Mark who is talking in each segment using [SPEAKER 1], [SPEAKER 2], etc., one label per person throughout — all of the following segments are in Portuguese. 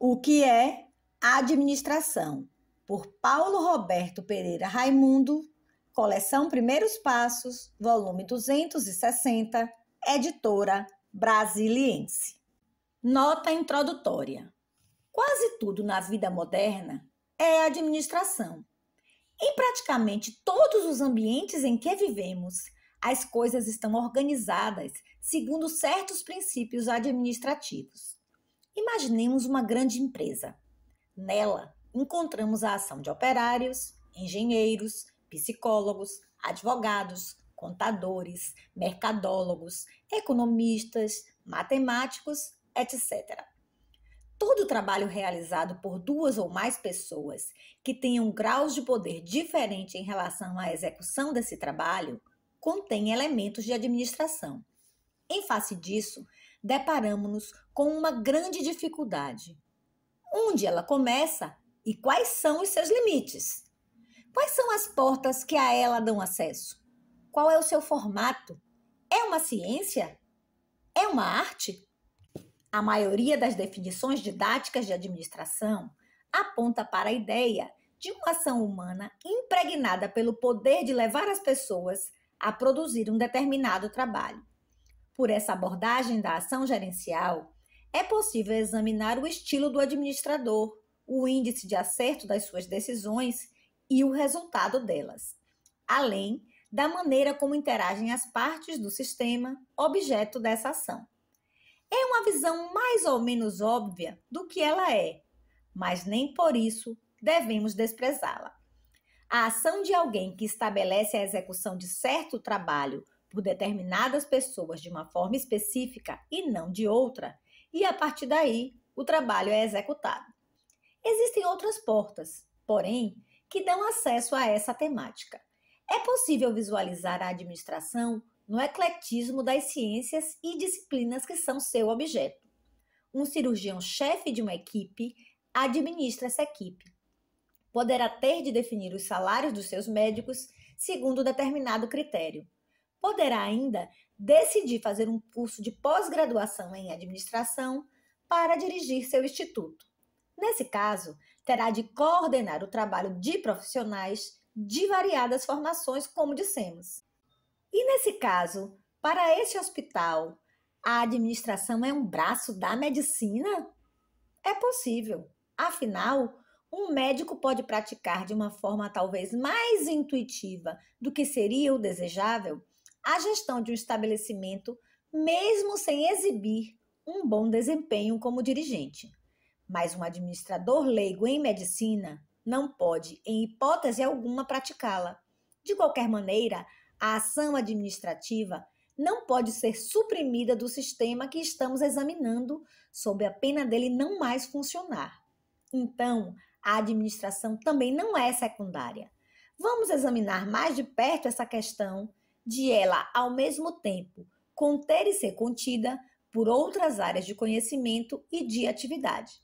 [SPEAKER 1] O que é Administração, por Paulo Roberto Pereira Raimundo, coleção Primeiros Passos, volume 260, editora brasiliense. Nota introdutória. Quase tudo na vida moderna é administração. Em praticamente todos os ambientes em que vivemos, as coisas estão organizadas segundo certos princípios administrativos. Imaginemos uma grande empresa. Nela, encontramos a ação de operários, engenheiros, psicólogos, advogados, contadores, mercadólogos, economistas, matemáticos, etc. Todo trabalho realizado por duas ou mais pessoas que tenham graus de poder diferente em relação à execução desse trabalho contém elementos de administração. Em face disso, deparamos-nos com uma grande dificuldade. Onde ela começa e quais são os seus limites? Quais são as portas que a ela dão acesso? Qual é o seu formato? É uma ciência? É uma arte? A maioria das definições didáticas de administração aponta para a ideia de uma ação humana impregnada pelo poder de levar as pessoas a produzir um determinado trabalho. Por essa abordagem da ação gerencial, é possível examinar o estilo do administrador, o índice de acerto das suas decisões e o resultado delas, além da maneira como interagem as partes do sistema objeto dessa ação. É uma visão mais ou menos óbvia do que ela é, mas nem por isso devemos desprezá-la. A ação de alguém que estabelece a execução de certo trabalho por determinadas pessoas de uma forma específica e não de outra, e a partir daí o trabalho é executado. Existem outras portas, porém, que dão acesso a essa temática. É possível visualizar a administração no ecletismo das ciências e disciplinas que são seu objeto. Um cirurgião-chefe de uma equipe administra essa equipe. Poderá ter de definir os salários dos seus médicos segundo determinado critério poderá ainda decidir fazer um curso de pós-graduação em administração para dirigir seu instituto. Nesse caso, terá de coordenar o trabalho de profissionais de variadas formações, como dissemos. E nesse caso, para esse hospital, a administração é um braço da medicina? É possível. Afinal, um médico pode praticar de uma forma talvez mais intuitiva do que seria o desejável a gestão de um estabelecimento, mesmo sem exibir um bom desempenho como dirigente. Mas um administrador leigo em medicina não pode, em hipótese alguma, praticá-la. De qualquer maneira, a ação administrativa não pode ser suprimida do sistema que estamos examinando, sob a pena dele não mais funcionar. Então, a administração também não é secundária. Vamos examinar mais de perto essa questão de ela, ao mesmo tempo, conter e ser contida por outras áreas de conhecimento e de atividade.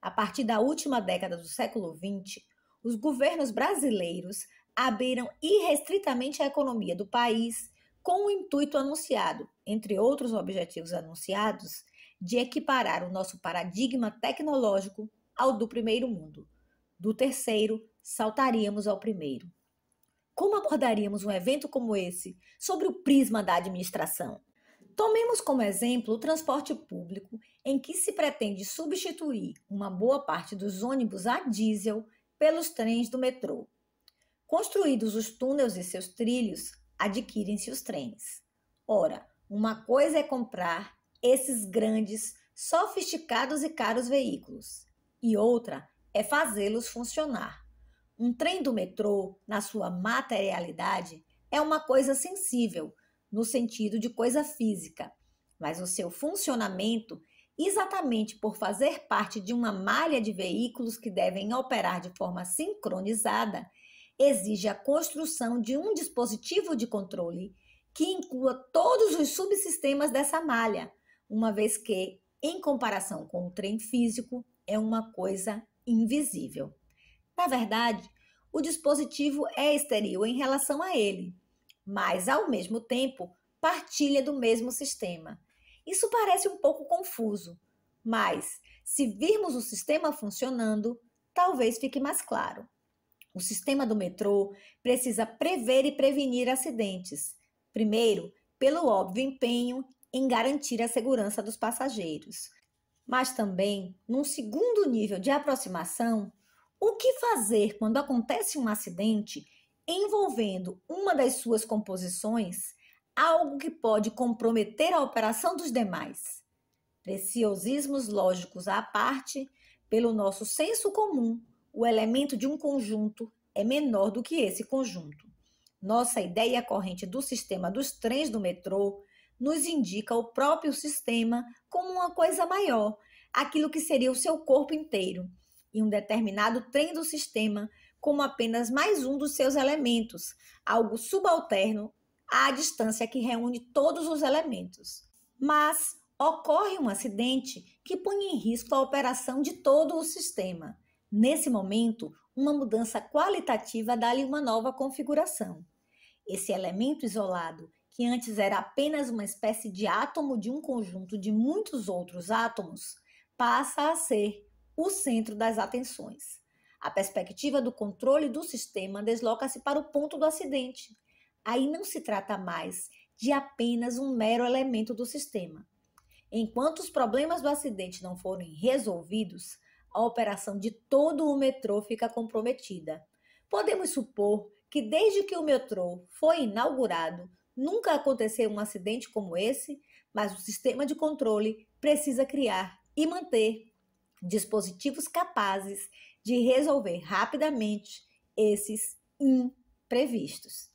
[SPEAKER 1] A partir da última década do século XX, os governos brasileiros abriram irrestritamente a economia do país com o intuito anunciado, entre outros objetivos anunciados, de equiparar o nosso paradigma tecnológico ao do primeiro mundo. Do terceiro, saltaríamos ao primeiro. Como abordaríamos um evento como esse sobre o prisma da administração? Tomemos como exemplo o transporte público, em que se pretende substituir uma boa parte dos ônibus a diesel pelos trens do metrô. Construídos os túneis e seus trilhos, adquirem-se os trens. Ora, uma coisa é comprar esses grandes, sofisticados e caros veículos, e outra é fazê-los funcionar um trem do metrô, na sua materialidade, é uma coisa sensível, no sentido de coisa física, mas o seu funcionamento, exatamente por fazer parte de uma malha de veículos que devem operar de forma sincronizada, exige a construção de um dispositivo de controle que inclua todos os subsistemas dessa malha, uma vez que, em comparação com o trem físico, é uma coisa invisível. Na verdade, o dispositivo é esteril em relação a ele, mas ao mesmo tempo partilha do mesmo sistema. Isso parece um pouco confuso, mas se virmos o sistema funcionando, talvez fique mais claro. O sistema do metrô precisa prever e prevenir acidentes. Primeiro, pelo óbvio empenho em garantir a segurança dos passageiros, mas também, num segundo nível de aproximação, o que fazer quando acontece um acidente envolvendo uma das suas composições, algo que pode comprometer a operação dos demais? Preciosismos lógicos à parte, pelo nosso senso comum, o elemento de um conjunto é menor do que esse conjunto. Nossa ideia corrente do sistema dos trens do metrô nos indica o próprio sistema como uma coisa maior, aquilo que seria o seu corpo inteiro e um determinado trem do sistema como apenas mais um dos seus elementos, algo subalterno à distância que reúne todos os elementos. Mas ocorre um acidente que põe em risco a operação de todo o sistema. Nesse momento, uma mudança qualitativa dá-lhe uma nova configuração. Esse elemento isolado, que antes era apenas uma espécie de átomo de um conjunto de muitos outros átomos, passa a ser o centro das atenções. A perspectiva do controle do sistema desloca-se para o ponto do acidente. Aí não se trata mais de apenas um mero elemento do sistema. Enquanto os problemas do acidente não forem resolvidos, a operação de todo o metrô fica comprometida. Podemos supor que desde que o metrô foi inaugurado, nunca aconteceu um acidente como esse, mas o sistema de controle precisa criar e manter dispositivos capazes de resolver rapidamente esses imprevistos.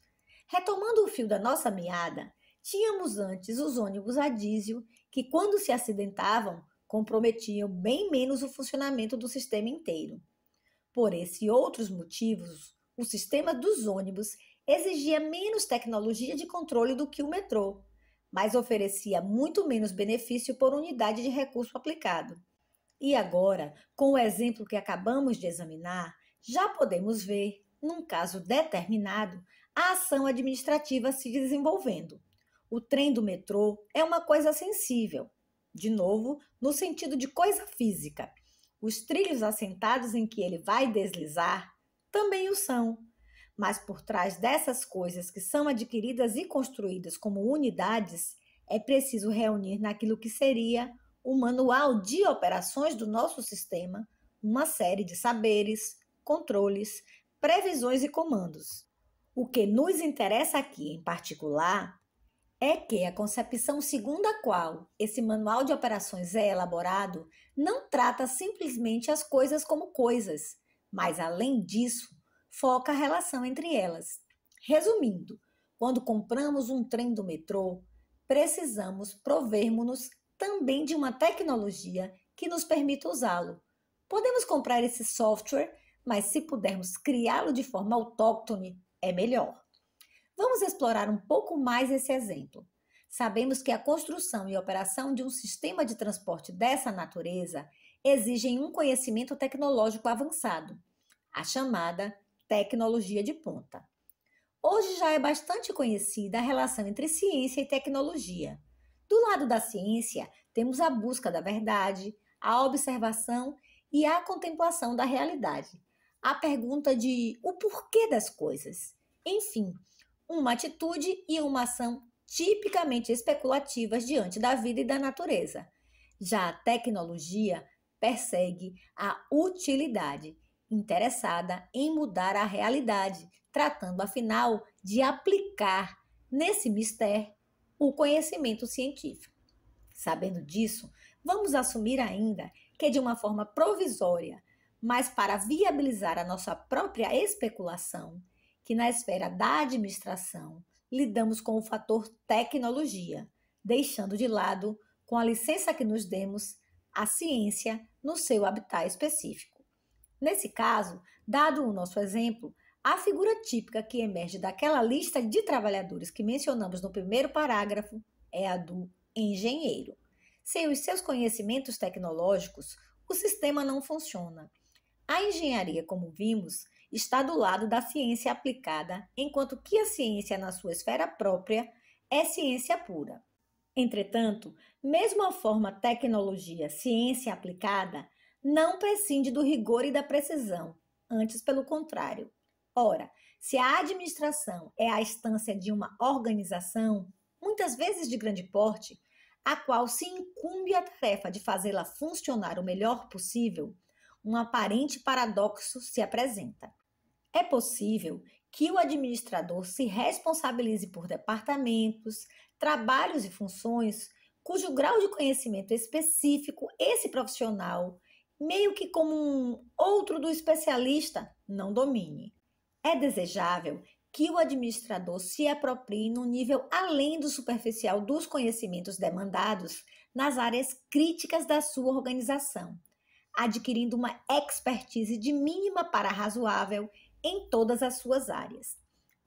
[SPEAKER 1] Retomando o fio da nossa meada, tínhamos antes os ônibus a diesel que, quando se acidentavam, comprometiam bem menos o funcionamento do sistema inteiro. Por esse e outros motivos, o sistema dos ônibus exigia menos tecnologia de controle do que o metrô, mas oferecia muito menos benefício por unidade de recurso aplicado. E agora, com o exemplo que acabamos de examinar, já podemos ver, num caso determinado, a ação administrativa se desenvolvendo. O trem do metrô é uma coisa sensível, de novo, no sentido de coisa física. Os trilhos assentados em que ele vai deslizar também o são. Mas por trás dessas coisas que são adquiridas e construídas como unidades, é preciso reunir naquilo que seria o manual de operações do nosso sistema, uma série de saberes, controles, previsões e comandos. O que nos interessa aqui, em particular, é que a concepção segundo a qual esse manual de operações é elaborado não trata simplesmente as coisas como coisas, mas além disso, foca a relação entre elas. Resumindo, quando compramos um trem do metrô, precisamos provermos-nos também de uma tecnologia que nos permita usá-lo. Podemos comprar esse software, mas se pudermos criá-lo de forma autóctone, é melhor. Vamos explorar um pouco mais esse exemplo. Sabemos que a construção e operação de um sistema de transporte dessa natureza exigem um conhecimento tecnológico avançado, a chamada tecnologia de ponta. Hoje já é bastante conhecida a relação entre ciência e tecnologia. Do lado da ciência, temos a busca da verdade, a observação e a contemplação da realidade. A pergunta de o porquê das coisas. Enfim, uma atitude e uma ação tipicamente especulativas diante da vida e da natureza. Já a tecnologia persegue a utilidade, interessada em mudar a realidade, tratando afinal de aplicar nesse mistério o conhecimento científico. Sabendo disso, vamos assumir ainda que é de uma forma provisória, mas para viabilizar a nossa própria especulação, que na esfera da administração lidamos com o fator tecnologia, deixando de lado, com a licença que nos demos, a ciência no seu habitat específico. Nesse caso, dado o nosso exemplo, a figura típica que emerge daquela lista de trabalhadores que mencionamos no primeiro parágrafo é a do engenheiro. Sem os seus conhecimentos tecnológicos, o sistema não funciona. A engenharia, como vimos, está do lado da ciência aplicada, enquanto que a ciência, na sua esfera própria, é ciência pura. Entretanto, mesmo a forma tecnologia ciência aplicada não prescinde do rigor e da precisão, antes pelo contrário Ora, se a administração é a instância de uma organização, muitas vezes de grande porte, a qual se incumbe a tarefa de fazê-la funcionar o melhor possível, um aparente paradoxo se apresenta. É possível que o administrador se responsabilize por departamentos, trabalhos e funções cujo grau de conhecimento específico esse profissional, meio que como um outro do especialista, não domine. É desejável que o administrador se aproprie no nível além do superficial dos conhecimentos demandados nas áreas críticas da sua organização, adquirindo uma expertise de mínima para razoável em todas as suas áreas.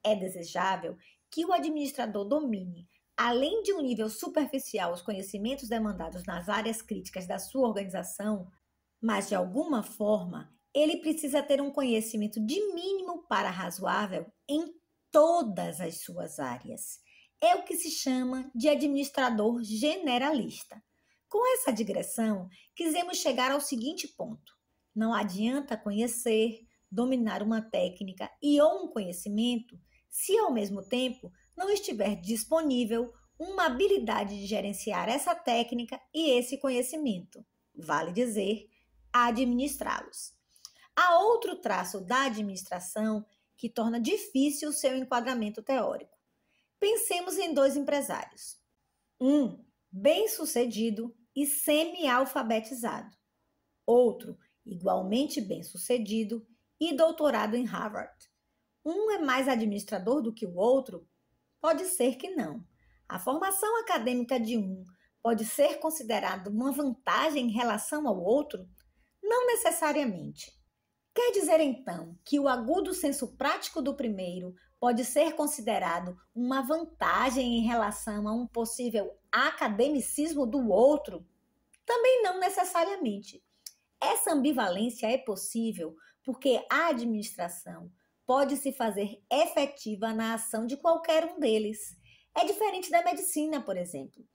[SPEAKER 1] É desejável que o administrador domine, além de um nível superficial, os conhecimentos demandados nas áreas críticas da sua organização, mas de alguma forma ele precisa ter um conhecimento de mínimo para razoável em todas as suas áreas. É o que se chama de administrador generalista. Com essa digressão, quisemos chegar ao seguinte ponto: não adianta conhecer, dominar uma técnica e ou um conhecimento se ao mesmo tempo não estiver disponível uma habilidade de gerenciar essa técnica e esse conhecimento, vale dizer, administrá-los. Há outro traço da administração que torna difícil o seu enquadramento teórico. Pensemos em dois empresários. Um, bem-sucedido e semi-alfabetizado. Outro, igualmente bem-sucedido e doutorado em Harvard. Um é mais administrador do que o outro? Pode ser que não. A formação acadêmica de um pode ser considerada uma vantagem em relação ao outro? Não necessariamente. Quer dizer então que o agudo senso prático do primeiro pode ser considerado uma vantagem em relação a um possível academicismo do outro? Também não necessariamente. Essa ambivalência é possível porque a administração pode se fazer efetiva na ação de qualquer um deles. É diferente da medicina, por exemplo.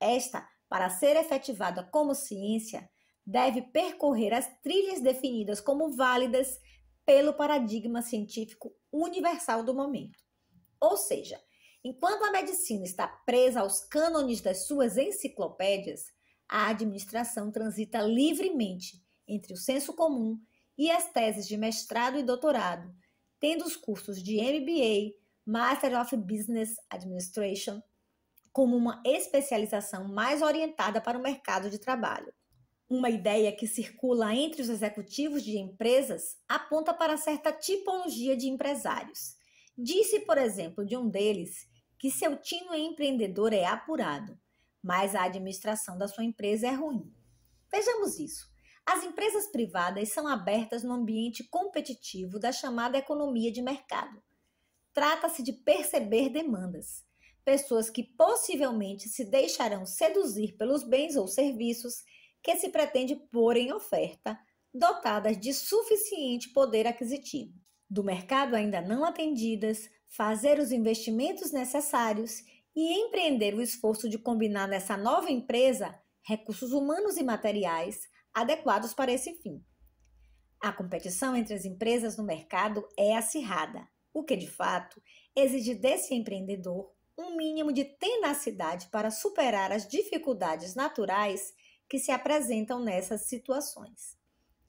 [SPEAKER 1] Esta, para ser efetivada como ciência, deve percorrer as trilhas definidas como válidas pelo paradigma científico universal do momento. Ou seja, enquanto a medicina está presa aos cânones das suas enciclopédias, a administração transita livremente entre o senso comum e as teses de mestrado e doutorado, tendo os cursos de MBA, Master of Business Administration, como uma especialização mais orientada para o mercado de trabalho. Uma ideia que circula entre os executivos de empresas aponta para certa tipologia de empresários. Disse, por exemplo, de um deles que seu tino empreendedor é apurado, mas a administração da sua empresa é ruim. Vejamos isso. As empresas privadas são abertas no ambiente competitivo da chamada economia de mercado. Trata-se de perceber demandas. Pessoas que possivelmente se deixarão seduzir pelos bens ou serviços que se pretende pôr em oferta, dotadas de suficiente poder aquisitivo. Do mercado ainda não atendidas, fazer os investimentos necessários e empreender o esforço de combinar nessa nova empresa recursos humanos e materiais adequados para esse fim. A competição entre as empresas no mercado é acirrada, o que de fato exige desse empreendedor um mínimo de tenacidade para superar as dificuldades naturais que se apresentam nessas situações.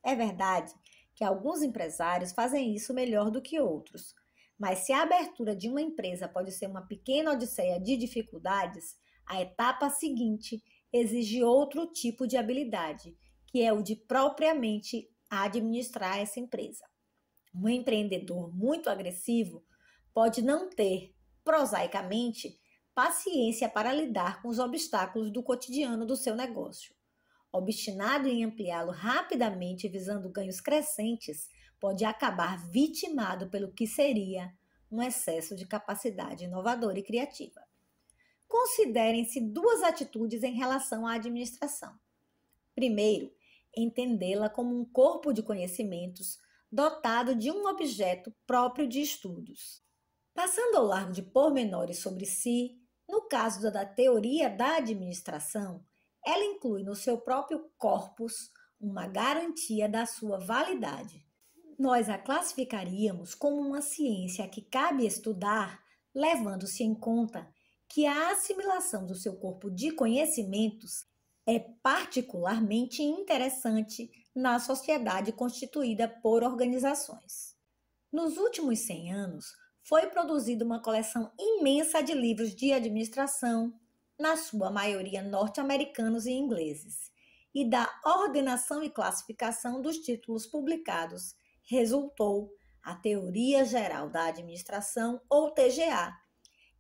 [SPEAKER 1] É verdade que alguns empresários fazem isso melhor do que outros, mas se a abertura de uma empresa pode ser uma pequena odisseia de dificuldades, a etapa seguinte exige outro tipo de habilidade, que é o de propriamente administrar essa empresa. Um empreendedor muito agressivo pode não ter, prosaicamente, paciência para lidar com os obstáculos do cotidiano do seu negócio obstinado em ampliá-lo rapidamente visando ganhos crescentes, pode acabar vitimado pelo que seria um excesso de capacidade inovadora e criativa. Considerem-se duas atitudes em relação à administração. Primeiro, entendê-la como um corpo de conhecimentos dotado de um objeto próprio de estudos. Passando ao largo de pormenores sobre si, no caso da teoria da administração, ela inclui no seu próprio corpus uma garantia da sua validade. Nós a classificaríamos como uma ciência que cabe estudar, levando-se em conta que a assimilação do seu corpo de conhecimentos é particularmente interessante na sociedade constituída por organizações. Nos últimos 100 anos, foi produzida uma coleção imensa de livros de administração, na sua maioria norte-americanos e ingleses, e da ordenação e classificação dos títulos publicados, resultou a Teoria Geral da Administração, ou TGA.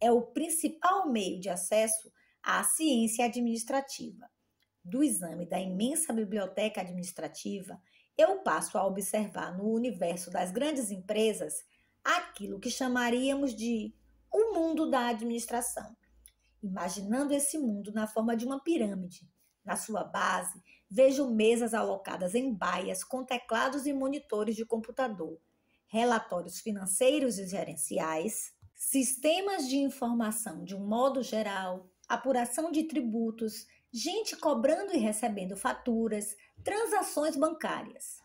[SPEAKER 1] É o principal meio de acesso à ciência administrativa. Do exame da imensa biblioteca administrativa, eu passo a observar no universo das grandes empresas aquilo que chamaríamos de o mundo da administração imaginando esse mundo na forma de uma pirâmide. Na sua base, vejo mesas alocadas em baias com teclados e monitores de computador, relatórios financeiros e gerenciais, sistemas de informação de um modo geral, apuração de tributos, gente cobrando e recebendo faturas, transações bancárias.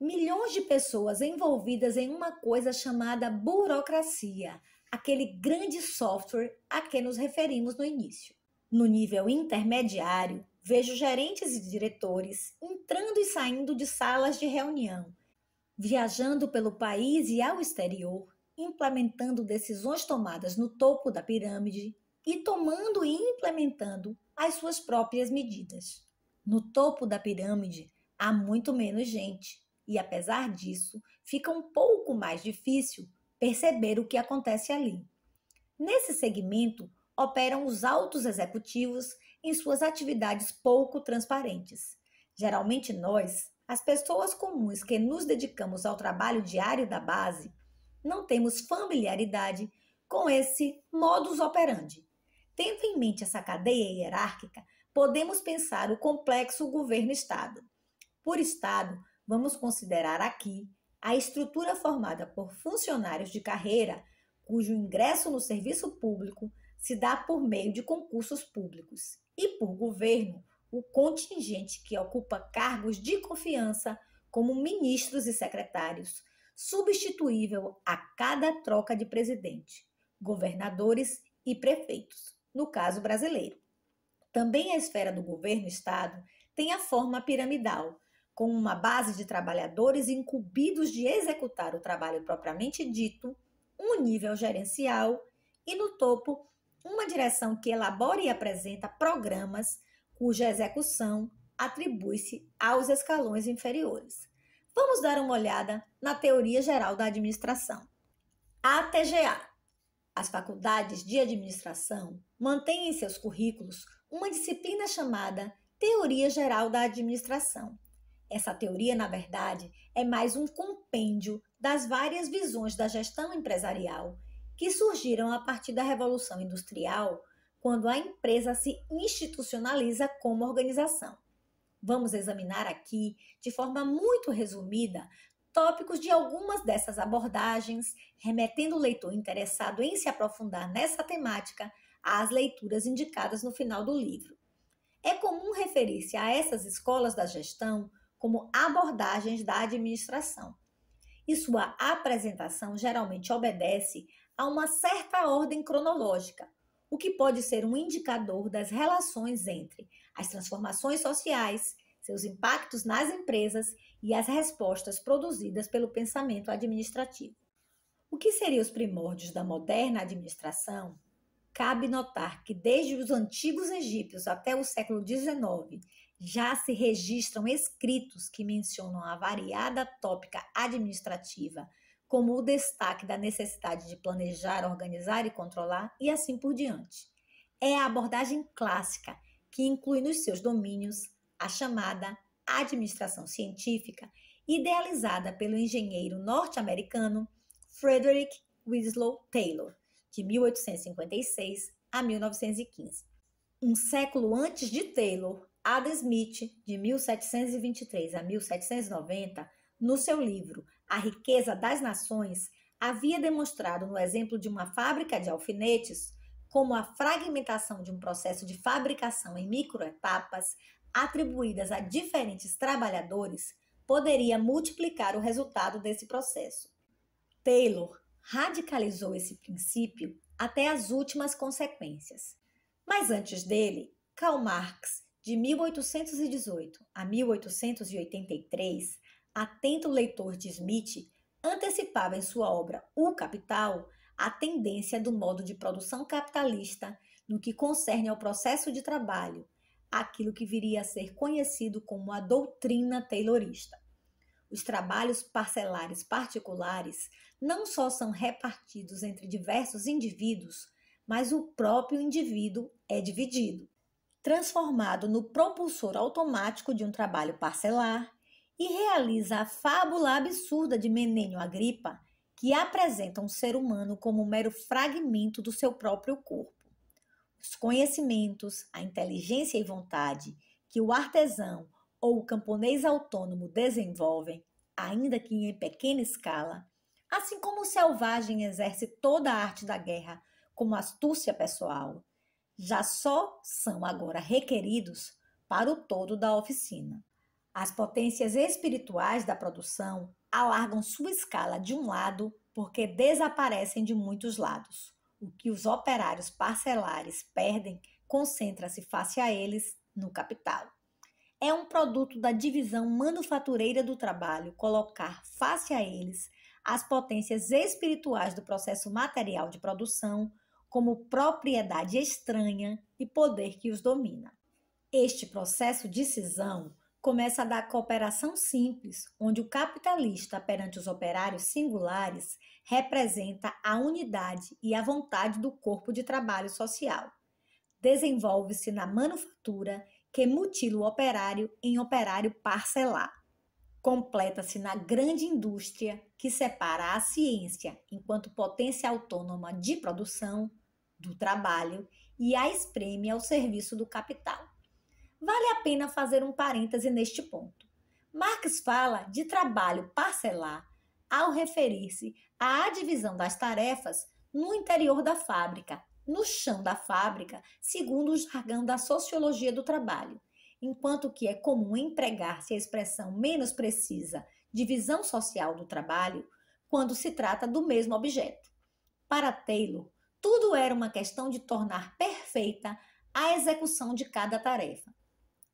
[SPEAKER 1] Milhões de pessoas envolvidas em uma coisa chamada burocracia, aquele grande software a que nos referimos no início. No nível intermediário, vejo gerentes e diretores entrando e saindo de salas de reunião, viajando pelo país e ao exterior, implementando decisões tomadas no topo da pirâmide e tomando e implementando as suas próprias medidas. No topo da pirâmide há muito menos gente e, apesar disso, fica um pouco mais difícil perceber o que acontece ali. Nesse segmento, operam os altos executivos em suas atividades pouco transparentes. Geralmente, nós, as pessoas comuns que nos dedicamos ao trabalho diário da base, não temos familiaridade com esse modus operandi. Tendo em mente essa cadeia hierárquica, podemos pensar o complexo governo-estado. Por estado, vamos considerar aqui a estrutura formada por funcionários de carreira cujo ingresso no serviço público se dá por meio de concursos públicos e por governo o contingente que ocupa cargos de confiança como ministros e secretários, substituível a cada troca de presidente, governadores e prefeitos, no caso brasileiro. Também a esfera do governo-estado tem a forma piramidal, com uma base de trabalhadores incumbidos de executar o trabalho propriamente dito, um nível gerencial e, no topo, uma direção que elabora e apresenta programas cuja execução atribui-se aos escalões inferiores. Vamos dar uma olhada na teoria geral da administração. A TGA. As faculdades de administração mantêm em seus currículos uma disciplina chamada Teoria Geral da Administração, essa teoria, na verdade, é mais um compêndio das várias visões da gestão empresarial que surgiram a partir da Revolução Industrial, quando a empresa se institucionaliza como organização. Vamos examinar aqui, de forma muito resumida, tópicos de algumas dessas abordagens, remetendo o leitor interessado em se aprofundar nessa temática às leituras indicadas no final do livro. É comum referir-se a essas escolas da gestão como abordagens da administração. E sua apresentação geralmente obedece a uma certa ordem cronológica, o que pode ser um indicador das relações entre as transformações sociais, seus impactos nas empresas e as respostas produzidas pelo pensamento administrativo. O que seriam os primórdios da moderna administração? Cabe notar que desde os antigos egípcios até o século XIX já se registram escritos que mencionam a variada tópica administrativa como o destaque da necessidade de planejar, organizar e controlar, e assim por diante. É a abordagem clássica que inclui nos seus domínios a chamada administração científica, idealizada pelo engenheiro norte-americano Frederick Winslow Taylor, de 1856 a 1915. Um século antes de Taylor, Adam Smith, de 1723 a 1790, no seu livro A Riqueza das Nações, havia demonstrado no exemplo de uma fábrica de alfinetes como a fragmentação de um processo de fabricação em microetapas atribuídas a diferentes trabalhadores poderia multiplicar o resultado desse processo. Taylor radicalizou esse princípio até as últimas consequências. Mas antes dele, Karl Marx de 1818 a 1883, atento leitor de Smith antecipava em sua obra O Capital a tendência do modo de produção capitalista no que concerne ao processo de trabalho, aquilo que viria a ser conhecido como a doutrina taylorista. Os trabalhos parcelares particulares não só são repartidos entre diversos indivíduos, mas o próprio indivíduo é dividido transformado no propulsor automático de um trabalho parcelar e realiza a fábula absurda de Menênio Agripa, que apresenta um ser humano como um mero fragmento do seu próprio corpo. Os conhecimentos, a inteligência e vontade que o artesão ou o camponês autônomo desenvolvem, ainda que em pequena escala, assim como o selvagem exerce toda a arte da guerra como astúcia pessoal, já só são agora requeridos para o todo da oficina. As potências espirituais da produção alargam sua escala de um lado porque desaparecem de muitos lados. O que os operários parcelares perdem concentra-se face a eles no capital. É um produto da divisão manufatureira do trabalho colocar face a eles as potências espirituais do processo material de produção como propriedade estranha e poder que os domina. Este processo de cisão começa da cooperação simples, onde o capitalista perante os operários singulares representa a unidade e a vontade do corpo de trabalho social. Desenvolve-se na manufatura que mutila o operário em operário parcelar completa-se na grande indústria que separa a ciência enquanto potência autônoma de produção do trabalho e a espreme ao serviço do capital. Vale a pena fazer um parêntese neste ponto. Marx fala de trabalho parcelar ao referir-se à divisão das tarefas no interior da fábrica, no chão da fábrica, segundo o jargão da sociologia do trabalho enquanto que é comum empregar-se a expressão menos precisa divisão social do trabalho quando se trata do mesmo objeto. Para Taylor, tudo era uma questão de tornar perfeita a execução de cada tarefa.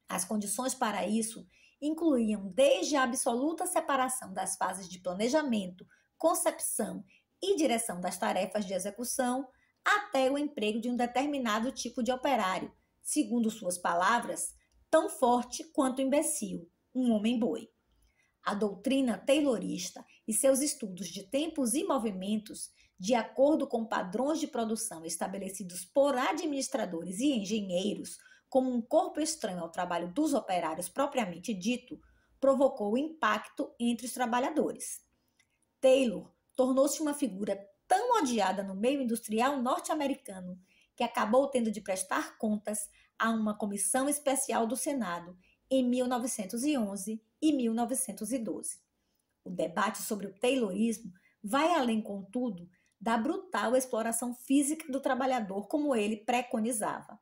[SPEAKER 1] As condições para isso incluíam desde a absoluta separação das fases de planejamento, concepção e direção das tarefas de execução, até o emprego de um determinado tipo de operário. Segundo suas palavras, tão forte quanto imbecil, um homem-boi. A doutrina taylorista e seus estudos de tempos e movimentos, de acordo com padrões de produção estabelecidos por administradores e engenheiros, como um corpo estranho ao trabalho dos operários propriamente dito, provocou impacto entre os trabalhadores. Taylor tornou-se uma figura tão odiada no meio industrial norte-americano que acabou tendo de prestar contas a uma comissão especial do Senado em 1911 e 1912. O debate sobre o Taylorismo vai além, contudo, da brutal exploração física do trabalhador como ele preconizava.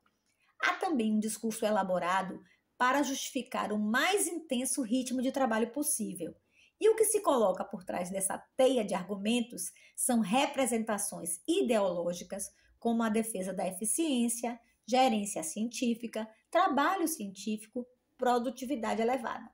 [SPEAKER 1] Há também um discurso elaborado para justificar o mais intenso ritmo de trabalho possível. E o que se coloca por trás dessa teia de argumentos são representações ideológicas, como a defesa da eficiência, gerência científica, trabalho científico, produtividade elevada.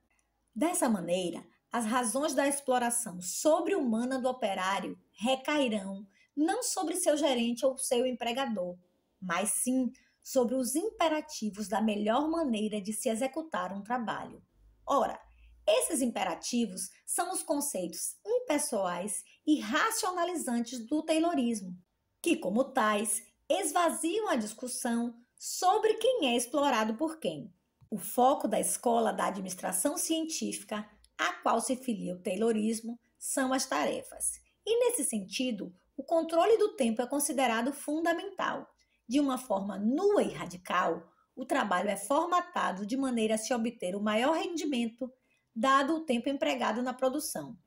[SPEAKER 1] Dessa maneira, as razões da exploração sobre-humana do operário recairão não sobre seu gerente ou seu empregador, mas sim sobre os imperativos da melhor maneira de se executar um trabalho. Ora, esses imperativos são os conceitos impessoais e racionalizantes do Taylorismo, que, como tais, esvaziam a discussão sobre quem é explorado por quem. O foco da escola da administração científica, a qual se filia o Taylorismo, são as tarefas. E nesse sentido, o controle do tempo é considerado fundamental. De uma forma nua e radical, o trabalho é formatado de maneira a se obter o maior rendimento, dado o tempo empregado na produção.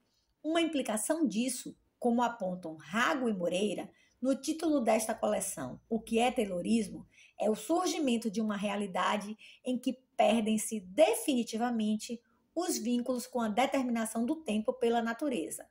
[SPEAKER 1] Uma implicação disso, como apontam Rago e Moreira, no título desta coleção, O que é Taylorismo? É o surgimento de uma realidade em que perdem-se definitivamente os vínculos com a determinação do tempo pela natureza.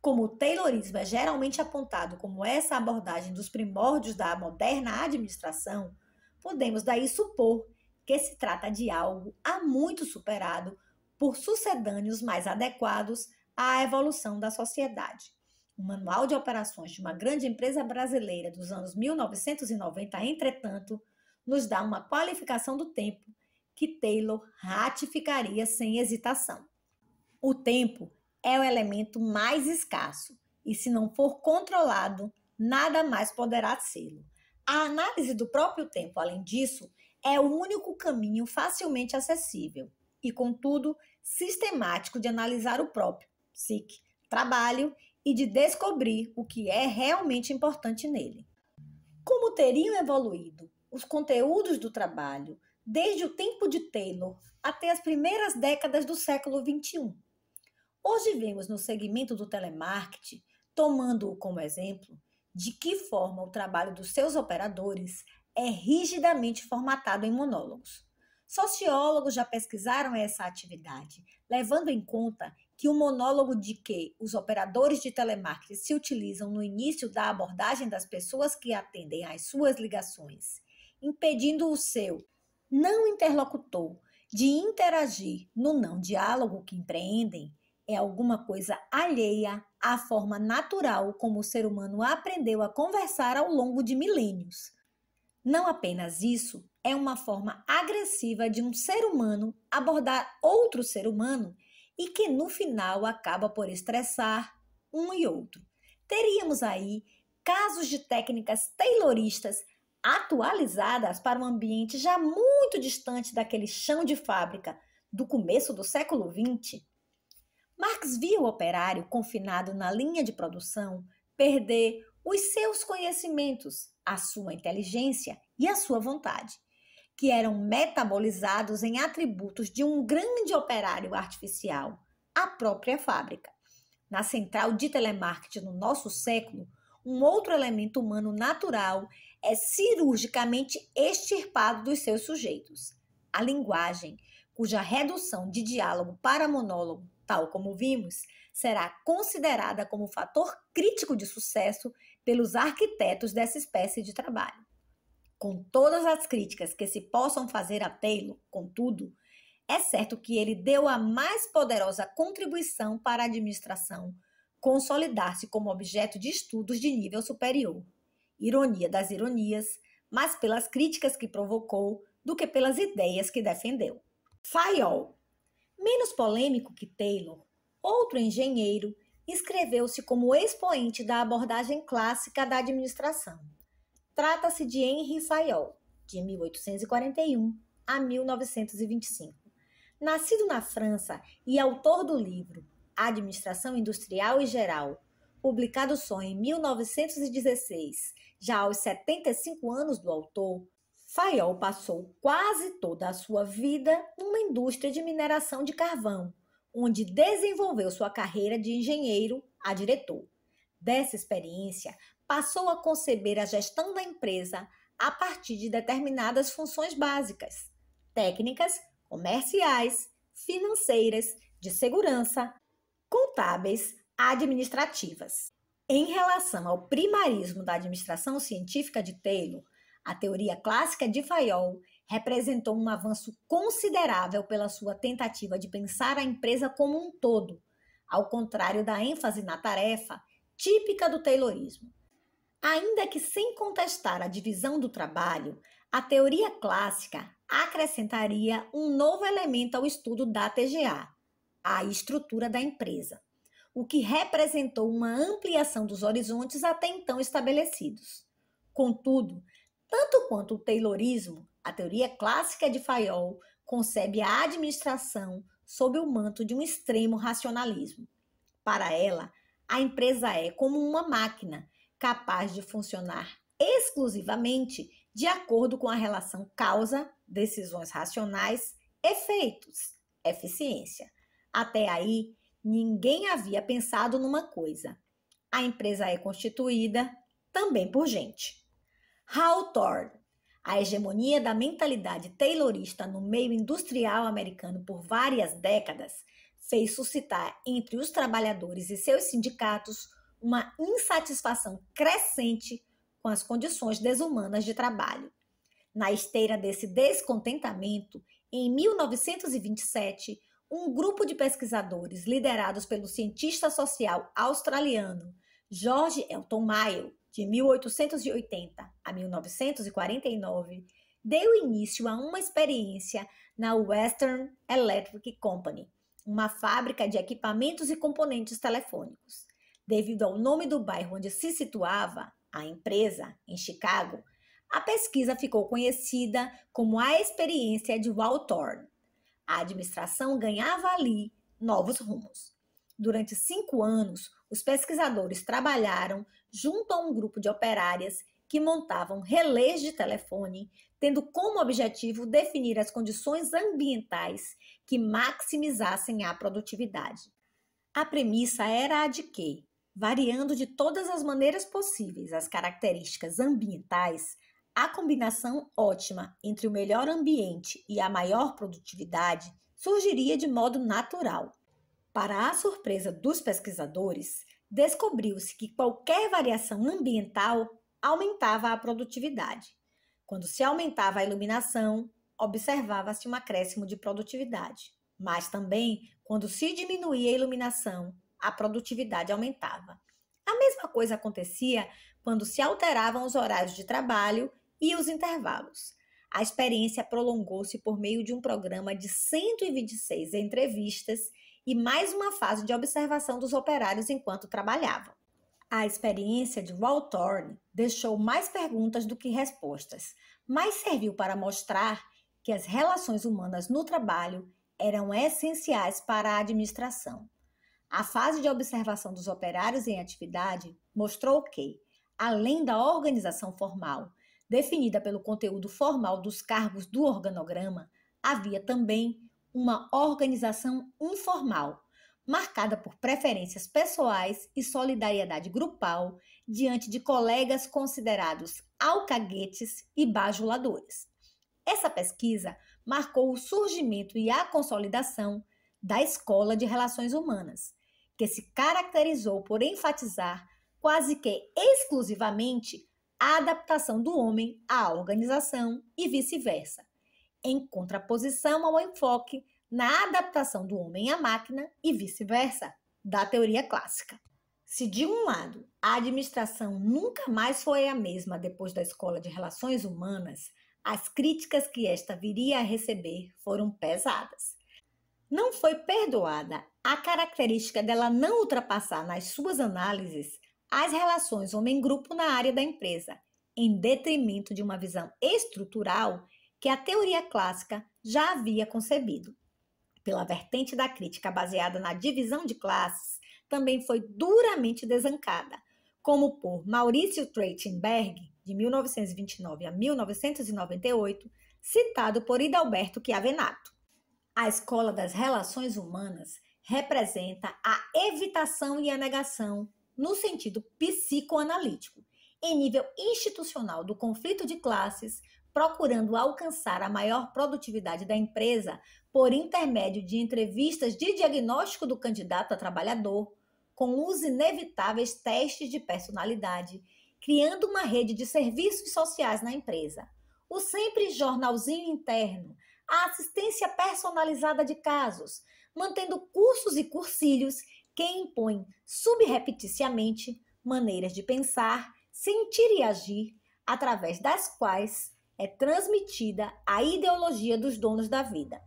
[SPEAKER 1] Como o Taylorismo é geralmente apontado como essa abordagem dos primórdios da moderna administração, podemos daí supor que se trata de algo há muito superado por sucedâneos mais adequados à evolução da sociedade. O Manual de Operações de uma grande empresa brasileira dos anos 1990, entretanto, nos dá uma qualificação do tempo que Taylor ratificaria sem hesitação. O tempo é o elemento mais escasso e, se não for controlado, nada mais poderá sê-lo. A análise do próprio tempo, além disso, é o único caminho facilmente acessível e, contudo, sistemático de analisar o próprio psique, trabalho e de descobrir o que é realmente importante nele. Como teriam evoluído os conteúdos do trabalho desde o tempo de Taylor até as primeiras décadas do século XXI? Hoje vemos no segmento do telemarketing, tomando-o como exemplo, de que forma o trabalho dos seus operadores é rigidamente formatado em monólogos. Sociólogos já pesquisaram essa atividade, levando em conta que o monólogo de que os operadores de telemarketing se utilizam no início da abordagem das pessoas que atendem às suas ligações, impedindo o seu não interlocutor de interagir no não diálogo que empreendem, é alguma coisa alheia à forma natural como o ser humano aprendeu a conversar ao longo de milênios. Não apenas isso, é uma forma agressiva de um ser humano abordar outro ser humano e que no final acaba por estressar um e outro. Teríamos aí casos de técnicas tayloristas atualizadas para um ambiente já muito distante daquele chão de fábrica do começo do século XX. Marx viu o operário confinado na linha de produção perder os seus conhecimentos, a sua inteligência e a sua vontade que eram metabolizados em atributos de um grande operário artificial, a própria fábrica. Na central de telemarketing no nosso século, um outro elemento humano natural é cirurgicamente extirpado dos seus sujeitos. A linguagem, cuja redução de diálogo para monólogo, tal como vimos, será considerada como fator crítico de sucesso pelos arquitetos dessa espécie de trabalho com todas as críticas que se possam fazer a Taylor, contudo, é certo que ele deu a mais poderosa contribuição para a administração consolidar-se como objeto de estudos de nível superior. Ironia das ironias, mas pelas críticas que provocou do que pelas ideias que defendeu. Fayol, menos polêmico que Taylor, outro engenheiro, inscreveu-se como expoente da abordagem clássica da administração. Trata-se de Henri Sayol, de 1841 a 1925. Nascido na França e autor do livro Administração Industrial e Geral, publicado só em 1916, já aos 75 anos do autor, Fayol passou quase toda a sua vida numa indústria de mineração de carvão, onde desenvolveu sua carreira de engenheiro a diretor. Dessa experiência, passou a conceber a gestão da empresa a partir de determinadas funções básicas, técnicas, comerciais, financeiras, de segurança, contábeis, administrativas. Em relação ao primarismo da administração científica de Taylor, a teoria clássica de Fayol representou um avanço considerável pela sua tentativa de pensar a empresa como um todo, ao contrário da ênfase na tarefa típica do Taylorismo. Ainda que sem contestar a divisão do trabalho, a teoria clássica acrescentaria um novo elemento ao estudo da TGA, a estrutura da empresa, o que representou uma ampliação dos horizontes até então estabelecidos. Contudo, tanto quanto o Taylorismo, a teoria clássica de Fayol concebe a administração sob o manto de um extremo racionalismo. Para ela, a empresa é como uma máquina capaz de funcionar exclusivamente de acordo com a relação causa, decisões racionais, efeitos, eficiência. Até aí, ninguém havia pensado numa coisa. A empresa é constituída também por gente. Hawthorne, a hegemonia da mentalidade taylorista no meio industrial americano por várias décadas fez suscitar entre os trabalhadores e seus sindicatos uma insatisfação crescente com as condições desumanas de trabalho. Na esteira desse descontentamento, em 1927, um grupo de pesquisadores liderados pelo cientista social australiano George Elton Mayo, de 1880 a 1949, deu início a uma experiência na Western Electric Company, uma fábrica de equipamentos e componentes telefônicos. Devido ao nome do bairro onde se situava a empresa, em Chicago, a pesquisa ficou conhecida como a experiência de Walthorn. A administração ganhava ali novos rumos. Durante cinco anos, os pesquisadores trabalharam junto a um grupo de operárias que montavam relés de telefone, tendo como objetivo definir as condições ambientais que maximizassem a produtividade. A premissa era a de que, variando de todas as maneiras possíveis as características ambientais, a combinação ótima entre o melhor ambiente e a maior produtividade surgiria de modo natural. Para a surpresa dos pesquisadores, descobriu-se que qualquer variação ambiental aumentava a produtividade. Quando se aumentava a iluminação, observava-se um acréscimo de produtividade. Mas também, quando se diminuía a iluminação, a produtividade aumentava. A mesma coisa acontecia quando se alteravam os horários de trabalho e os intervalos. A experiência prolongou-se por meio de um programa de 126 entrevistas e mais uma fase de observação dos operários enquanto trabalhavam. A experiência de Thorne deixou mais perguntas do que respostas, mas serviu para mostrar que as relações humanas no trabalho eram essenciais para a administração. A fase de observação dos operários em atividade mostrou que, além da organização formal, definida pelo conteúdo formal dos cargos do organograma, havia também uma organização informal, marcada por preferências pessoais e solidariedade grupal diante de colegas considerados alcaguetes e bajuladores. Essa pesquisa marcou o surgimento e a consolidação da Escola de Relações Humanas, que se caracterizou por enfatizar quase que exclusivamente a adaptação do homem à organização e vice-versa, em contraposição ao enfoque na adaptação do homem à máquina e vice-versa da teoria clássica. Se de um lado a administração nunca mais foi a mesma depois da escola de relações humanas, as críticas que esta viria a receber foram pesadas. Não foi perdoada a característica dela não ultrapassar nas suas análises as relações homem-grupo na área da empresa, em detrimento de uma visão estrutural que a teoria clássica já havia concebido. Pela vertente da crítica baseada na divisão de classes, também foi duramente desancada, como por Maurício Treitenberg, de 1929 a 1998, citado por Hidalberto Chiavenato. A escola das relações humanas representa a evitação e a negação no sentido psicoanalítico, em nível institucional do conflito de classes, procurando alcançar a maior produtividade da empresa por intermédio de entrevistas de diagnóstico do candidato a trabalhador, com os inevitáveis testes de personalidade, criando uma rede de serviços sociais na empresa. O sempre jornalzinho interno, a assistência personalizada de casos, mantendo cursos e cursilhos que impõem subrepeticiamente maneiras de pensar, sentir e agir, através das quais é transmitida a ideologia dos donos da vida.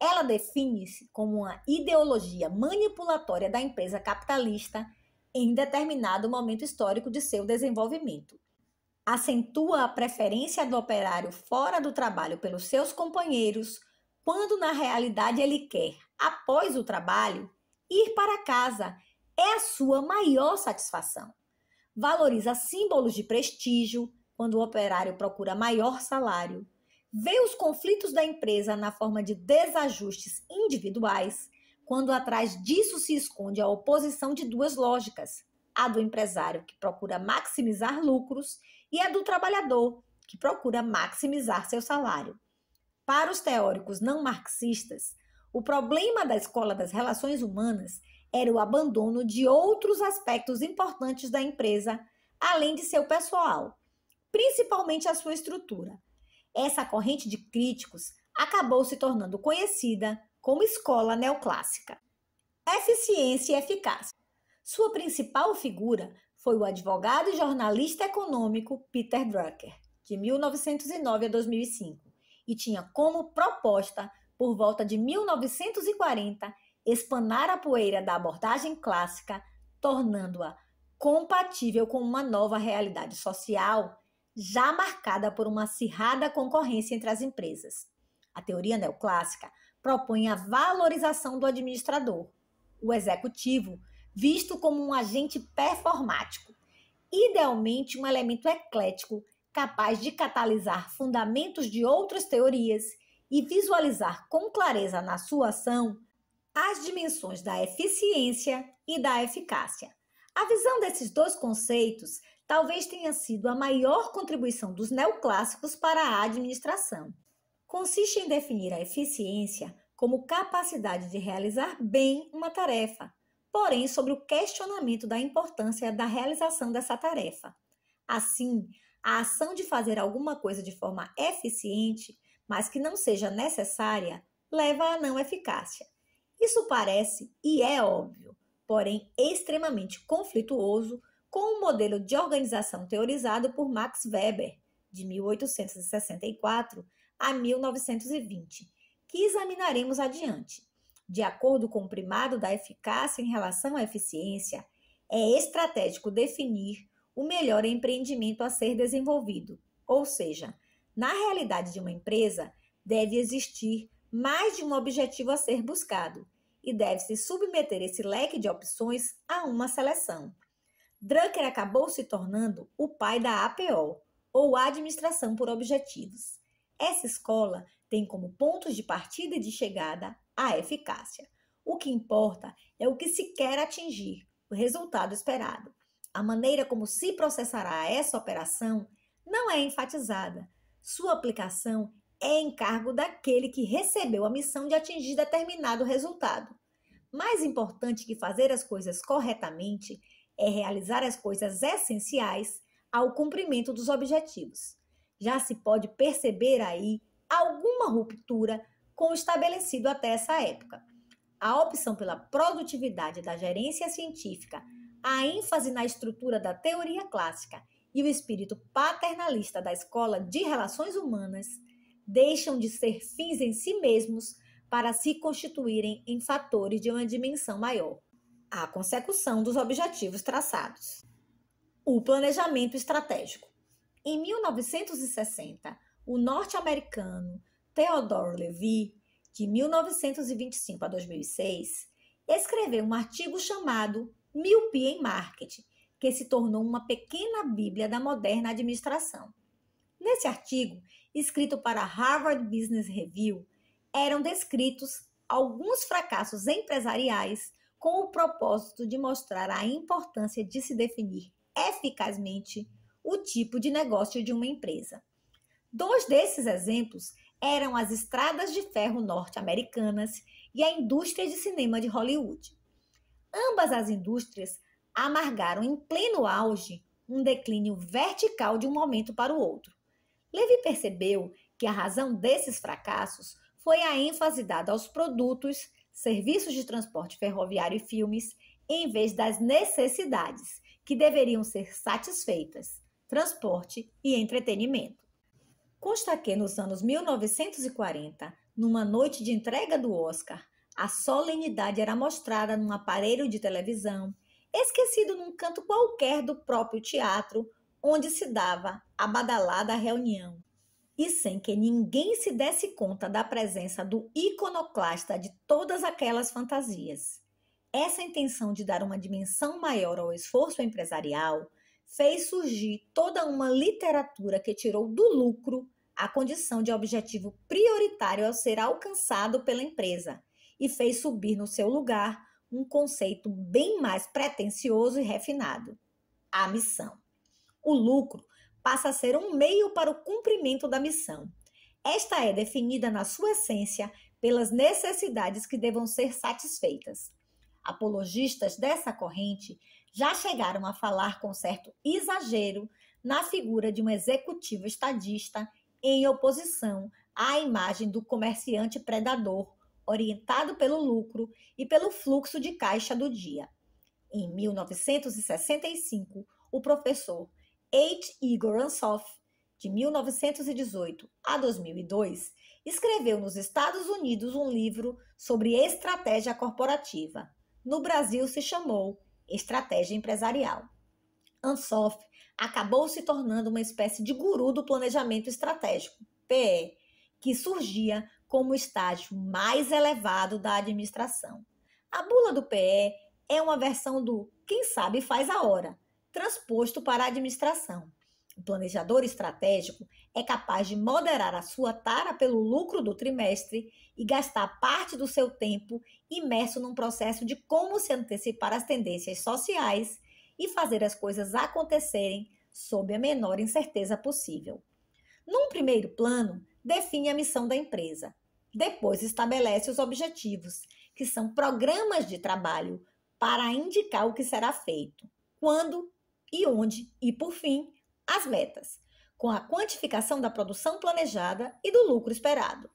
[SPEAKER 1] Ela define-se como uma ideologia manipulatória da empresa capitalista em determinado momento histórico de seu desenvolvimento. Acentua a preferência do operário fora do trabalho pelos seus companheiros, quando na realidade ele quer, após o trabalho, ir para casa é a sua maior satisfação. Valoriza símbolos de prestígio quando o operário procura maior salário. Vê os conflitos da empresa na forma de desajustes individuais, quando atrás disso se esconde a oposição de duas lógicas: a do empresário que procura maximizar lucros e a do trabalhador que procura maximizar seu salário. Para os teóricos não marxistas, o problema da escola das relações humanas era o abandono de outros aspectos importantes da empresa, além de seu pessoal, principalmente a sua estrutura. Essa corrente de críticos acabou se tornando conhecida como escola neoclássica. Eficiência e eficácia. Sua principal figura foi o advogado e jornalista econômico Peter Drucker, de 1909 a 2005, e tinha como proposta por volta de 1940, espanar a poeira da abordagem clássica, tornando-a compatível com uma nova realidade social já marcada por uma acirrada concorrência entre as empresas. A teoria neoclássica propõe a valorização do administrador, o executivo, visto como um agente performático, idealmente um elemento eclético capaz de catalisar fundamentos de outras teorias e visualizar com clareza na sua ação as dimensões da eficiência e da eficácia. A visão desses dois conceitos talvez tenha sido a maior contribuição dos neoclássicos para a administração. Consiste em definir a eficiência como capacidade de realizar bem uma tarefa, porém sobre o questionamento da importância da realização dessa tarefa. Assim, a ação de fazer alguma coisa de forma eficiente mas que não seja necessária, leva à não eficácia. Isso parece e é óbvio, porém extremamente conflituoso com o modelo de organização teorizado por Max Weber, de 1864 a 1920, que examinaremos adiante. De acordo com o primado da eficácia em relação à eficiência, é estratégico definir o melhor empreendimento a ser desenvolvido, ou seja, na realidade de uma empresa, deve existir mais de um objetivo a ser buscado e deve-se submeter esse leque de opções a uma seleção. Drucker acabou se tornando o pai da APO, ou Administração por Objetivos. Essa escola tem como pontos de partida e de chegada a eficácia. O que importa é o que se quer atingir, o resultado esperado. A maneira como se processará essa operação não é enfatizada, sua aplicação é encargo daquele que recebeu a missão de atingir determinado resultado. Mais importante que fazer as coisas corretamente é realizar as coisas essenciais ao cumprimento dos objetivos. Já se pode perceber aí alguma ruptura com o estabelecido até essa época. A opção pela produtividade da gerência científica, a ênfase na estrutura da teoria clássica e o espírito paternalista da escola de relações humanas deixam de ser fins em si mesmos para se constituírem em fatores de uma dimensão maior a consecução dos objetivos traçados. O planejamento estratégico. Em 1960, o norte-americano Theodore Levy, de 1925 a 2006, escreveu um artigo chamado Miopia em Marketing, que se tornou uma pequena Bíblia da moderna administração. Nesse artigo, escrito para a Harvard Business Review, eram descritos alguns fracassos empresariais com o propósito de mostrar a importância de se definir eficazmente o tipo de negócio de uma empresa. Dois desses exemplos eram as estradas de ferro norte-americanas e a indústria de cinema de Hollywood. Ambas as indústrias amargaram em pleno auge um declínio vertical de um momento para o outro. Levy percebeu que a razão desses fracassos foi a ênfase dada aos produtos, serviços de transporte ferroviário e filmes, em vez das necessidades que deveriam ser satisfeitas, transporte e entretenimento. Consta que nos anos 1940, numa noite de entrega do Oscar, a solenidade era mostrada num aparelho de televisão esquecido num canto qualquer do próprio teatro, onde se dava a badalada reunião. E sem que ninguém se desse conta da presença do iconoclasta de todas aquelas fantasias. Essa intenção de dar uma dimensão maior ao esforço empresarial fez surgir toda uma literatura que tirou do lucro a condição de objetivo prioritário ao ser alcançado pela empresa e fez subir no seu lugar um conceito bem mais pretensioso e refinado: a missão. O lucro passa a ser um meio para o cumprimento da missão. Esta é definida na sua essência pelas necessidades que devam ser satisfeitas. Apologistas dessa corrente já chegaram a falar com certo exagero na figura de um executivo estadista em oposição à imagem do comerciante predador orientado pelo lucro e pelo fluxo de caixa do dia. Em 1965, o professor H. Igor Ansoff, de 1918 a 2002, escreveu nos Estados Unidos um livro sobre estratégia corporativa. No Brasil se chamou Estratégia Empresarial. Ansoff acabou se tornando uma espécie de guru do planejamento estratégico, PE, que surgia como estágio mais elevado da administração. A bula do PE é uma versão do quem sabe faz a hora, transposto para a administração. O planejador estratégico é capaz de moderar a sua tara pelo lucro do trimestre e gastar parte do seu tempo imerso num processo de como se antecipar às tendências sociais e fazer as coisas acontecerem sob a menor incerteza possível. Num primeiro plano, define a missão da empresa. Depois estabelece os objetivos, que são programas de trabalho para indicar o que será feito, quando e onde, e por fim, as metas, com a quantificação da produção planejada e do lucro esperado.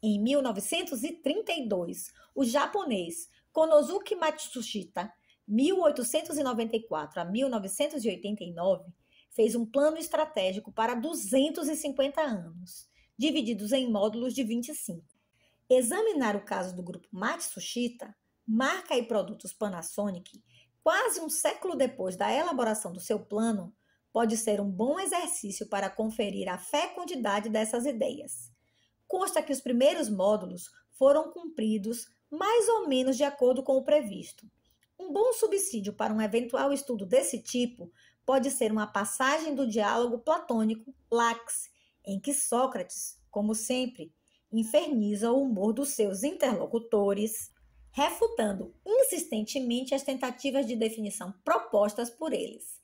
[SPEAKER 1] Em 1932, o japonês Konosuke Matsushita, 1894 a 1989, fez um plano estratégico para 250 anos divididos em módulos de 25. Examinar o caso do grupo Matsushita, marca e produtos Panasonic, quase um século depois da elaboração do seu plano, pode ser um bom exercício para conferir a fecundidade dessas ideias. Consta que os primeiros módulos foram cumpridos mais ou menos de acordo com o previsto. Um bom subsídio para um eventual estudo desse tipo pode ser uma passagem do diálogo platônico Lax em que Sócrates, como sempre, inferniza o humor dos seus interlocutores, refutando insistentemente as tentativas de definição propostas por eles.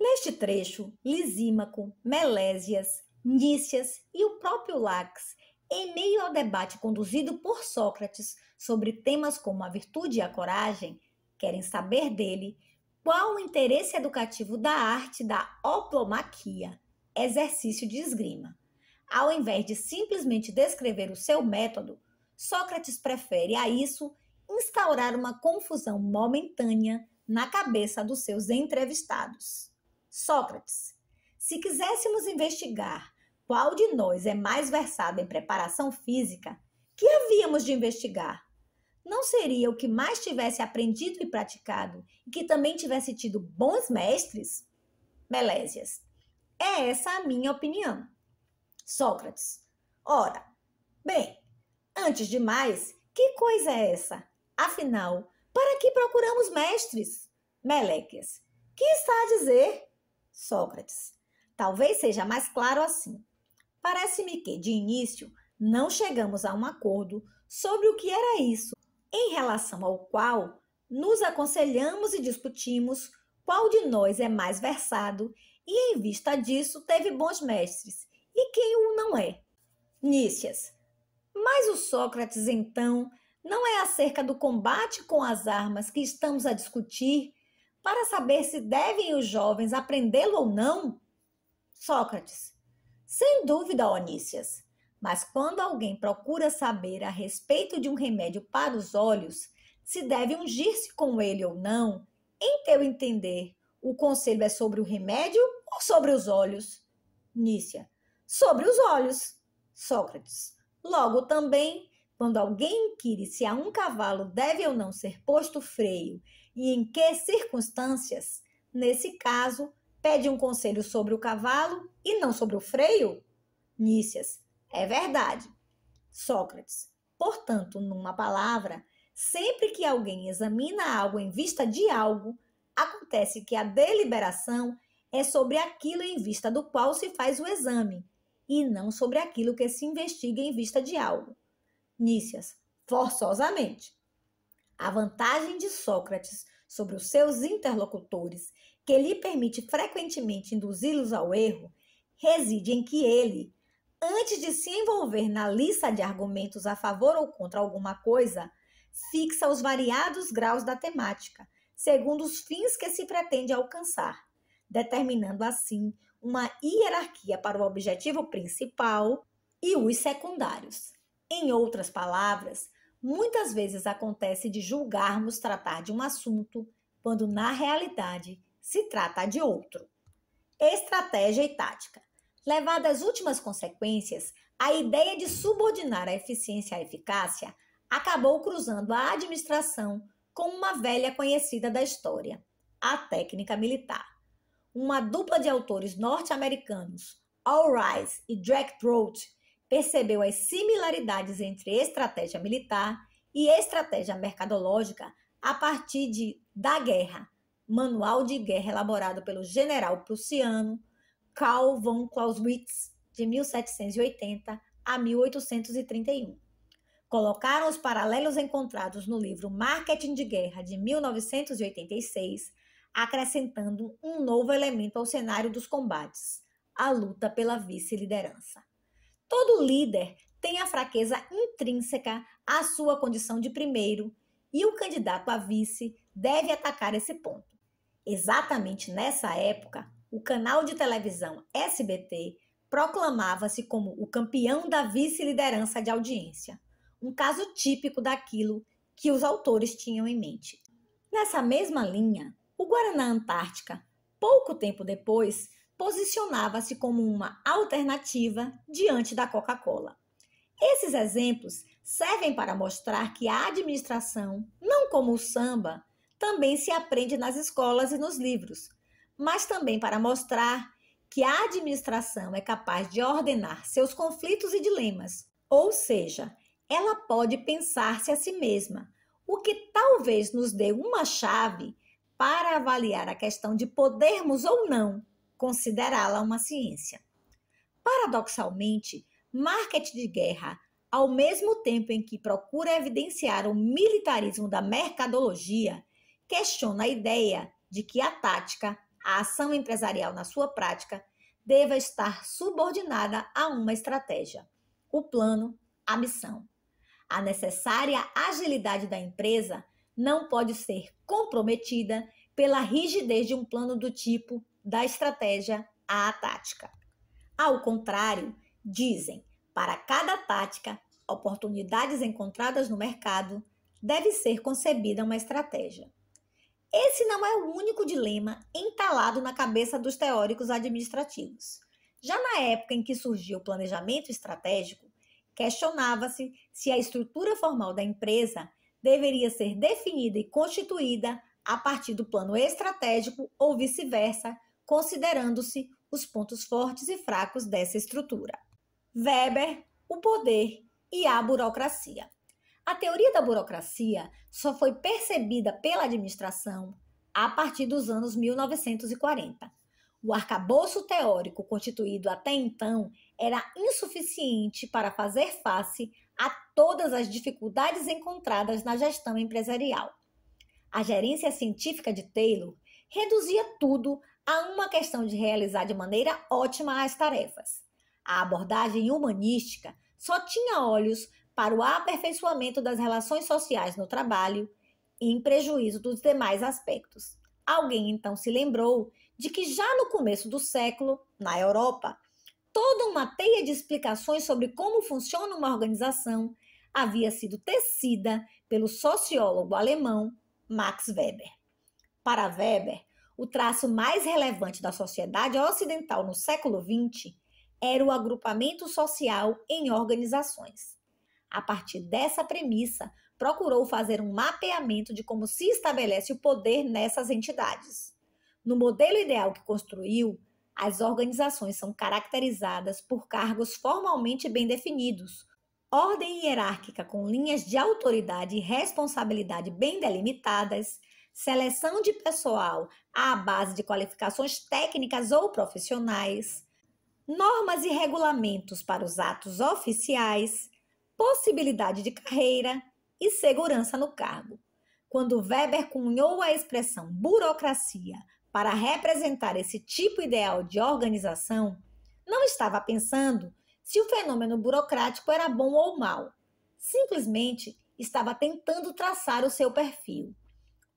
[SPEAKER 1] Neste trecho, Lisímaco, Melésias, Nícias e o próprio Lax, em meio ao debate conduzido por Sócrates sobre temas como a virtude e a coragem, querem saber dele qual o interesse educativo da arte da oplomaquia, exercício de esgrima. Ao invés de simplesmente descrever o seu método, Sócrates prefere a isso instaurar uma confusão momentânea na cabeça dos seus entrevistados. Sócrates, se quiséssemos investigar qual de nós é mais versado em preparação física, que havíamos de investigar? Não seria o que mais tivesse aprendido e praticado e que também tivesse tido bons mestres? Melésias, é essa a minha opinião. Sócrates. Ora, bem, antes de mais, que coisa é essa? Afinal, para que procuramos mestres? Meleques. Que está a dizer? Sócrates. Talvez seja mais claro assim. Parece-me que, de início, não chegamos a um acordo sobre o que era isso, em relação ao qual nos aconselhamos e discutimos qual de nós é mais versado e, em vista disso, teve bons mestres. E quem o não é? Nícias. Mas o Sócrates, então, não é acerca do combate com as armas que estamos a discutir para saber se devem os jovens aprendê-lo ou não? Sócrates. Sem dúvida, Onícias. Mas quando alguém procura saber a respeito de um remédio para os olhos, se deve ungir-se com ele ou não, em teu entender, o conselho é sobre o remédio ou sobre os olhos? Nícia. Sobre os olhos. Sócrates. Logo também, quando alguém inquire se a um cavalo deve ou não ser posto freio e em que circunstâncias, nesse caso, pede um conselho sobre o cavalo e não sobre o freio? Nícias. É verdade. Sócrates. Portanto, numa palavra, sempre que alguém examina algo em vista de algo, acontece que a deliberação é sobre aquilo em vista do qual se faz o exame, e não sobre aquilo que se investiga em vista de algo. Nícias, forçosamente. A vantagem de Sócrates sobre os seus interlocutores, que lhe permite frequentemente induzi-los ao erro, reside em que ele, antes de se envolver na lista de argumentos a favor ou contra alguma coisa, fixa os variados graus da temática, segundo os fins que se pretende alcançar determinando assim uma hierarquia para o objetivo principal e os secundários. Em outras palavras, muitas vezes acontece de julgarmos tratar de um assunto quando na realidade se trata de outro. Estratégia e tática. Levada às últimas consequências, a ideia de subordinar a eficiência à eficácia acabou cruzando a administração com uma velha conhecida da história, a técnica militar uma dupla de autores norte-americanos, All Rise e Jack Trout, percebeu as similaridades entre estratégia militar e estratégia mercadológica a partir de Da Guerra, manual de guerra elaborado pelo general prussiano Karl von Clausewitz, de 1780 a 1831. Colocaram os paralelos encontrados no livro Marketing de Guerra, de 1986, acrescentando um novo elemento ao cenário dos combates: a luta pela vice-liderança. Todo líder tem a fraqueza intrínseca à sua condição de primeiro e o candidato a vice deve atacar esse ponto. Exatamente nessa época, o canal de televisão SBT proclamava-se como o campeão da vice-liderança de audiência, um caso típico daquilo que os autores tinham em mente. Nessa mesma linha, o Guaraná Antártica, pouco tempo depois, posicionava-se como uma alternativa diante da Coca-Cola. Esses exemplos servem para mostrar que a administração, não como o samba, também se aprende nas escolas e nos livros, mas também para mostrar que a administração é capaz de ordenar seus conflitos e dilemas, ou seja, ela pode pensar-se a si mesma, o que talvez nos dê uma chave para avaliar a questão de podermos ou não considerá-la uma ciência. Paradoxalmente, marketing de guerra, ao mesmo tempo em que procura evidenciar o militarismo da mercadologia, questiona a ideia de que a tática, a ação empresarial na sua prática, deva estar subordinada a uma estratégia, o plano, a missão. A necessária agilidade da empresa não pode ser comprometida pela rigidez de um plano do tipo da estratégia à tática. Ao contrário, dizem, para cada tática, oportunidades encontradas no mercado, deve ser concebida uma estratégia. Esse não é o único dilema entalado na cabeça dos teóricos administrativos. Já na época em que surgiu o planejamento estratégico, questionava-se se a estrutura formal da empresa deveria ser definida e constituída a partir do plano estratégico ou vice-versa, considerando-se os pontos fortes e fracos dessa estrutura. Weber, o poder e a burocracia. A teoria da burocracia só foi percebida pela administração a partir dos anos 1940. O arcabouço teórico constituído até então era insuficiente para fazer face a todas as dificuldades encontradas na gestão empresarial. A gerência científica de Taylor reduzia tudo a uma questão de realizar de maneira ótima as tarefas. A abordagem humanística só tinha olhos para o aperfeiçoamento das relações sociais no trabalho, em prejuízo dos demais aspectos. Alguém então se lembrou de que já no começo do século, na Europa, toda uma teia de explicações sobre como funciona uma organização havia sido tecida pelo sociólogo alemão Max Weber. Para Weber, o traço mais relevante da sociedade ocidental no século XX era o agrupamento social em organizações. A partir dessa premissa, procurou fazer um mapeamento de como se estabelece o poder nessas entidades. No modelo ideal que construiu, as organizações são caracterizadas por cargos formalmente bem definidos, ordem hierárquica com linhas de autoridade e responsabilidade bem delimitadas, seleção de pessoal à base de qualificações técnicas ou profissionais, normas e regulamentos para os atos oficiais, possibilidade de carreira e segurança no cargo. Quando Weber cunhou a expressão burocracia para representar esse tipo ideal de organização, não estava pensando se o fenômeno burocrático era bom ou mal. Simplesmente estava tentando traçar o seu perfil.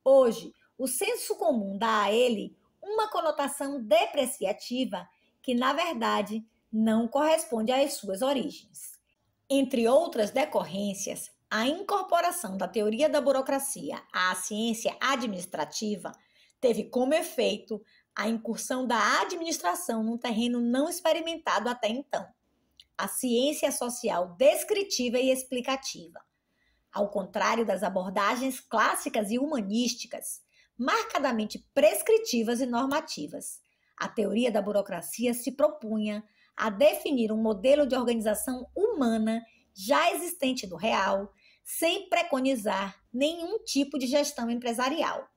[SPEAKER 1] Hoje, o senso comum dá a ele uma conotação depreciativa que, na verdade, não corresponde às suas origens. Entre outras decorrências, a incorporação da teoria da burocracia à ciência administrativa teve como efeito a incursão da administração num terreno não experimentado até então, a ciência social descritiva e explicativa. Ao contrário das abordagens clássicas e humanísticas, marcadamente prescritivas e normativas, a teoria da burocracia se propunha a definir um modelo de organização humana já existente do real, sem preconizar nenhum tipo de gestão empresarial.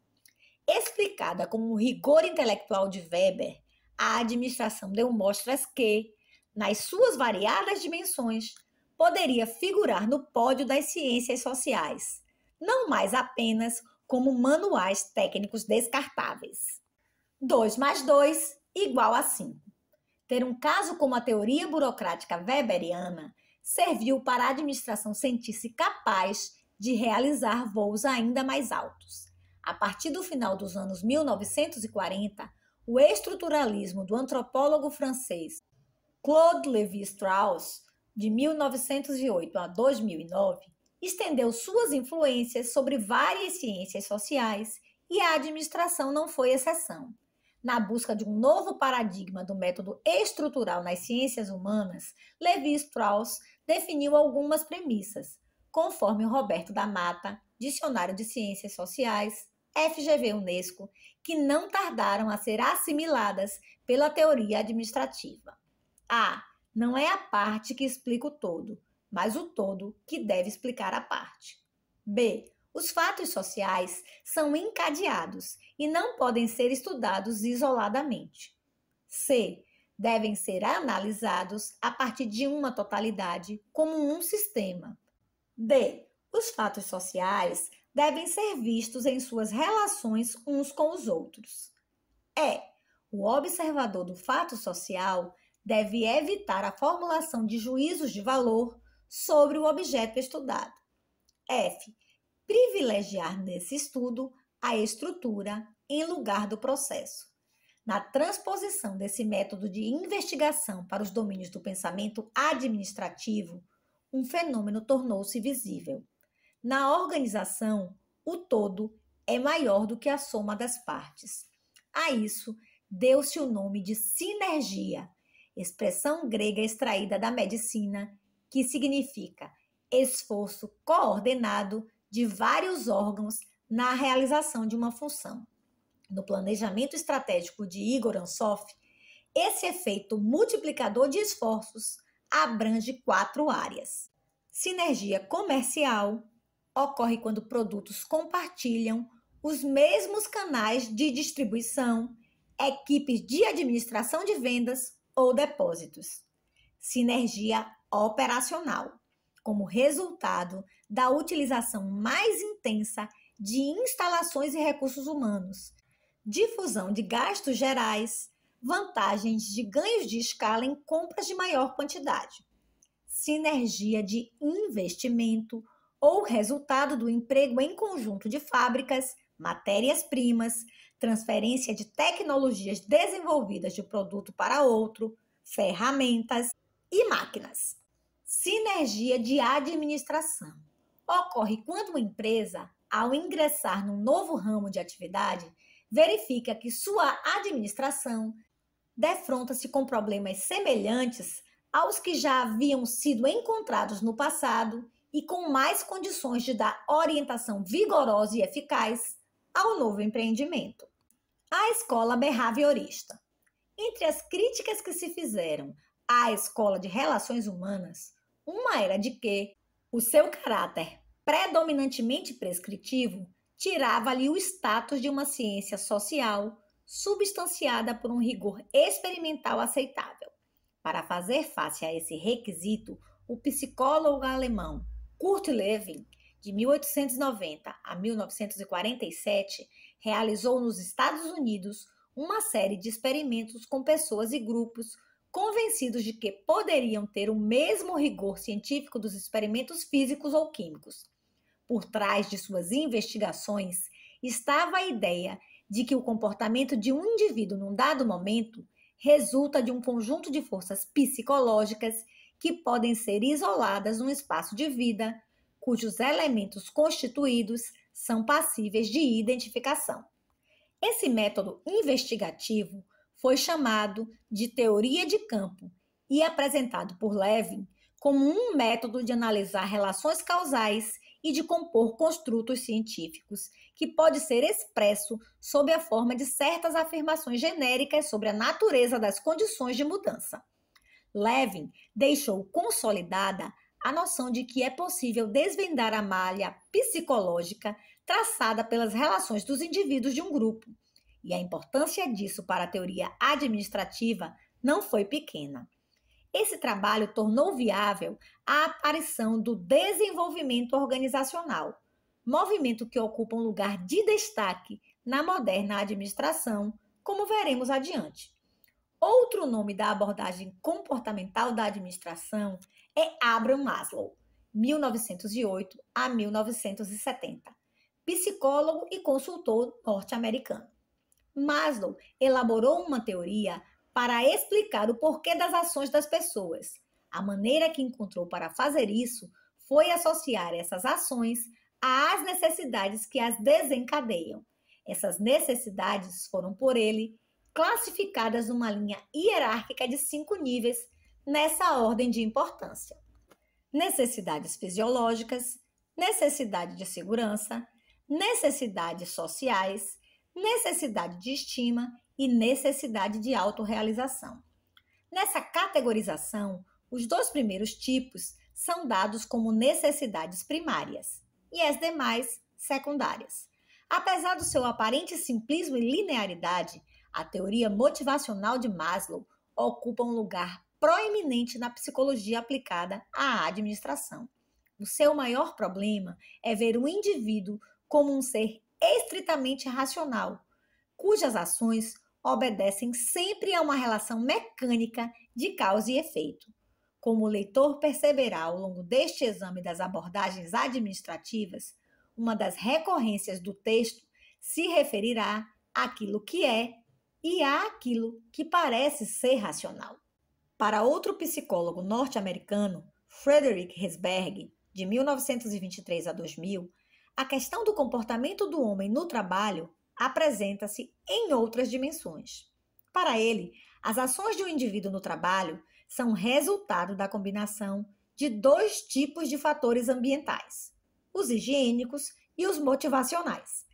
[SPEAKER 1] Explicada como o rigor intelectual de Weber, a administração deu mostras que, nas suas variadas dimensões, poderia figurar no pódio das ciências sociais, não mais apenas como manuais técnicos descartáveis. 2 mais 2 igual a 5. Ter um caso como a teoria burocrática weberiana serviu para a administração sentir-se capaz de realizar voos ainda mais altos a partir do final dos anos 1940, o estruturalismo do antropólogo francês Claude Lévi-Strauss, de 1908 a 2009, estendeu suas influências sobre várias ciências sociais e a administração não foi exceção. Na busca de um novo paradigma do método estrutural nas ciências humanas, Levi-Strauss definiu algumas premissas, conforme Roberto da Mata, Dicionário de Ciências Sociais, FGV Unesco, que não tardaram a ser assimiladas pela teoria administrativa. A não é a parte que explica o todo, mas o todo que deve explicar a parte. B. Os fatos sociais são encadeados e não podem ser estudados isoladamente. C. Devem ser analisados a partir de uma totalidade, como um sistema. D. Os fatos sociais devem ser vistos em suas relações uns com os outros. É, o observador do fato social deve evitar a formulação de juízos de valor sobre o objeto estudado. F. Privilegiar nesse estudo a estrutura em lugar do processo. Na transposição desse método de investigação para os domínios do pensamento administrativo, um fenômeno tornou-se visível na organização, o todo é maior do que a soma das partes. A isso deu-se o nome de sinergia, expressão grega extraída da medicina, que significa esforço coordenado de vários órgãos na realização de uma função. No planejamento estratégico de Igor Ansoff, esse efeito multiplicador de esforços abrange quatro áreas: sinergia comercial, ocorre quando produtos compartilham os mesmos canais de distribuição, equipes de administração de vendas ou depósitos. Sinergia operacional, como resultado da utilização mais intensa de instalações e recursos humanos, difusão de gastos gerais, vantagens de ganhos de escala em compras de maior quantidade, sinergia de investimento ou resultado do emprego em conjunto de fábricas, matérias-primas, transferência de tecnologias desenvolvidas de produto para outro, ferramentas e máquinas. Sinergia de administração ocorre quando uma empresa, ao ingressar num novo ramo de atividade, verifica que sua administração defronta-se com problemas semelhantes aos que já haviam sido encontrados no passado e com mais condições de dar orientação vigorosa e eficaz ao novo empreendimento. A escola behaviorista. Entre as críticas que se fizeram à escola de relações humanas, uma era de que o seu caráter predominantemente prescritivo tirava-lhe o status de uma ciência social substanciada por um rigor experimental aceitável. Para fazer face a esse requisito, o psicólogo alemão Kurt Levin, de 1890 a 1947, realizou nos Estados Unidos uma série de experimentos com pessoas e grupos convencidos de que poderiam ter o mesmo rigor científico dos experimentos físicos ou químicos. Por trás de suas investigações estava a ideia de que o comportamento de um indivíduo num dado momento resulta de um conjunto de forças psicológicas que podem ser isoladas num espaço de vida, cujos elementos constituídos são passíveis de identificação. Esse método investigativo foi chamado de teoria de campo e apresentado por Levin como um método de analisar relações causais e de compor construtos científicos, que pode ser expresso sob a forma de certas afirmações genéricas sobre a natureza das condições de mudança. Levin deixou consolidada a noção de que é possível desvendar a malha psicológica traçada pelas relações dos indivíduos de um grupo. E a importância disso para a teoria administrativa não foi pequena. Esse trabalho tornou viável a aparição do desenvolvimento organizacional, movimento que ocupa um lugar de destaque na moderna administração, como veremos adiante. Outro nome da abordagem comportamental da administração é Abraham Maslow, 1908 a 1970, psicólogo e consultor norte-americano. Maslow elaborou uma teoria para explicar o porquê das ações das pessoas. A maneira que encontrou para fazer isso foi associar essas ações às necessidades que as desencadeiam. Essas necessidades foram por ele classificadas numa linha hierárquica de cinco níveis nessa ordem de importância: necessidades fisiológicas, necessidade de segurança, necessidades sociais, necessidade de estima e necessidade de autorrealização. Nessa categorização, os dois primeiros tipos são dados como necessidades primárias e as demais secundárias. Apesar do seu aparente simplismo e linearidade, a teoria motivacional de Maslow ocupa um lugar proeminente na psicologia aplicada à administração. O seu maior problema é ver o indivíduo como um ser estritamente racional, cujas ações obedecem sempre a uma relação mecânica de causa e efeito. Como o leitor perceberá ao longo deste exame das abordagens administrativas, uma das recorrências do texto se referirá àquilo que é e há aquilo que parece ser racional. Para outro psicólogo norte-americano, Frederick Hesberg, de 1923 a 2000, a questão do comportamento do homem no trabalho apresenta-se em outras dimensões. Para ele, as ações de um indivíduo no trabalho são resultado da combinação de dois tipos de fatores ambientais: os higiênicos e os motivacionais.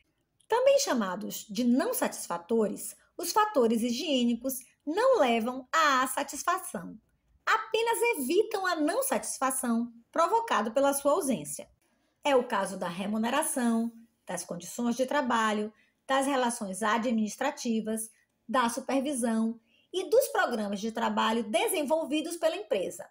[SPEAKER 1] Também chamados de não satisfatores os fatores higiênicos não levam à satisfação, apenas evitam a não satisfação provocada pela sua ausência. É o caso da remuneração, das condições de trabalho, das relações administrativas, da supervisão e dos programas de trabalho desenvolvidos pela empresa.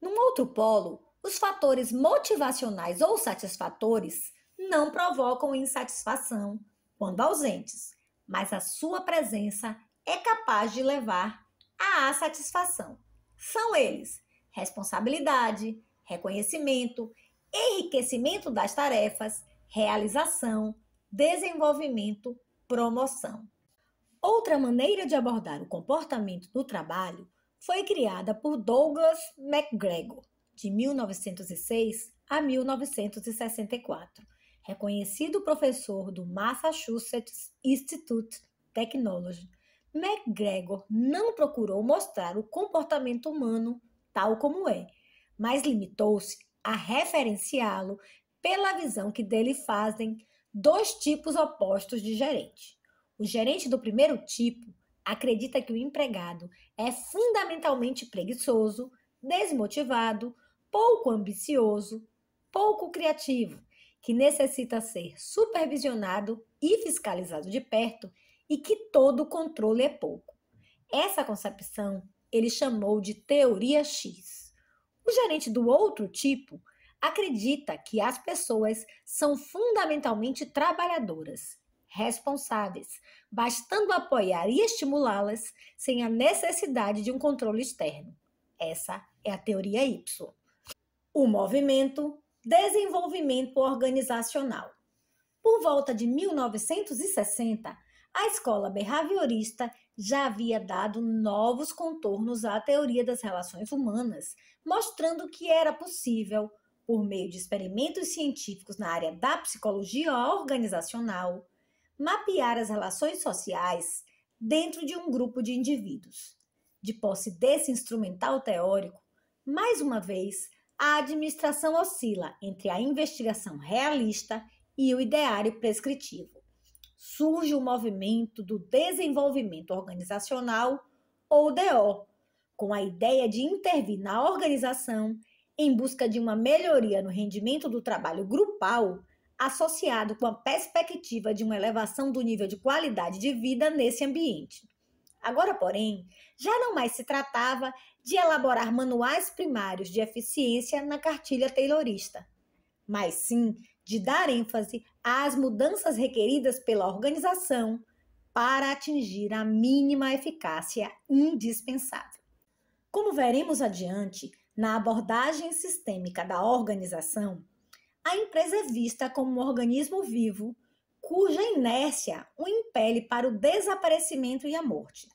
[SPEAKER 1] Num outro polo, os fatores motivacionais ou satisfatores não provocam insatisfação quando ausentes mas a sua presença é capaz de levar à satisfação. São eles: responsabilidade, reconhecimento, enriquecimento das tarefas, realização, desenvolvimento, promoção. Outra maneira de abordar o comportamento do trabalho foi criada por Douglas MacGregor, de 1906 a 1964 reconhecido é professor do Massachusetts Institute Technology, McGregor não procurou mostrar o comportamento humano tal como é, mas limitou-se a referenciá-lo pela visão que dele fazem dois tipos opostos de gerente. O gerente do primeiro tipo acredita que o empregado é fundamentalmente preguiçoso, desmotivado, pouco ambicioso, pouco criativo que necessita ser supervisionado e fiscalizado de perto e que todo controle é pouco. Essa concepção ele chamou de teoria X. O gerente do outro tipo acredita que as pessoas são fundamentalmente trabalhadoras, responsáveis, bastando apoiar e estimulá-las sem a necessidade de um controle externo. Essa é a teoria Y. O movimento Desenvolvimento organizacional. Por volta de 1960, a escola behaviorista já havia dado novos contornos à teoria das relações humanas, mostrando que era possível, por meio de experimentos científicos na área da psicologia organizacional, mapear as relações sociais dentro de um grupo de indivíduos. De posse desse instrumental teórico, mais uma vez, a administração oscila entre a investigação realista e o ideário prescritivo. Surge o movimento do desenvolvimento organizacional, ou DO, com a ideia de intervir na organização em busca de uma melhoria no rendimento do trabalho grupal, associado com a perspectiva de uma elevação do nível de qualidade de vida nesse ambiente. Agora, porém, já não mais se tratava de elaborar manuais primários de eficiência na cartilha taylorista, mas sim de dar ênfase às mudanças requeridas pela organização para atingir a mínima eficácia indispensável. Como veremos adiante, na abordagem sistêmica da organização, a empresa é vista como um organismo vivo cuja inércia o impele para o desaparecimento e a morte.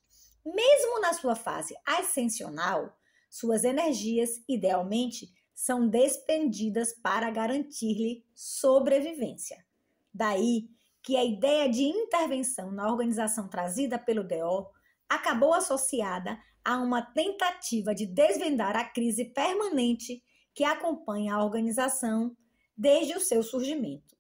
[SPEAKER 1] Mesmo na sua fase ascensional, suas energias, idealmente, são despendidas para garantir-lhe sobrevivência. Daí que a ideia de intervenção na organização trazida pelo DO acabou associada a uma tentativa de desvendar a crise permanente que acompanha a organização desde o seu surgimento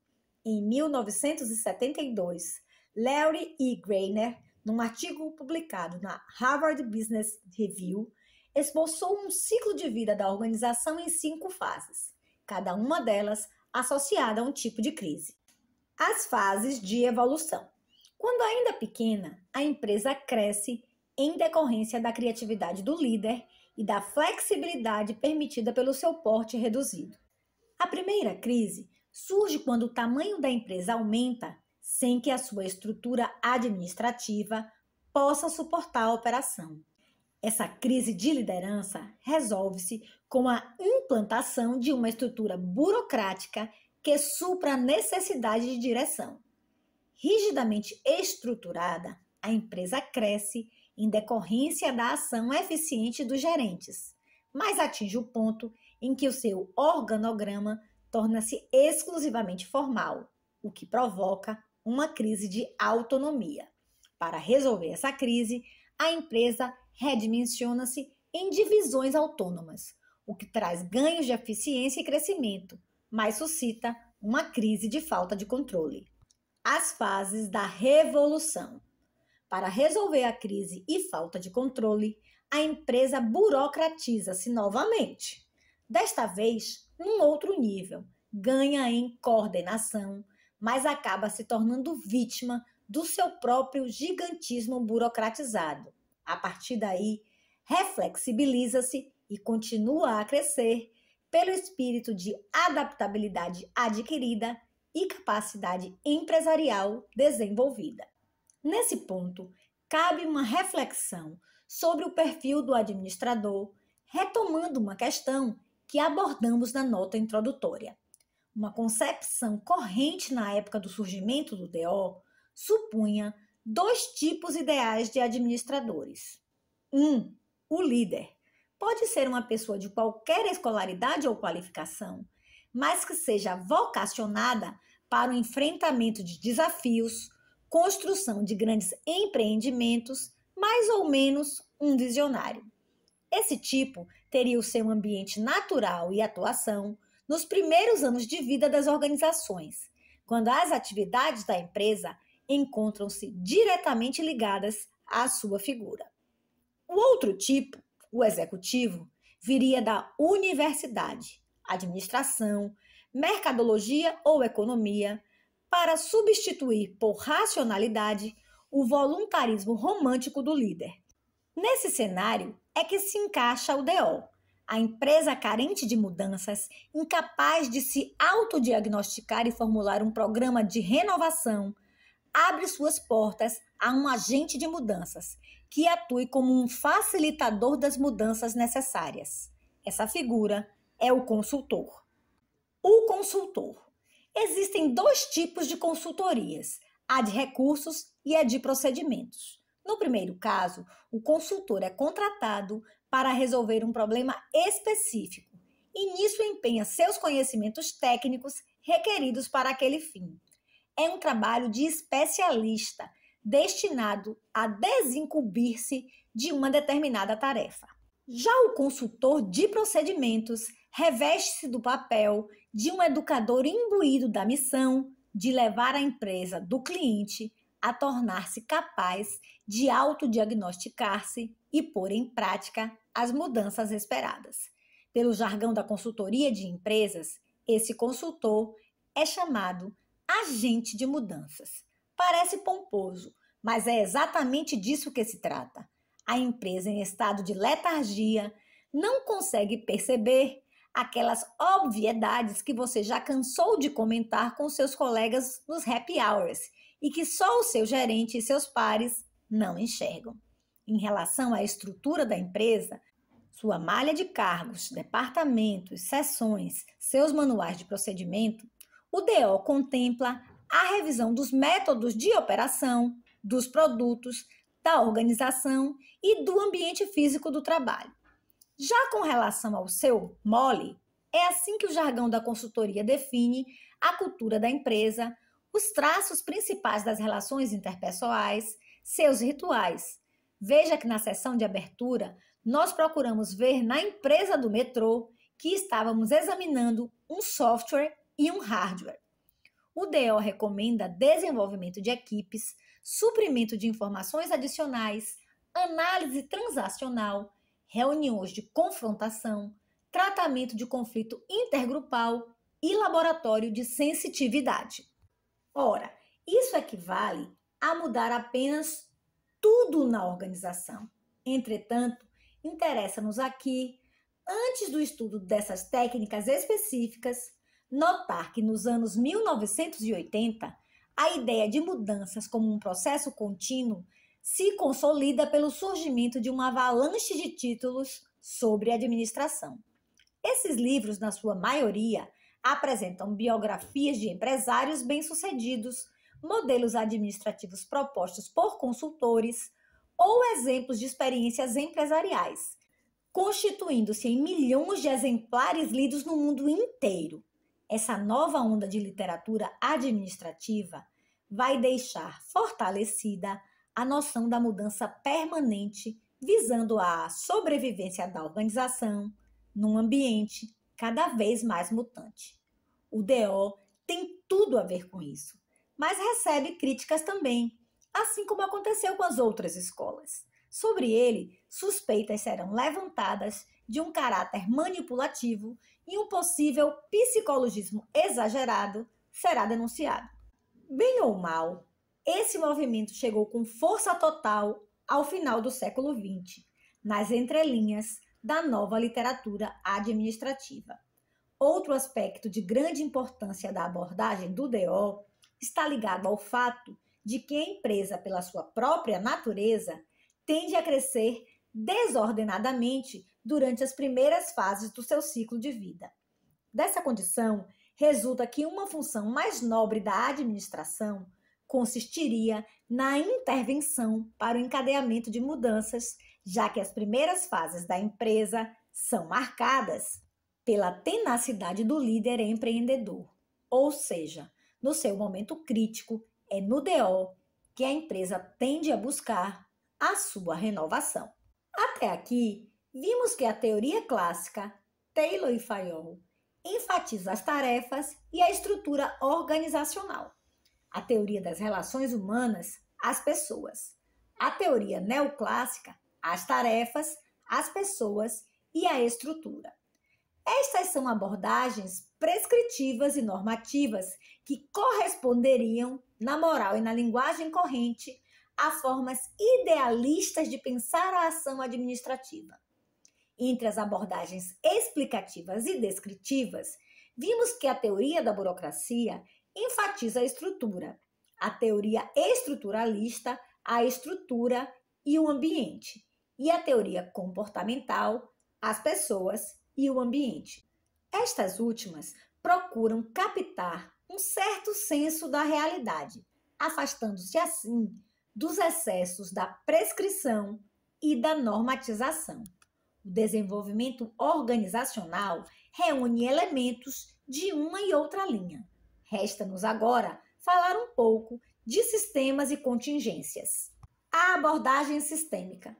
[SPEAKER 1] em 1972, Larry E. Grainer, num artigo publicado na Harvard Business Review, esboçou um ciclo de vida da organização em cinco fases, cada uma delas associada a um tipo de crise. As fases de evolução. Quando ainda pequena, a empresa cresce em decorrência da criatividade do líder e da flexibilidade permitida pelo seu porte reduzido. A primeira crise surge quando o tamanho da empresa aumenta sem que a sua estrutura administrativa possa suportar a operação. Essa crise de liderança resolve-se com a implantação de uma estrutura burocrática que supra a necessidade de direção. Rigidamente estruturada, a empresa cresce em decorrência da ação eficiente dos gerentes, mas atinge o ponto em que o seu organograma torna-se exclusivamente formal, o que provoca uma crise de autonomia. Para resolver essa crise, a empresa redimensiona-se em divisões autônomas, o que traz ganhos de eficiência e crescimento, mas suscita uma crise de falta de controle. As fases da revolução. Para resolver a crise e falta de controle, a empresa burocratiza-se novamente. Desta vez, num outro nível, ganha em coordenação, mas acaba se tornando vítima do seu próprio gigantismo burocratizado. A partir daí, reflexibiliza-se e continua a crescer pelo espírito de adaptabilidade adquirida e capacidade empresarial desenvolvida. Nesse ponto, cabe uma reflexão sobre o perfil do administrador, retomando uma questão que abordamos na nota introdutória. Uma concepção corrente na época do surgimento do DO supunha dois tipos ideais de administradores. Um, o líder. Pode ser uma pessoa de qualquer escolaridade ou qualificação, mas que seja vocacionada para o enfrentamento de desafios, construção de grandes empreendimentos, mais ou menos um visionário. Esse tipo teria o seu ambiente natural e atuação nos primeiros anos de vida das organizações, quando as atividades da empresa encontram-se diretamente ligadas à sua figura. O outro tipo, o executivo, viria da universidade, administração, mercadologia ou economia, para substituir por racionalidade o voluntarismo romântico do líder. Nesse cenário, é que se encaixa o DO, a empresa carente de mudanças, incapaz de se autodiagnosticar e formular um programa de renovação, abre suas portas a um agente de mudanças que atue como um facilitador das mudanças necessárias. Essa figura é o consultor. O consultor. Existem dois tipos de consultorias: a de recursos e a de procedimentos. No primeiro caso, o consultor é contratado para resolver um problema específico e nisso empenha seus conhecimentos técnicos requeridos para aquele fim. É um trabalho de especialista destinado a desincumbir-se de uma determinada tarefa. Já o consultor de procedimentos reveste-se do papel de um educador imbuído da missão de levar a empresa do cliente a tornar-se capaz de autodiagnosticar-se e pôr em prática as mudanças esperadas. Pelo jargão da consultoria de empresas, esse consultor é chamado agente de mudanças. Parece pomposo, mas é exatamente disso que se trata. A empresa em estado de letargia não consegue perceber aquelas obviedades que você já cansou de comentar com seus colegas nos happy hours e que só o seu gerente e seus pares não enxergam. Em relação à estrutura da empresa, sua malha de cargos, departamentos, seções, seus manuais de procedimento, o DO contempla a revisão dos métodos de operação, dos produtos, da organização e do ambiente físico do trabalho. Já com relação ao seu MOLE, é assim que o jargão da consultoria define a cultura da empresa, os traços principais das relações interpessoais, seus rituais. Veja que na sessão de abertura, nós procuramos ver na empresa do metrô que estávamos examinando um software e um hardware. O DO recomenda desenvolvimento de equipes, suprimento de informações adicionais, análise transacional, reuniões de confrontação, tratamento de conflito intergrupal e laboratório de sensitividade. Ora, isso equivale a mudar apenas tudo na organização. Entretanto, interessa-nos aqui, antes do estudo dessas técnicas específicas, notar que nos anos 1980, a ideia de mudanças como um processo contínuo se consolida pelo surgimento de uma avalanche de títulos sobre administração. Esses livros, na sua maioria, apresentam biografias de empresários bem-sucedidos, modelos administrativos propostos por consultores ou exemplos de experiências empresariais, constituindo-se em milhões de exemplares lidos no mundo inteiro. Essa nova onda de literatura administrativa vai deixar fortalecida a noção da mudança permanente visando a sobrevivência da organização num ambiente cada vez mais mutante. O DO tem tudo a ver com isso, mas recebe críticas também, assim como aconteceu com as outras escolas. Sobre ele, suspeitas serão levantadas de um caráter manipulativo e um possível psicologismo exagerado será denunciado. Bem ou mal, esse movimento chegou com força total ao final do século XX. Nas entrelinhas, da nova literatura administrativa. Outro aspecto de grande importância da abordagem do DO está ligado ao fato de que a empresa, pela sua própria natureza, tende a crescer desordenadamente durante as primeiras fases do seu ciclo de vida. Dessa condição, resulta que uma função mais nobre da administração consistiria na intervenção para o encadeamento de mudanças já que as primeiras fases da empresa são marcadas pela tenacidade do líder empreendedor. Ou seja, no seu momento crítico, é no DO que a empresa tende a buscar a sua renovação. Até aqui, vimos que a teoria clássica Taylor e Fayol enfatiza as tarefas e a estrutura organizacional. A teoria das relações humanas, as pessoas. A teoria neoclássica as tarefas, as pessoas e a estrutura. Estas são abordagens prescritivas e normativas que corresponderiam, na moral e na linguagem corrente, a formas idealistas de pensar a ação administrativa. Entre as abordagens explicativas e descritivas, vimos que a teoria da burocracia enfatiza a estrutura, a teoria estruturalista, a estrutura e o ambiente, e a teoria comportamental, as pessoas e o ambiente. Estas últimas procuram captar um certo senso da realidade, afastando-se assim dos excessos da prescrição e da normatização. O desenvolvimento organizacional reúne elementos de uma e outra linha. Resta-nos agora falar um pouco de sistemas e contingências. A abordagem sistêmica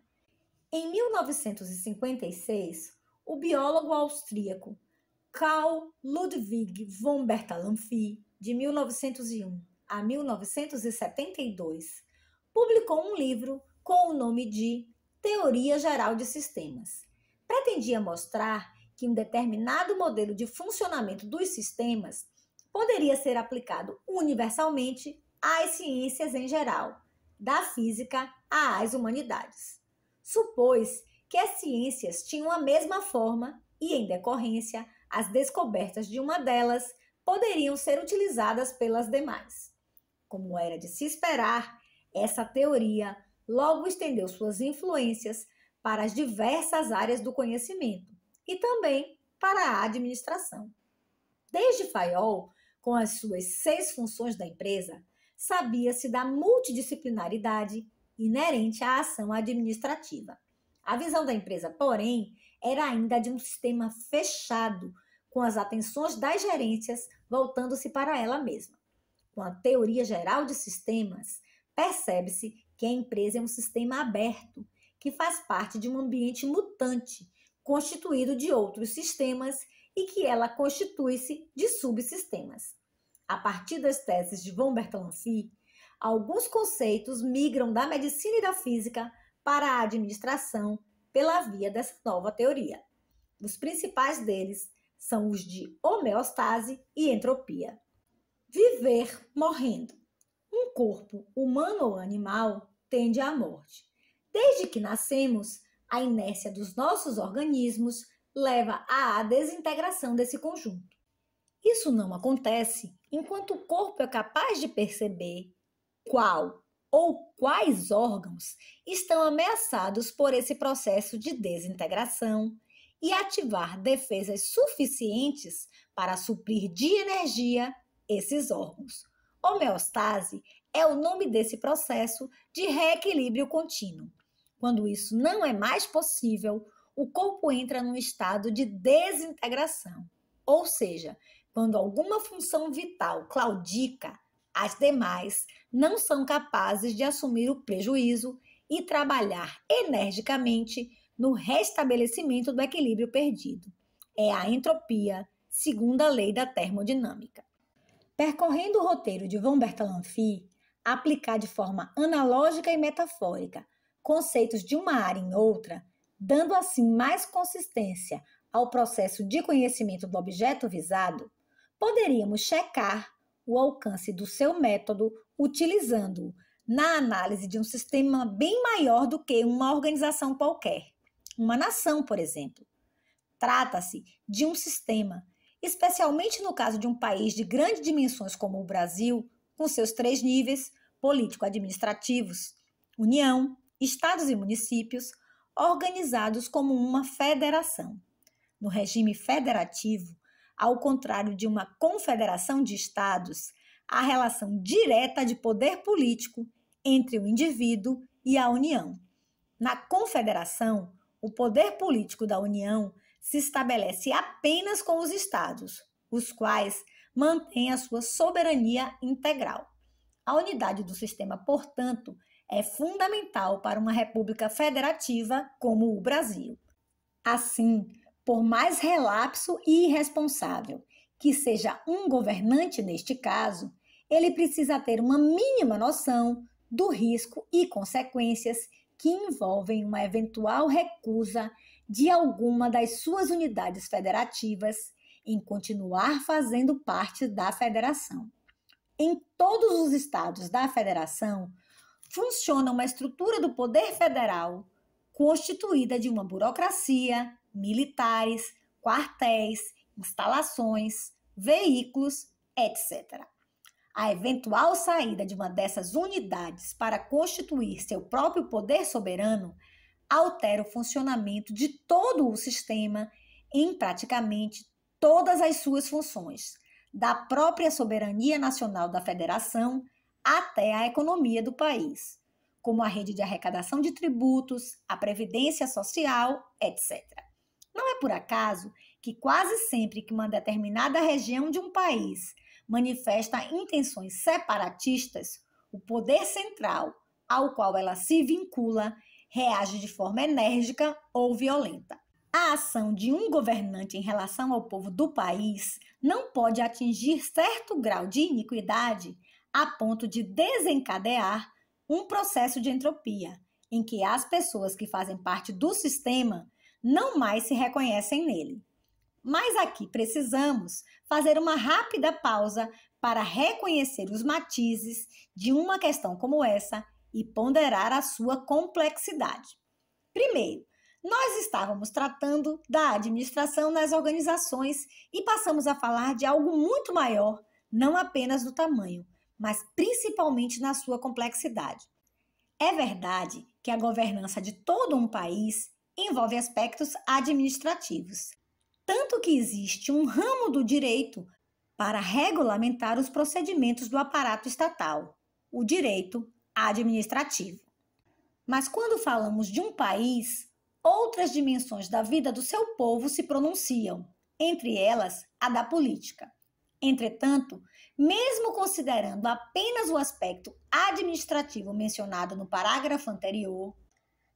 [SPEAKER 1] em 1956, o biólogo austríaco Carl Ludwig von Bertalanffy, de 1901 a 1972, publicou um livro com o nome de Teoria Geral de Sistemas. Pretendia mostrar que um determinado modelo de funcionamento dos sistemas poderia ser aplicado universalmente às ciências em geral, da física às humanidades supôs que as ciências tinham a mesma forma e, em decorrência, as descobertas de uma delas poderiam ser utilizadas pelas demais. Como era de se esperar, essa teoria logo estendeu suas influências para as diversas áreas do conhecimento e também para a administração. Desde Fayol, com as suas seis funções da empresa, sabia-se da multidisciplinaridade inerente à ação administrativa. A visão da empresa, porém, era ainda de um sistema fechado, com as atenções das gerências voltando-se para ela mesma. Com a teoria geral de sistemas, percebe-se que a empresa é um sistema aberto, que faz parte de um ambiente mutante, constituído de outros sistemas e que ela constitui-se de subsistemas. A partir das teses de von Bertalanffy, alguns conceitos migram da medicina e da física para a administração pela via dessa nova teoria. Os principais deles são os de homeostase e entropia. Viver morrendo. Um corpo, humano ou animal, tende à morte. Desde que nascemos, a inércia dos nossos organismos leva à desintegração desse conjunto. Isso não acontece enquanto o corpo é capaz de perceber qual ou quais órgãos estão ameaçados por esse processo de desintegração e ativar defesas suficientes para suprir de energia esses órgãos. Homeostase é o nome desse processo de reequilíbrio contínuo. Quando isso não é mais possível, o corpo entra num estado de desintegração, ou seja, quando alguma função vital claudica, as demais não são capazes de assumir o prejuízo e trabalhar energicamente no restabelecimento do equilíbrio perdido. É a entropia, segunda lei da termodinâmica. Percorrendo o roteiro de Von Bertalanffy, aplicar de forma analógica e metafórica conceitos de uma área em outra, dando assim mais consistência ao processo de conhecimento do objeto visado, poderíamos checar o alcance do seu método utilizando-o na análise de um sistema bem maior do que uma organização qualquer, uma nação, por exemplo. Trata-se de um sistema, especialmente no caso de um país de grandes dimensões como o Brasil, com seus três níveis político-administrativos, União, Estados e municípios, organizados como uma federação. No regime federativo, ao contrário de uma confederação de estados, a relação direta de poder político entre o indivíduo e a União. Na confederação, o poder político da União se estabelece apenas com os estados, os quais mantêm a sua soberania integral. A unidade do sistema, portanto, é fundamental para uma república federativa como o Brasil. Assim, por mais relapso e irresponsável que seja um governante neste caso, ele precisa ter uma mínima noção do risco e consequências que envolvem uma eventual recusa de alguma das suas unidades federativas em continuar fazendo parte da federação. Em todos os estados da federação, funciona uma estrutura do poder federal constituída de uma burocracia, militares, quartéis, instalações, veículos, etc. A eventual saída de uma dessas unidades para constituir seu próprio poder soberano altera o funcionamento de todo o sistema em praticamente todas as suas funções, da própria soberania nacional da federação até a economia do país, como a rede de arrecadação de tributos, a previdência social, etc. Não é por acaso que quase sempre que uma determinada região de um país manifesta intenções separatistas, o poder central ao qual ela se vincula reage de forma enérgica ou violenta. A ação de um governante em relação ao povo do país não pode atingir certo grau de iniquidade a ponto de desencadear um processo de entropia, em que as pessoas que fazem parte do sistema não mais se reconhecem nele. Mas aqui precisamos fazer uma rápida pausa para reconhecer os matizes de uma questão como essa e ponderar a sua complexidade. Primeiro, nós estávamos tratando da administração nas organizações e passamos a falar de algo muito maior, não apenas do tamanho, mas principalmente na sua complexidade. É verdade que a governança de todo um país envolve aspectos administrativos. Tanto que existe um ramo do direito para regulamentar os procedimentos do aparato estatal, o direito administrativo. Mas quando falamos de um país, outras dimensões da vida do seu povo se pronunciam, entre elas a da política. Entretanto, mesmo considerando apenas o aspecto administrativo mencionado no parágrafo anterior,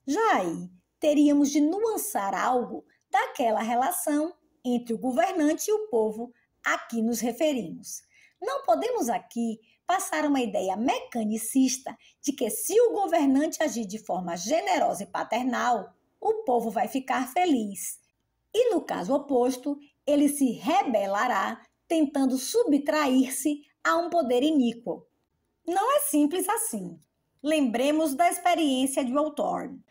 [SPEAKER 1] já aí teríamos de nuançar algo daquela relação entre o governante e o povo a que nos referimos. Não podemos aqui passar uma ideia mecanicista de que se o governante agir de forma generosa e paternal, o povo vai ficar feliz. E no caso oposto, ele se rebelará tentando subtrair-se a um poder iníquo. Não é simples assim. Lembremos da experiência de Hawthorne.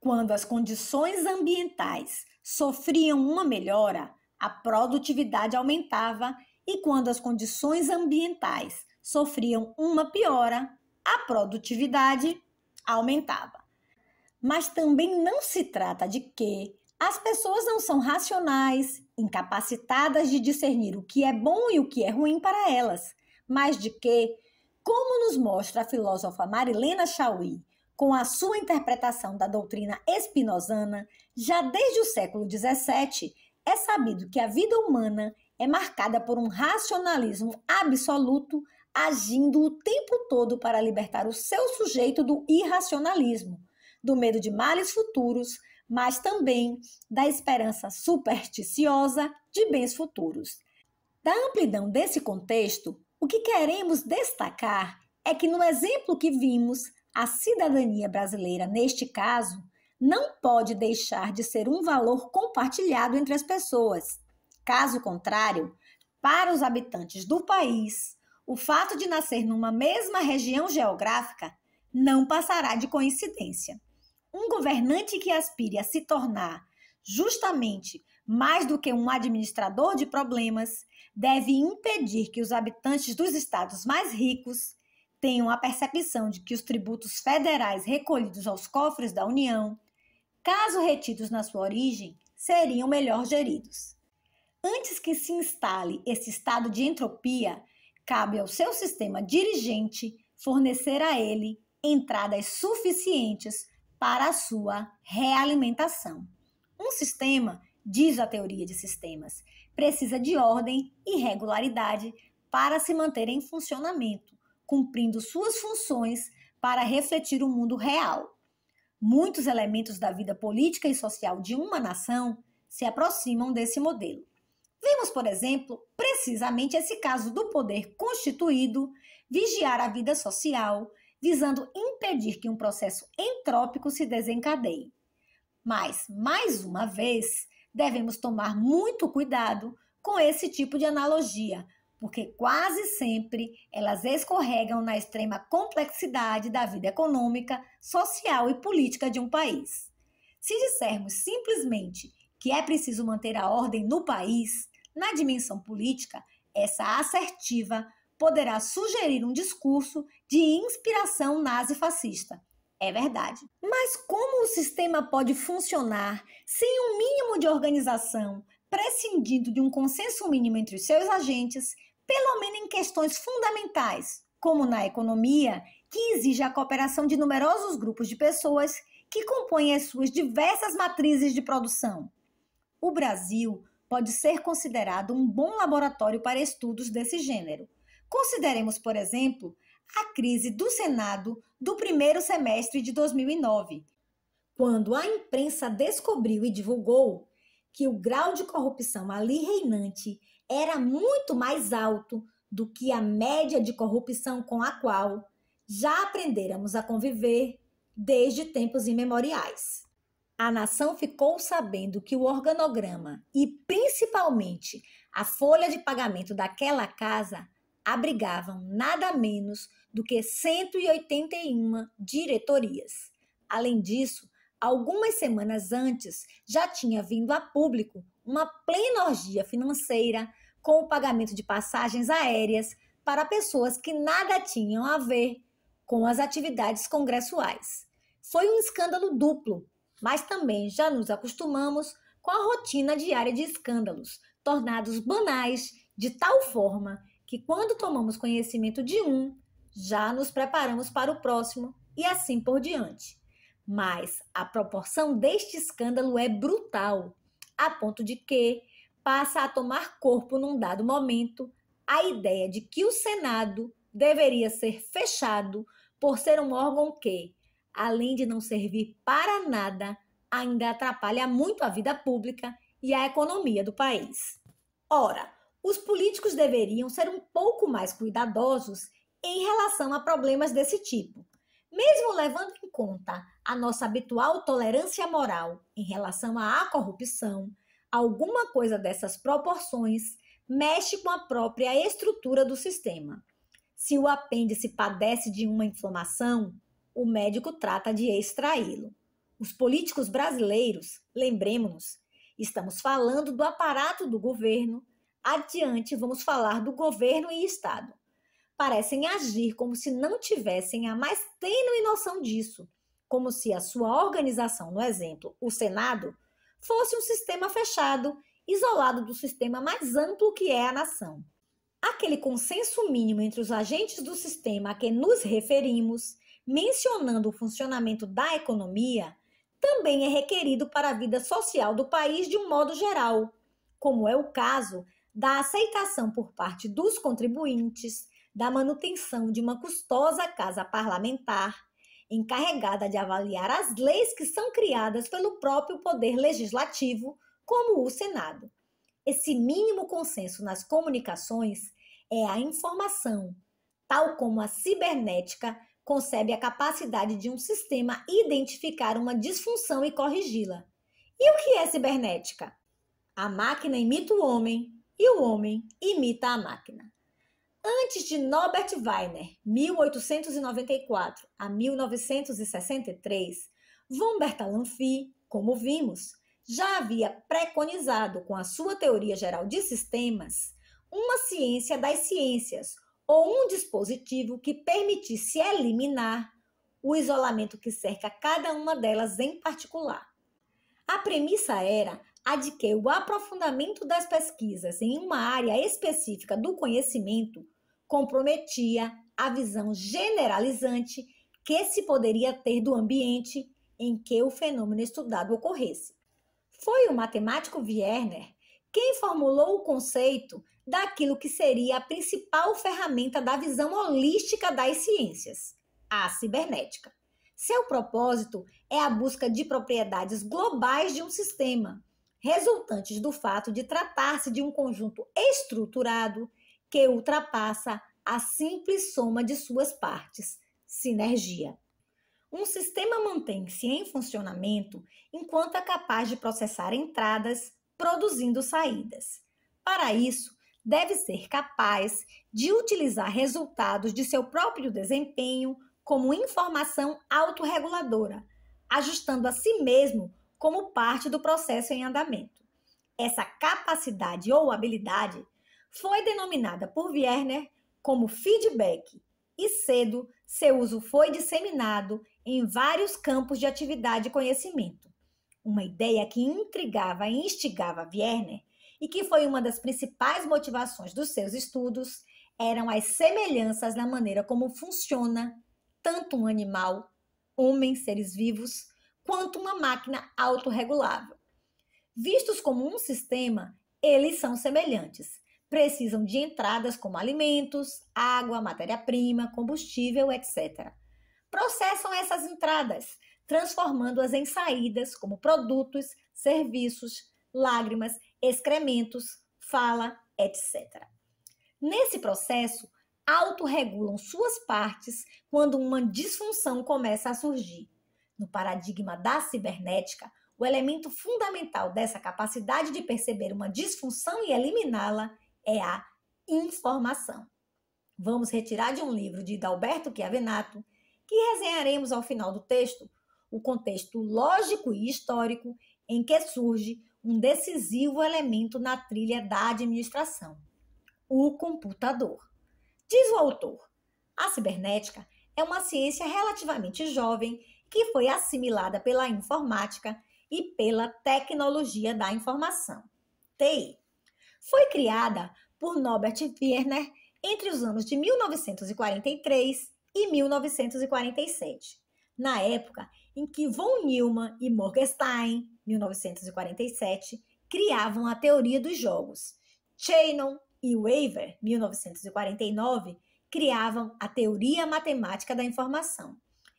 [SPEAKER 1] Quando as condições ambientais sofriam uma melhora, a produtividade aumentava, e quando as condições ambientais sofriam uma piora, a produtividade aumentava. Mas também não se trata de que as pessoas não são racionais, incapacitadas de discernir o que é bom e o que é ruim para elas, mas de que, como nos mostra a filósofa Marilena Chauí com a sua interpretação da doutrina espinozana, já desde o século XVII, é sabido que a vida humana é marcada por um racionalismo absoluto, agindo o tempo todo para libertar o seu sujeito do irracionalismo, do medo de males futuros, mas também da esperança supersticiosa de bens futuros. Da amplidão desse contexto, o que queremos destacar é que no exemplo que vimos, a cidadania brasileira, neste caso, não pode deixar de ser um valor compartilhado entre as pessoas. Caso contrário, para os habitantes do país, o fato de nascer numa mesma região geográfica não passará de coincidência. Um governante que aspire a se tornar justamente mais do que um administrador de problemas deve impedir que os habitantes dos estados mais ricos tenham a percepção de que os tributos federais recolhidos aos cofres da União, caso retidos na sua origem, seriam melhor geridos. Antes que se instale esse estado de entropia, cabe ao seu sistema dirigente fornecer a ele entradas suficientes para a sua realimentação. Um sistema, diz a teoria de sistemas, precisa de ordem e regularidade para se manter em funcionamento cumprindo suas funções para refletir o mundo real. Muitos elementos da vida política e social de uma nação se aproximam desse modelo. Vimos, por exemplo, precisamente esse caso do poder constituído vigiar a vida social, visando impedir que um processo entrópico se desencadeie. Mas, mais uma vez, devemos tomar muito cuidado com esse tipo de analogia, porque quase sempre elas escorregam na extrema complexidade da vida econômica, social e política de um país. Se dissermos simplesmente que é preciso manter a ordem no país, na dimensão política, essa assertiva poderá sugerir um discurso de inspiração nazi-fascista. É verdade. Mas como o sistema pode funcionar sem um mínimo de organização, prescindindo de um consenso mínimo entre os seus agentes pelo menos em questões fundamentais, como na economia, que exige a cooperação de numerosos grupos de pessoas que compõem as suas diversas matrizes de produção. O Brasil pode ser considerado um bom laboratório para estudos desse gênero. Consideremos, por exemplo, a crise do Senado do primeiro semestre de 2009, quando a imprensa descobriu e divulgou que o grau de corrupção ali reinante era muito mais alto do que a média de corrupção com a qual já aprenderamos a conviver desde tempos imemoriais. A nação ficou sabendo que o organograma e principalmente a folha de pagamento daquela casa abrigavam nada menos do que 181 diretorias. Além disso, algumas semanas antes já tinha vindo a público uma plena orgia financeira com o pagamento de passagens aéreas para pessoas que nada tinham a ver com as atividades congressuais. Foi um escândalo duplo, mas também já nos acostumamos com a rotina diária de escândalos, tornados banais de tal forma que, quando tomamos conhecimento de um, já nos preparamos para o próximo e assim por diante. Mas a proporção deste escândalo é brutal, a ponto de que passa a tomar corpo num dado momento a ideia de que o Senado deveria ser fechado por ser um órgão que, além de não servir para nada, ainda atrapalha muito a vida pública e a economia do país. Ora, os políticos deveriam ser um pouco mais cuidadosos em relação a problemas desse tipo. Mesmo levando em conta a nossa habitual tolerância moral em relação à corrupção, alguma coisa dessas proporções mexe com a própria estrutura do sistema. Se o apêndice padece de uma inflamação, o médico trata de extraí-lo. Os políticos brasileiros, lembremos-nos, estamos falando do aparato do governo, adiante vamos falar do governo e Estado. Parecem agir como se não tivessem a mais tênue noção disso, como se a sua organização, no exemplo, o Senado, fosse um sistema fechado, isolado do sistema mais amplo que é a nação. Aquele consenso mínimo entre os agentes do sistema a que nos referimos, mencionando o funcionamento da economia, também é requerido para a vida social do país de um modo geral, como é o caso da aceitação por parte dos contribuintes da manutenção de uma custosa casa parlamentar, encarregada de avaliar as leis que são criadas pelo próprio Poder Legislativo, como o Senado. Esse mínimo consenso nas comunicações é a informação, tal como a cibernética concebe a capacidade de um sistema identificar uma disfunção e corrigi-la. E o que é cibernética? A máquina imita o homem e o homem imita a máquina. Antes de Norbert Weiner, 1894 a 1963, von Bertalanffy, como vimos, já havia preconizado com a sua teoria geral de sistemas uma ciência das ciências ou um dispositivo que permitisse eliminar o isolamento que cerca cada uma delas em particular. A premissa era a de que o aprofundamento das pesquisas em uma área específica do conhecimento comprometia a visão generalizante que se poderia ter do ambiente em que o fenômeno estudado ocorresse. Foi o matemático Wierner quem formulou o conceito daquilo que seria a principal ferramenta da visão holística das ciências, a cibernética. Seu propósito é a busca de propriedades globais de um sistema, resultantes do fato de tratar-se de um conjunto estruturado que ultrapassa a simples soma de suas partes, sinergia. Um sistema mantém-se em funcionamento enquanto é capaz de processar entradas, produzindo saídas. Para isso, deve ser capaz de utilizar resultados de seu próprio desempenho como informação autorreguladora, ajustando a si mesmo como parte do processo em andamento. Essa capacidade ou habilidade foi denominada por Wierner como feedback e cedo seu uso foi disseminado em vários campos de atividade e conhecimento. Uma ideia que intrigava e instigava Wierner e que foi uma das principais motivações dos seus estudos eram as semelhanças na maneira como funciona tanto um animal, homens, seres vivos, quanto uma máquina autorregulável. Vistos como um sistema, eles são semelhantes, precisam de entradas como alimentos, água, matéria-prima, combustível, etc. Processam essas entradas, transformando-as em saídas como produtos, serviços, lágrimas, excrementos, fala, etc. Nesse processo, autorregulam suas partes quando uma disfunção começa a surgir. No paradigma da cibernética, o elemento fundamental dessa capacidade de perceber uma disfunção e eliminá-la é a informação. Vamos retirar de um livro de Dalberto Chiavenato, que resenharemos ao final do texto, o contexto lógico e histórico em que surge um decisivo elemento na trilha da administração: o computador. Diz o autor: a cibernética é uma ciência relativamente jovem que foi assimilada pela informática e pela tecnologia da informação, TI foi criada por Norbert Wiener entre os anos de 1943 e 1947, na época em que von Neumann e Morgenstein, 1947, criavam a teoria dos jogos. Shannon e Waver, 1949, criavam a teoria matemática da informação.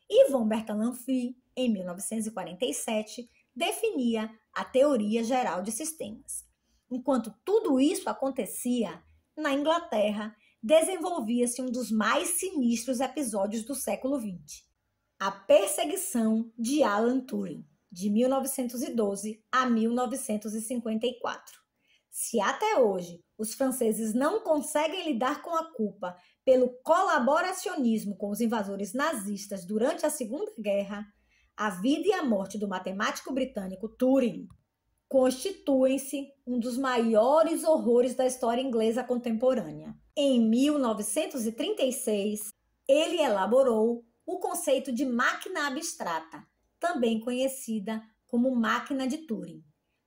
[SPEAKER 1] E von Bertalanffy, em 1947, definia a teoria geral de sistemas. Enquanto tudo isso acontecia, na Inglaterra desenvolvia-se um dos mais sinistros episódios do século XX: a perseguição de Alan Turing, de 1912 a 1954. Se até hoje os franceses não conseguem lidar com a culpa pelo colaboracionismo com os invasores nazistas durante a Segunda Guerra, a vida e a morte do matemático britânico Turing constituem-se um dos maiores horrores da história inglesa contemporânea. Em 1936, ele elaborou o conceito de máquina abstrata, também conhecida como máquina de Turing,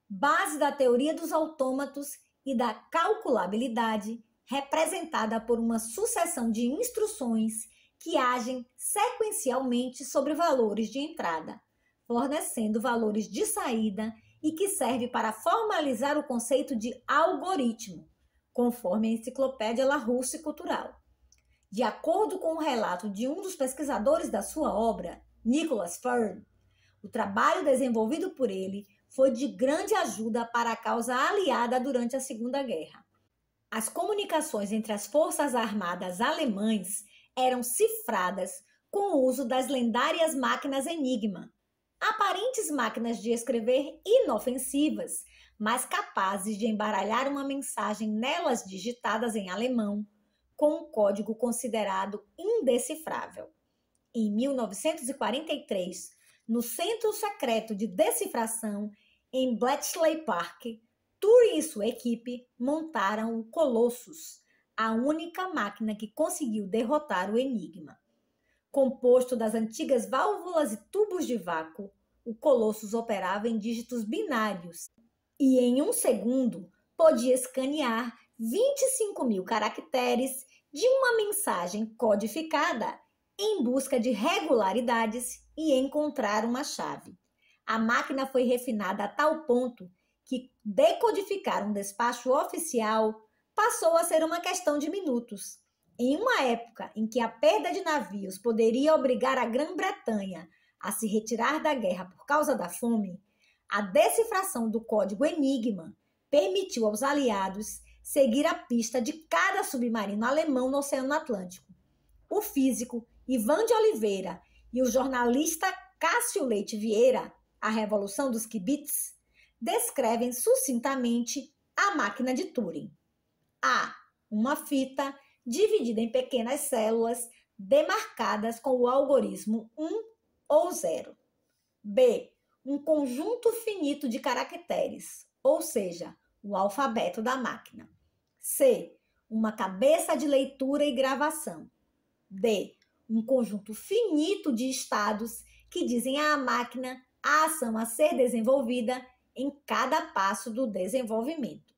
[SPEAKER 1] base da teoria dos autômatos e da calculabilidade, representada por uma sucessão de instruções que agem sequencialmente sobre valores de entrada, fornecendo valores de saída e que serve para formalizar o conceito de algoritmo, conforme a Enciclopédia La Russe Cultural. De acordo com o um relato de um dos pesquisadores da sua obra, Nicholas Fern, o trabalho desenvolvido por ele foi de grande ajuda para a causa aliada durante a Segunda Guerra. As comunicações entre as forças armadas alemães eram cifradas com o uso das lendárias máquinas Enigma, aparentes máquinas de escrever inofensivas, mas capazes de embaralhar uma mensagem nelas digitadas em alemão, com um código considerado indecifrável. Em 1943, no Centro Secreto de Decifração, em Bletchley Park, Turing e sua equipe montaram o Colossus, a única máquina que conseguiu derrotar o enigma. Composto das antigas válvulas e tubos de vácuo, o Colossus operava em dígitos binários e, em um segundo, podia escanear 25 mil caracteres de uma mensagem codificada em busca de regularidades e encontrar uma chave. A máquina foi refinada a tal ponto que decodificar um despacho oficial passou a ser uma questão de minutos. Em uma época em que a perda de navios poderia obrigar a Grã-Bretanha a se retirar da guerra por causa da fome, a decifração do código Enigma permitiu aos aliados seguir a pista de cada submarino alemão no Oceano Atlântico. O físico Ivan de Oliveira e o jornalista Cássio Leite Vieira, A Revolução dos Kibitz, descrevem sucintamente a máquina de Turing. Há uma fita dividida em pequenas células demarcadas com o algoritmo 1 ou 0. B. Um conjunto finito de caracteres, ou seja, o alfabeto da máquina. C. Uma cabeça de leitura e gravação. D. Um conjunto finito de estados que dizem à máquina a ação a ser desenvolvida em cada passo do desenvolvimento.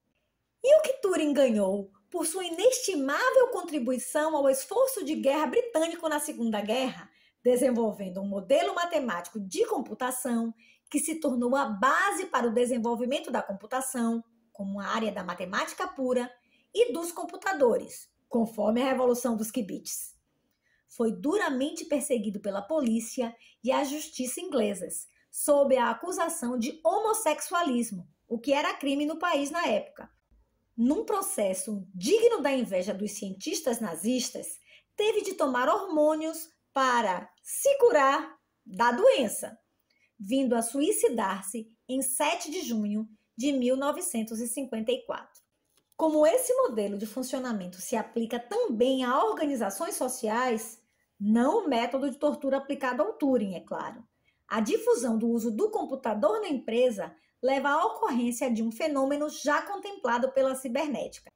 [SPEAKER 1] E o que Turing ganhou por sua inestimável contribuição ao esforço de guerra britânico na Segunda Guerra, desenvolvendo um modelo matemático de computação que se tornou a base para o desenvolvimento da computação, como a área da matemática pura, e dos computadores, conforme a Revolução dos Quibits. Foi duramente perseguido pela polícia e a justiça inglesas, sob a acusação de homossexualismo, o que era crime no país na época, num processo digno da inveja dos cientistas nazistas, teve de tomar hormônios para se curar da doença, vindo a suicidar-se em 7 de junho de 1954. Como esse modelo de funcionamento se aplica também a organizações sociais, não o método de tortura aplicado ao Turing, é claro. A difusão do uso do computador na empresa leva à ocorrência de um fenômeno já contemplado pela cibernética.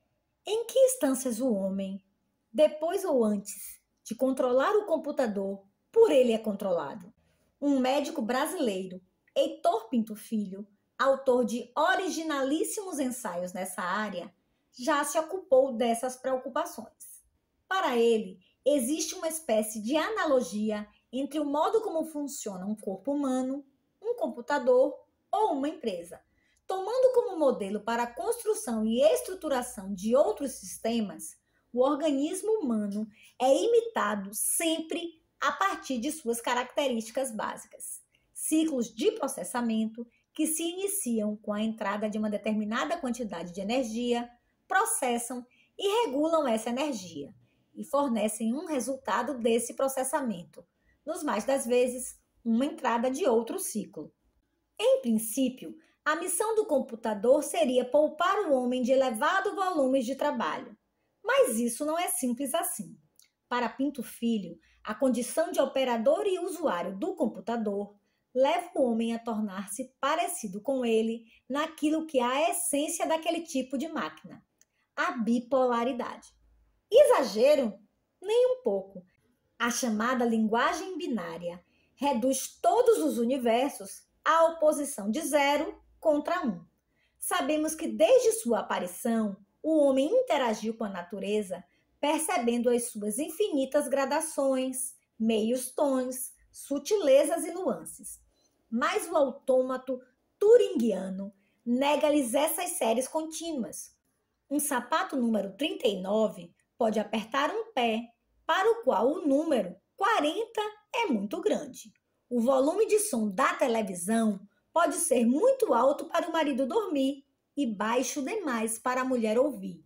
[SPEAKER 1] Em que instâncias o homem, depois ou antes de controlar o computador, por ele é controlado? Um médico brasileiro, Heitor Pinto Filho, autor de originalíssimos ensaios nessa área, já se ocupou dessas preocupações. Para ele, existe uma espécie de analogia entre o modo como funciona um corpo humano, um computador ou uma empresa. Tomando como modelo para a construção e estruturação de outros sistemas, o organismo humano é imitado sempre a partir de suas características básicas. Ciclos de processamento que se iniciam com a entrada de uma determinada quantidade de energia, processam e regulam essa energia e fornecem um resultado desse processamento, nos mais das vezes, uma entrada de outro ciclo. Em princípio, a missão do computador seria poupar o homem de elevado volume de trabalho. Mas isso não é simples assim. Para Pinto Filho, a condição de operador e usuário do computador leva o homem a tornar-se parecido com ele naquilo que é a essência daquele tipo de máquina, a bipolaridade. Exagero? Nem um pouco. A chamada linguagem binária reduz todos os universos a oposição de zero contra um. Sabemos que desde sua aparição, o homem interagiu com a natureza, percebendo as suas infinitas gradações, meios tons, sutilezas e nuances. Mas o autômato Turingiano nega-lhes essas séries contínuas. Um sapato número 39 pode apertar um pé, para o qual o número 40 é muito grande. O volume de som da televisão pode ser muito alto para o marido dormir e baixo demais para a mulher ouvir.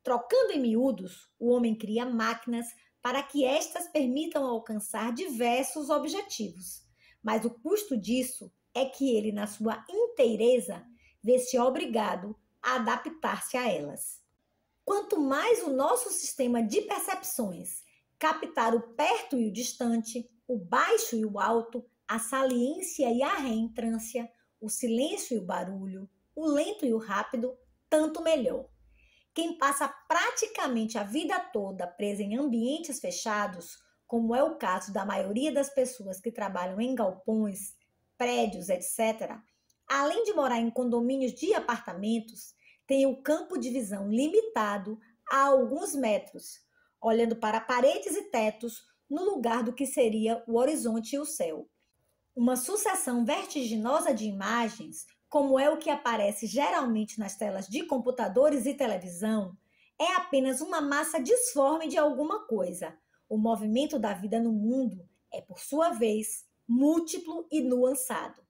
[SPEAKER 1] Trocando em miúdos, o homem cria máquinas para que estas permitam alcançar diversos objetivos. Mas o custo disso é que ele, na sua inteireza, vê-se obrigado a adaptar-se a elas. Quanto mais o nosso sistema de percepções captar o perto e o distante, o baixo e o alto, a saliência e a reentrância, o silêncio e o barulho, o lento e o rápido, tanto melhor. Quem passa praticamente a vida toda presa em ambientes fechados, como é o caso da maioria das pessoas que trabalham em galpões, prédios, etc., além de morar em condomínios de apartamentos, tem o campo de visão limitado a alguns metros, olhando para paredes e tetos no lugar do que seria o horizonte e o céu. Uma sucessão vertiginosa de imagens, como é o que aparece geralmente nas telas de computadores e televisão, é apenas uma massa disforme de alguma coisa. O movimento da vida no mundo é, por sua vez, múltiplo e nuançado.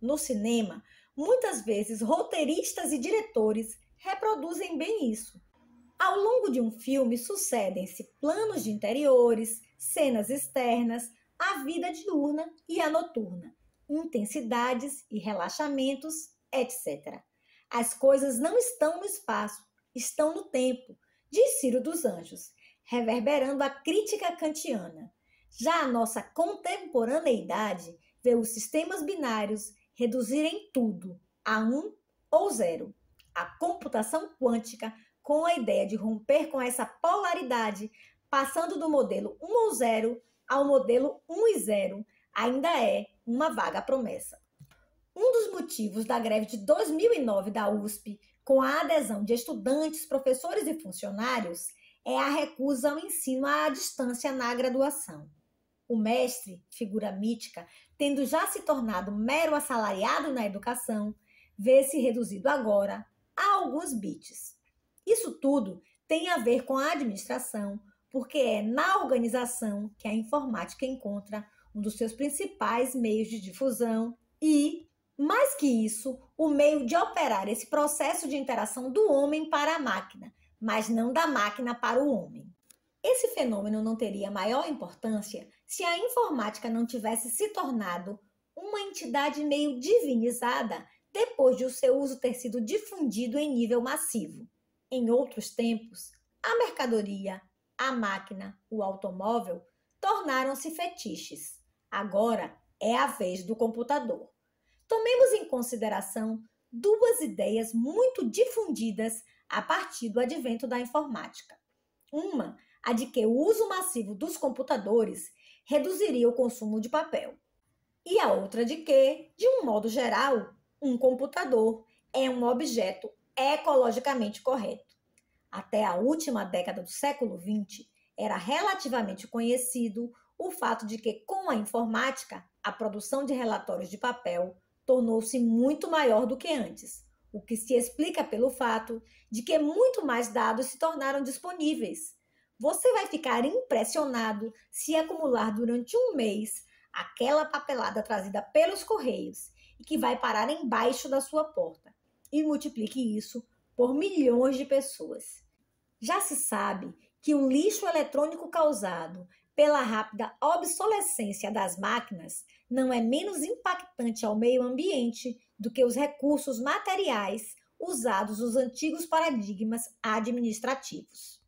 [SPEAKER 1] No cinema, muitas vezes roteiristas e diretores reproduzem bem isso. Ao longo de um filme sucedem-se planos de interiores, cenas externas, a vida diurna e a noturna, intensidades e relaxamentos, etc. As coisas não estão no espaço, estão no tempo, diz Ciro dos Anjos, reverberando a crítica kantiana. Já a nossa contemporaneidade vê os sistemas binários reduzirem tudo a um ou zero. A computação quântica, com a ideia de romper com essa polaridade, passando do modelo 1 ou 0 ao modelo 1 e 0, ainda é uma vaga promessa. Um dos motivos da greve de 2009 da USP, com a adesão de estudantes, professores e funcionários, é a recusa ao ensino à distância na graduação. O mestre, figura mítica, tendo já se tornado mero assalariado na educação, vê-se reduzido agora a alguns bits. Isso tudo tem a ver com a administração, porque é na organização que a informática encontra um dos seus principais meios de difusão e, mais que isso, o meio de operar esse processo de interação do homem para a máquina, mas não da máquina para o homem. Esse fenômeno não teria maior importância se a informática não tivesse se tornado uma entidade meio divinizada depois de o seu uso ter sido difundido em nível massivo. Em outros tempos, a mercadoria, a máquina, o automóvel, tornaram-se fetiches. Agora é a vez do computador. Tomemos em consideração duas ideias muito difundidas a partir do advento da informática. Uma, a de que o uso massivo dos computadores reduziria o consumo de papel. E a outra de que, de um modo geral, um computador é um objeto ecologicamente correto. Até a última década do século XX, era relativamente conhecido o fato de que, com a informática, a produção de relatórios de papel tornou-se muito maior do que antes, o que se explica pelo fato de que muito mais dados se tornaram disponíveis. Você vai ficar impressionado se acumular durante um mês aquela papelada trazida pelos correios e que vai parar embaixo da sua porta, e multiplique isso por milhões de pessoas. Já se sabe que o lixo eletrônico causado pela rápida obsolescência das máquinas não é menos impactante ao meio ambiente do que os recursos materiais usados nos antigos paradigmas administrativos.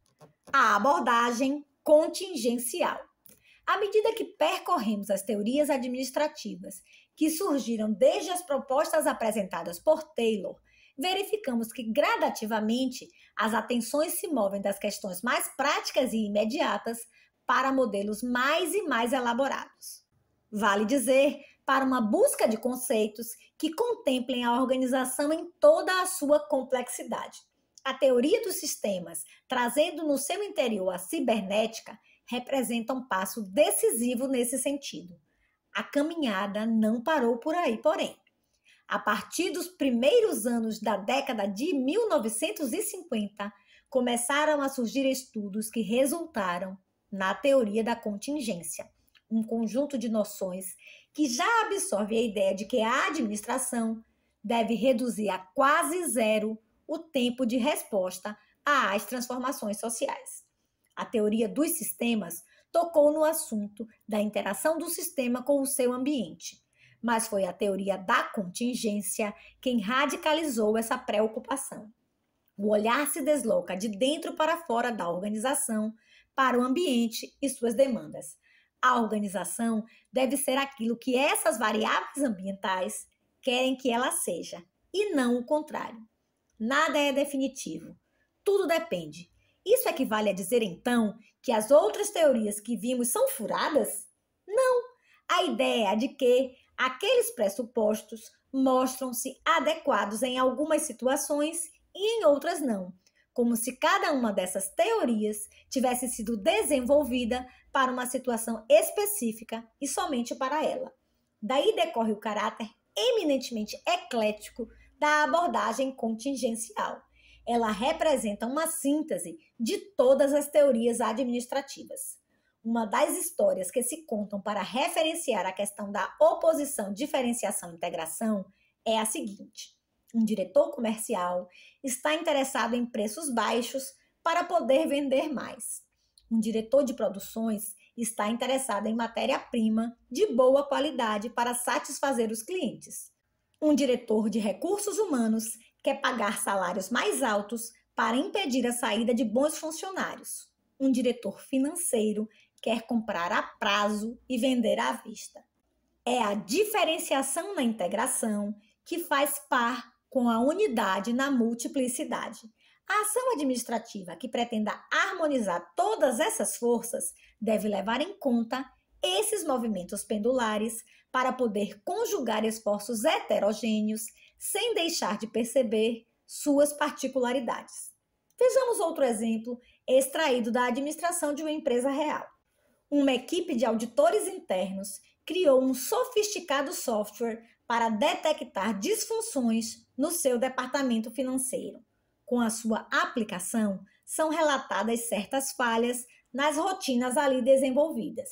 [SPEAKER 1] A abordagem contingencial. À medida que percorremos as teorias administrativas que surgiram desde as propostas apresentadas por Taylor verificamos que gradativamente as atenções se movem das questões mais práticas e imediatas para modelos mais e mais elaborados. Vale dizer, para uma busca de conceitos que contemplem a organização em toda a sua complexidade. A teoria dos sistemas, trazendo no seu interior a cibernética, representa um passo decisivo nesse sentido. A caminhada não parou por aí, porém. A partir dos primeiros anos da década de 1950, começaram a surgir estudos que resultaram na teoria da contingência, um conjunto de noções que já absorve a ideia de que a administração deve reduzir a quase zero o tempo de resposta às transformações sociais. A teoria dos sistemas tocou no assunto da interação do sistema com o seu ambiente mas foi a teoria da contingência quem radicalizou essa preocupação. O olhar se desloca de dentro para fora da organização, para o ambiente e suas demandas. A organização deve ser aquilo que essas variáveis ambientais querem que ela seja, e não o contrário. Nada é definitivo, tudo depende. Isso equivale a dizer então que as outras teorias que vimos são furadas? Não! A ideia é de que Aqueles pressupostos mostram-se adequados em algumas situações e em outras não, como se cada uma dessas teorias tivesse sido desenvolvida para uma situação específica e somente para ela. Daí decorre o caráter eminentemente eclético da abordagem contingencial. Ela representa uma síntese de todas as teorias administrativas uma das histórias que se contam para referenciar a questão da oposição, diferenciação e integração é a seguinte: um diretor comercial está interessado em preços baixos para poder vender mais. Um diretor de produções está interessado em matéria-prima de boa qualidade para satisfazer os clientes. Um diretor de recursos humanos quer pagar salários mais altos para impedir a saída de bons funcionários. Um diretor financeiro quer comprar a prazo e vender à vista. É a diferenciação na integração que faz par com a unidade na multiplicidade. A ação administrativa que pretenda harmonizar todas essas forças deve levar em conta esses movimentos pendulares para poder conjugar esforços heterogêneos sem deixar de perceber suas particularidades. Vejamos outro exemplo extraído da administração de uma empresa real uma equipe de auditores internos criou um sofisticado software para detectar disfunções no seu departamento financeiro. Com a sua aplicação, são relatadas certas falhas nas rotinas ali desenvolvidas.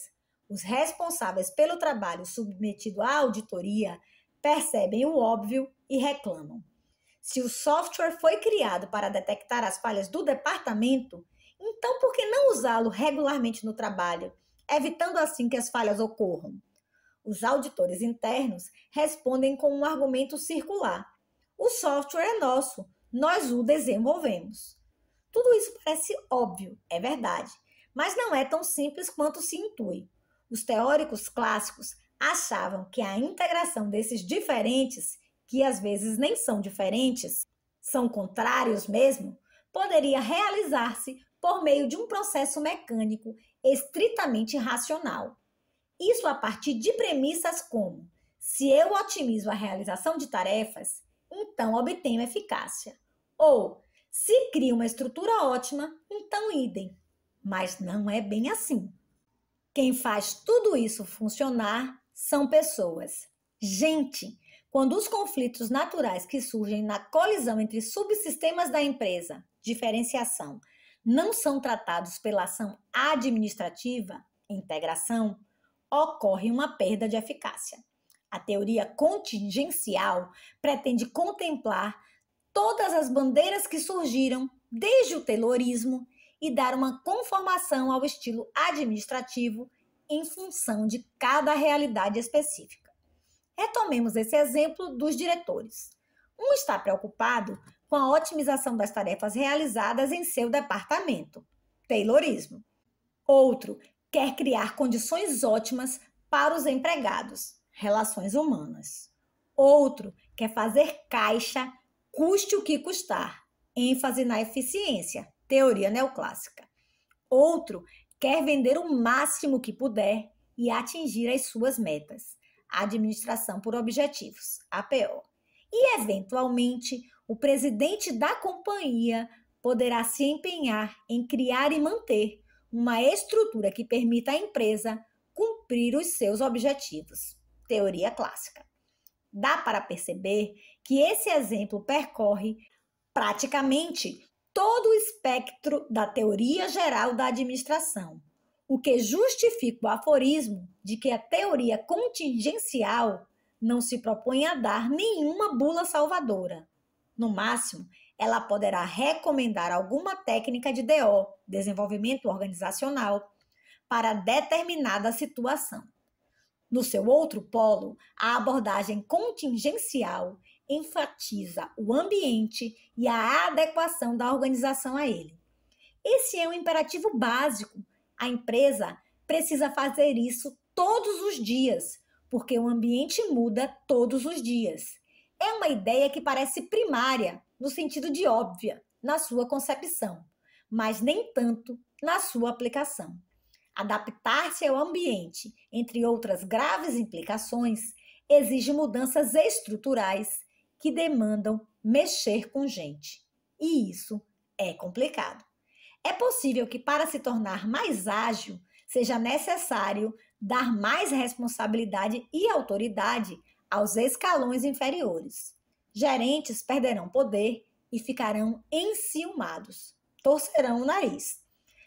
[SPEAKER 1] Os responsáveis pelo trabalho submetido à auditoria percebem o óbvio e reclamam. Se o software foi criado para detectar as falhas do departamento, então por que não usá-lo regularmente no trabalho evitando assim que as falhas ocorram. Os auditores internos respondem com um argumento circular: o software é nosso, nós o desenvolvemos. Tudo isso parece óbvio, é verdade, mas não é tão simples quanto se intui. Os teóricos clássicos achavam que a integração desses diferentes, que às vezes nem são diferentes, são contrários mesmo, poderia realizar-se por meio de um processo mecânico estritamente racional. Isso a partir de premissas como: se eu otimizo a realização de tarefas, então obtenho eficácia. Ou se crio uma estrutura ótima, então idem. Mas não é bem assim. Quem faz tudo isso funcionar são pessoas. Gente, quando os conflitos naturais que surgem na colisão entre subsistemas da empresa, diferenciação, não são tratados pela ação administrativa, integração, ocorre uma perda de eficácia. A teoria contingencial pretende contemplar todas as bandeiras que surgiram desde o Taylorismo e dar uma conformação ao estilo administrativo em função de cada realidade específica. Retomemos esse exemplo dos diretores. Um está preocupado com a otimização das tarefas realizadas em seu departamento. Taylorismo. Outro, quer criar condições ótimas para os empregados. Relações humanas. Outro, quer fazer caixa, custe o que custar. ênfase na eficiência, teoria neoclássica. Outro, quer vender o máximo que puder e atingir as suas metas. Administração por Objetivos, APO. E, eventualmente, o presidente da companhia poderá se empenhar em criar e manter uma estrutura que permita à empresa cumprir os seus objetivos. Teoria clássica. Dá para perceber que esse exemplo percorre praticamente todo o espectro da teoria geral da administração, o que justifica o aforismo de que a teoria contingencial não se propõe a dar nenhuma bula salvadora, no máximo, ela poderá recomendar alguma técnica de DO, desenvolvimento organizacional, para determinada situação. No seu outro polo, a abordagem contingencial enfatiza o ambiente e a adequação da organização a ele. Esse é um imperativo básico. A empresa precisa fazer isso todos os dias, porque o ambiente muda todos os dias é uma ideia que parece primária, no sentido de óbvia, na sua concepção, mas nem tanto na sua aplicação. Adaptar-se ao ambiente, entre outras graves implicações, exige mudanças estruturais que demandam mexer com gente. E isso é complicado. É possível que, para se tornar mais ágil, seja necessário dar mais responsabilidade e autoridade aos escalões inferiores. Gerentes perderão poder e ficarão enciumados, torcerão o nariz.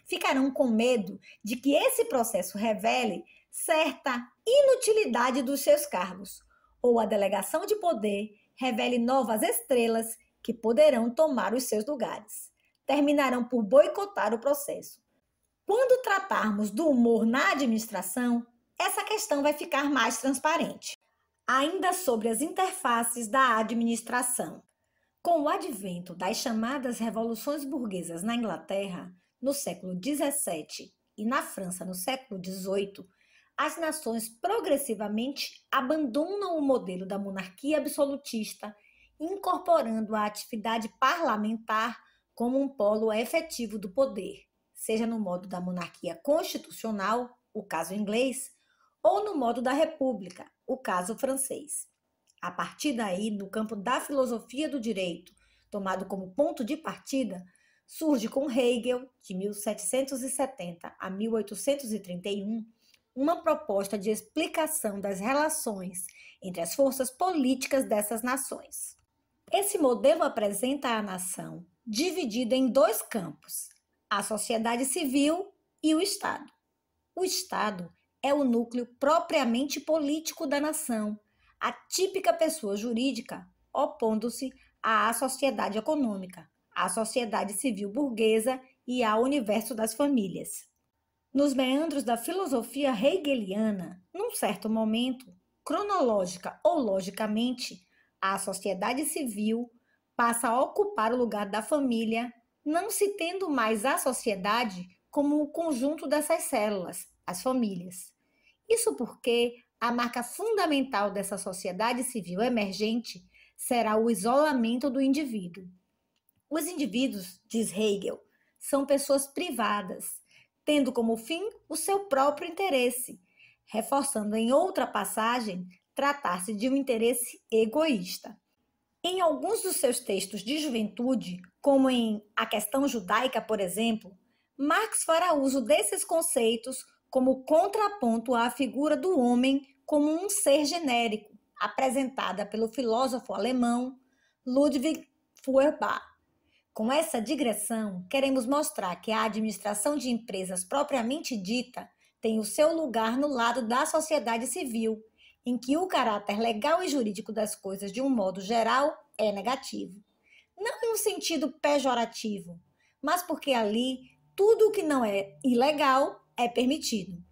[SPEAKER 1] Ficarão com medo de que esse processo revele certa inutilidade dos seus cargos, ou a delegação de poder revele novas estrelas que poderão tomar os seus lugares. Terminarão por boicotar o processo. Quando tratarmos do humor na administração, essa questão vai ficar mais transparente ainda sobre as interfaces da administração. Com o advento das chamadas revoluções burguesas na Inglaterra, no século XVII e na França no século XVIII, as nações progressivamente abandonam o modelo da monarquia absolutista, incorporando a atividade parlamentar como um polo efetivo do poder, seja no modo da monarquia constitucional, o caso inglês, ou no modo da República, o caso francês. A partir daí, no campo da filosofia do direito, tomado como ponto de partida, surge com Hegel, de 1770 a 1831, uma proposta de explicação das relações entre as forças políticas dessas nações. Esse modelo apresenta a nação dividida em dois campos: a sociedade civil e o Estado. O Estado é o núcleo propriamente político da nação, a típica pessoa jurídica opondo-se à sociedade econômica, à sociedade civil burguesa e ao universo das famílias. Nos meandros da filosofia hegeliana, num certo momento, cronológica ou logicamente, a sociedade civil passa a ocupar o lugar da família, não se tendo mais a sociedade como o conjunto dessas células, as famílias. Isso porque a marca fundamental dessa sociedade civil emergente será o isolamento do indivíduo. Os indivíduos, diz Hegel, são pessoas privadas, tendo como fim o seu próprio interesse, reforçando em outra passagem tratar-se de um interesse egoísta. Em alguns dos seus textos de juventude, como em A Questão Judaica, por exemplo, Marx fará uso desses conceitos como contraponto à figura do homem como um ser genérico, apresentada pelo filósofo alemão Ludwig Feuerbach. Com essa digressão, queremos mostrar que a administração de empresas propriamente dita tem o seu lugar no lado da sociedade civil, em que o caráter legal e jurídico das coisas, de um modo geral, é negativo. Não em um sentido pejorativo, mas porque ali tudo o que não é ilegal é permitido.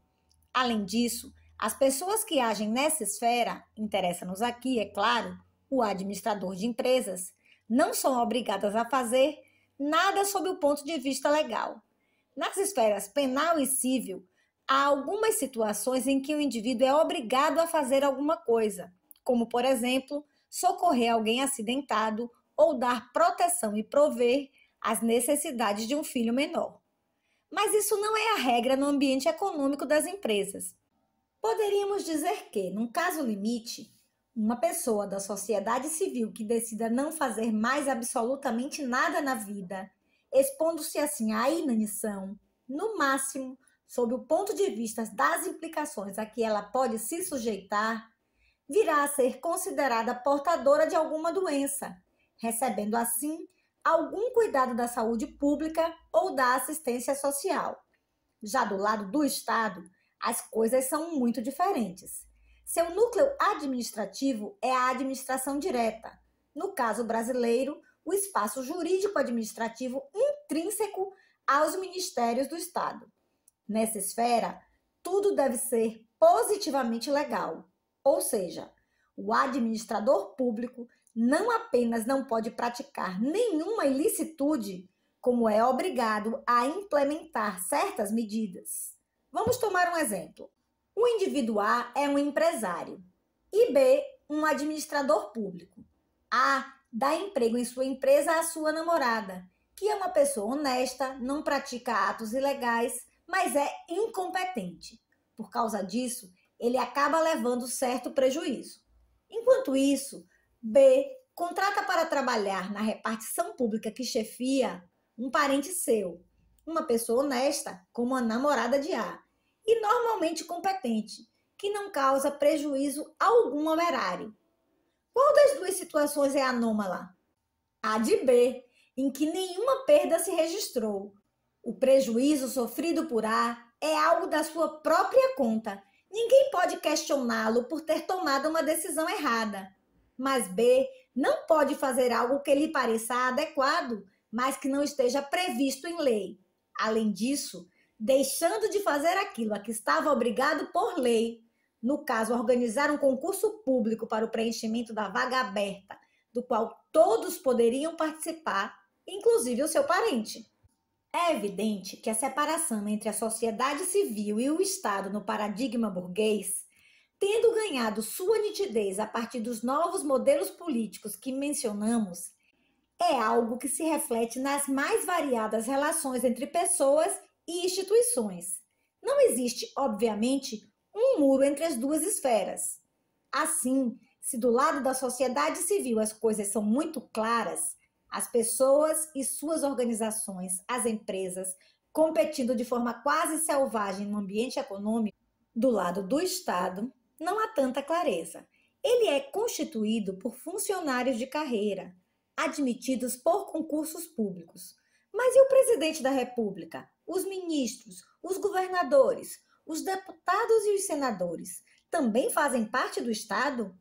[SPEAKER 1] Além disso, as pessoas que agem nessa esfera, interessa-nos aqui, é claro, o administrador de empresas, não são obrigadas a fazer nada sob o ponto de vista legal. Nas esferas penal e civil, há algumas situações em que o indivíduo é obrigado a fazer alguma coisa, como, por exemplo, socorrer alguém acidentado ou dar proteção e prover as necessidades de um filho menor. Mas isso não é a regra no ambiente econômico das empresas. Poderíamos dizer que, num caso limite, uma pessoa da sociedade civil que decida não fazer mais absolutamente nada na vida, expondo-se assim à inanição, no máximo, sob o ponto de vista das implicações a que ela pode se sujeitar, virá a ser considerada portadora de alguma doença, recebendo assim algum cuidado da saúde pública ou da assistência social. Já do lado do Estado, as coisas são muito diferentes. Seu núcleo administrativo é a administração direta. No caso brasileiro, o espaço jurídico-administrativo intrínseco aos ministérios do Estado. Nessa esfera, tudo deve ser positivamente legal, ou seja, o administrador público não apenas não pode praticar nenhuma ilicitude, como é obrigado a implementar certas medidas. Vamos tomar um exemplo. O indivíduo A é um empresário e B, um administrador público. A dá emprego em sua empresa à sua namorada, que é uma pessoa honesta, não pratica atos ilegais, mas é incompetente. Por causa disso, ele acaba levando certo prejuízo. Enquanto isso, B. Contrata para trabalhar na repartição pública que chefia um parente seu, uma pessoa honesta, como a namorada de A, e normalmente competente, que não causa prejuízo algum ao erário. Qual das duas situações é anômala? A de B, em que nenhuma perda se registrou. O prejuízo sofrido por A é algo da sua própria conta. Ninguém pode questioná-lo por ter tomado uma decisão errada mas B não pode fazer algo que lhe pareça adequado, mas que não esteja previsto em lei. Além disso, deixando de fazer aquilo a que estava obrigado por lei, no caso, organizar um concurso público para o preenchimento da vaga aberta, do qual todos poderiam participar, inclusive o seu parente. É evidente que a separação entre a sociedade civil e o Estado no paradigma burguês Tendo ganhado sua nitidez a partir dos novos modelos políticos que mencionamos, é algo que se reflete nas mais variadas relações entre pessoas e instituições. Não existe, obviamente, um muro entre as duas esferas. Assim, se do lado da sociedade civil as coisas são muito claras, as pessoas e suas organizações, as empresas, competindo de forma quase selvagem no ambiente econômico, do lado do Estado, não há tanta clareza. Ele é constituído por funcionários de carreira, admitidos por concursos públicos. Mas e o presidente da República? Os ministros, os governadores, os deputados e os senadores também fazem parte do Estado?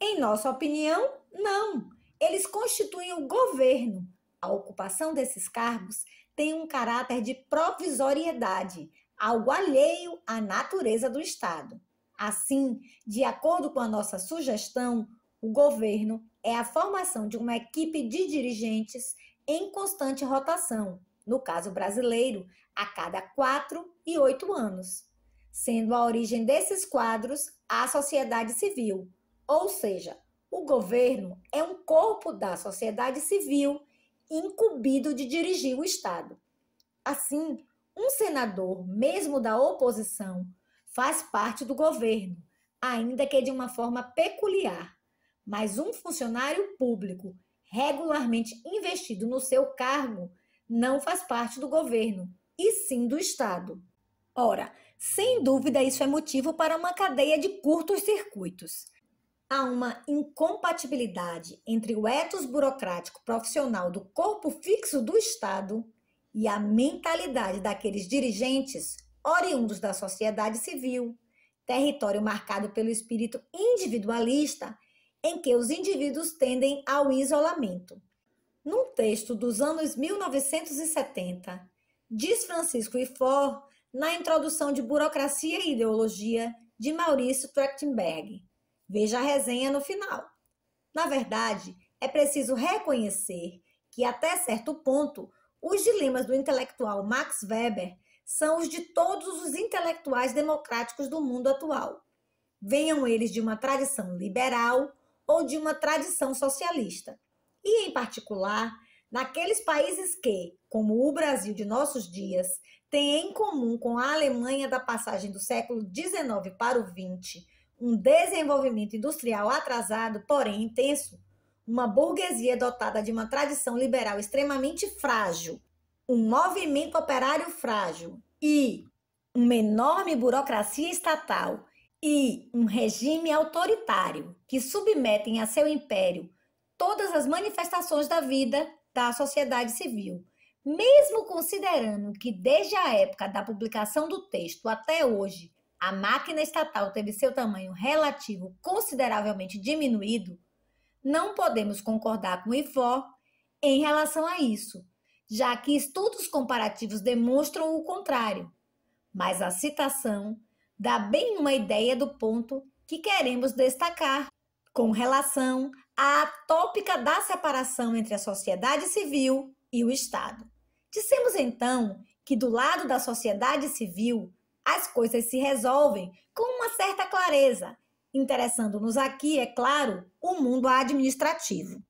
[SPEAKER 1] Em nossa opinião, não. Eles constituem o governo. A ocupação desses cargos tem um caráter de provisoriedade, algo alheio à natureza do Estado. Assim, de acordo com a nossa sugestão, o governo é a formação de uma equipe de dirigentes em constante rotação, no caso brasileiro, a cada quatro e oito anos, sendo a origem desses quadros a sociedade civil, ou seja, o governo é um corpo da sociedade civil incumbido de dirigir o Estado. Assim, um senador, mesmo da oposição, faz parte do governo, ainda que de uma forma peculiar. Mas um funcionário público regularmente investido no seu cargo não faz parte do governo, e sim do Estado. Ora, sem dúvida, isso é motivo para uma cadeia de curtos circuitos. Há uma incompatibilidade entre o ethos burocrático profissional do corpo fixo do Estado e a mentalidade daqueles dirigentes oriundos da sociedade civil, território marcado pelo espírito individualista, em que os indivíduos tendem ao isolamento. Num texto dos anos 1970, diz Francisco Ifor, na introdução de Burocracia e Ideologia, de Maurício Trachtenberg. Veja a resenha no final. Na verdade, é preciso reconhecer que, até certo ponto, os dilemas do intelectual Max Weber são os de todos os intelectuais democráticos do mundo atual. Venham eles de uma tradição liberal ou de uma tradição socialista. E, em particular, naqueles países que, como o Brasil de nossos dias, têm em comum com a Alemanha da passagem do século XIX para o XX um desenvolvimento industrial atrasado, porém intenso, uma burguesia dotada de uma tradição liberal extremamente frágil um movimento operário frágil e uma enorme burocracia estatal e um regime autoritário que submetem a seu império todas as manifestações da vida da sociedade civil. Mesmo considerando que desde a época da publicação do texto até hoje, a máquina estatal teve seu tamanho relativo consideravelmente diminuído, não podemos concordar com Ivó em relação a isso já que estudos comparativos demonstram o contrário. Mas a citação dá bem uma ideia do ponto que queremos destacar com relação à tópica da separação entre a sociedade civil e o Estado. Dissemos então que do lado da sociedade civil as coisas se resolvem com uma certa clareza, interessando-nos aqui, é claro, o mundo administrativo.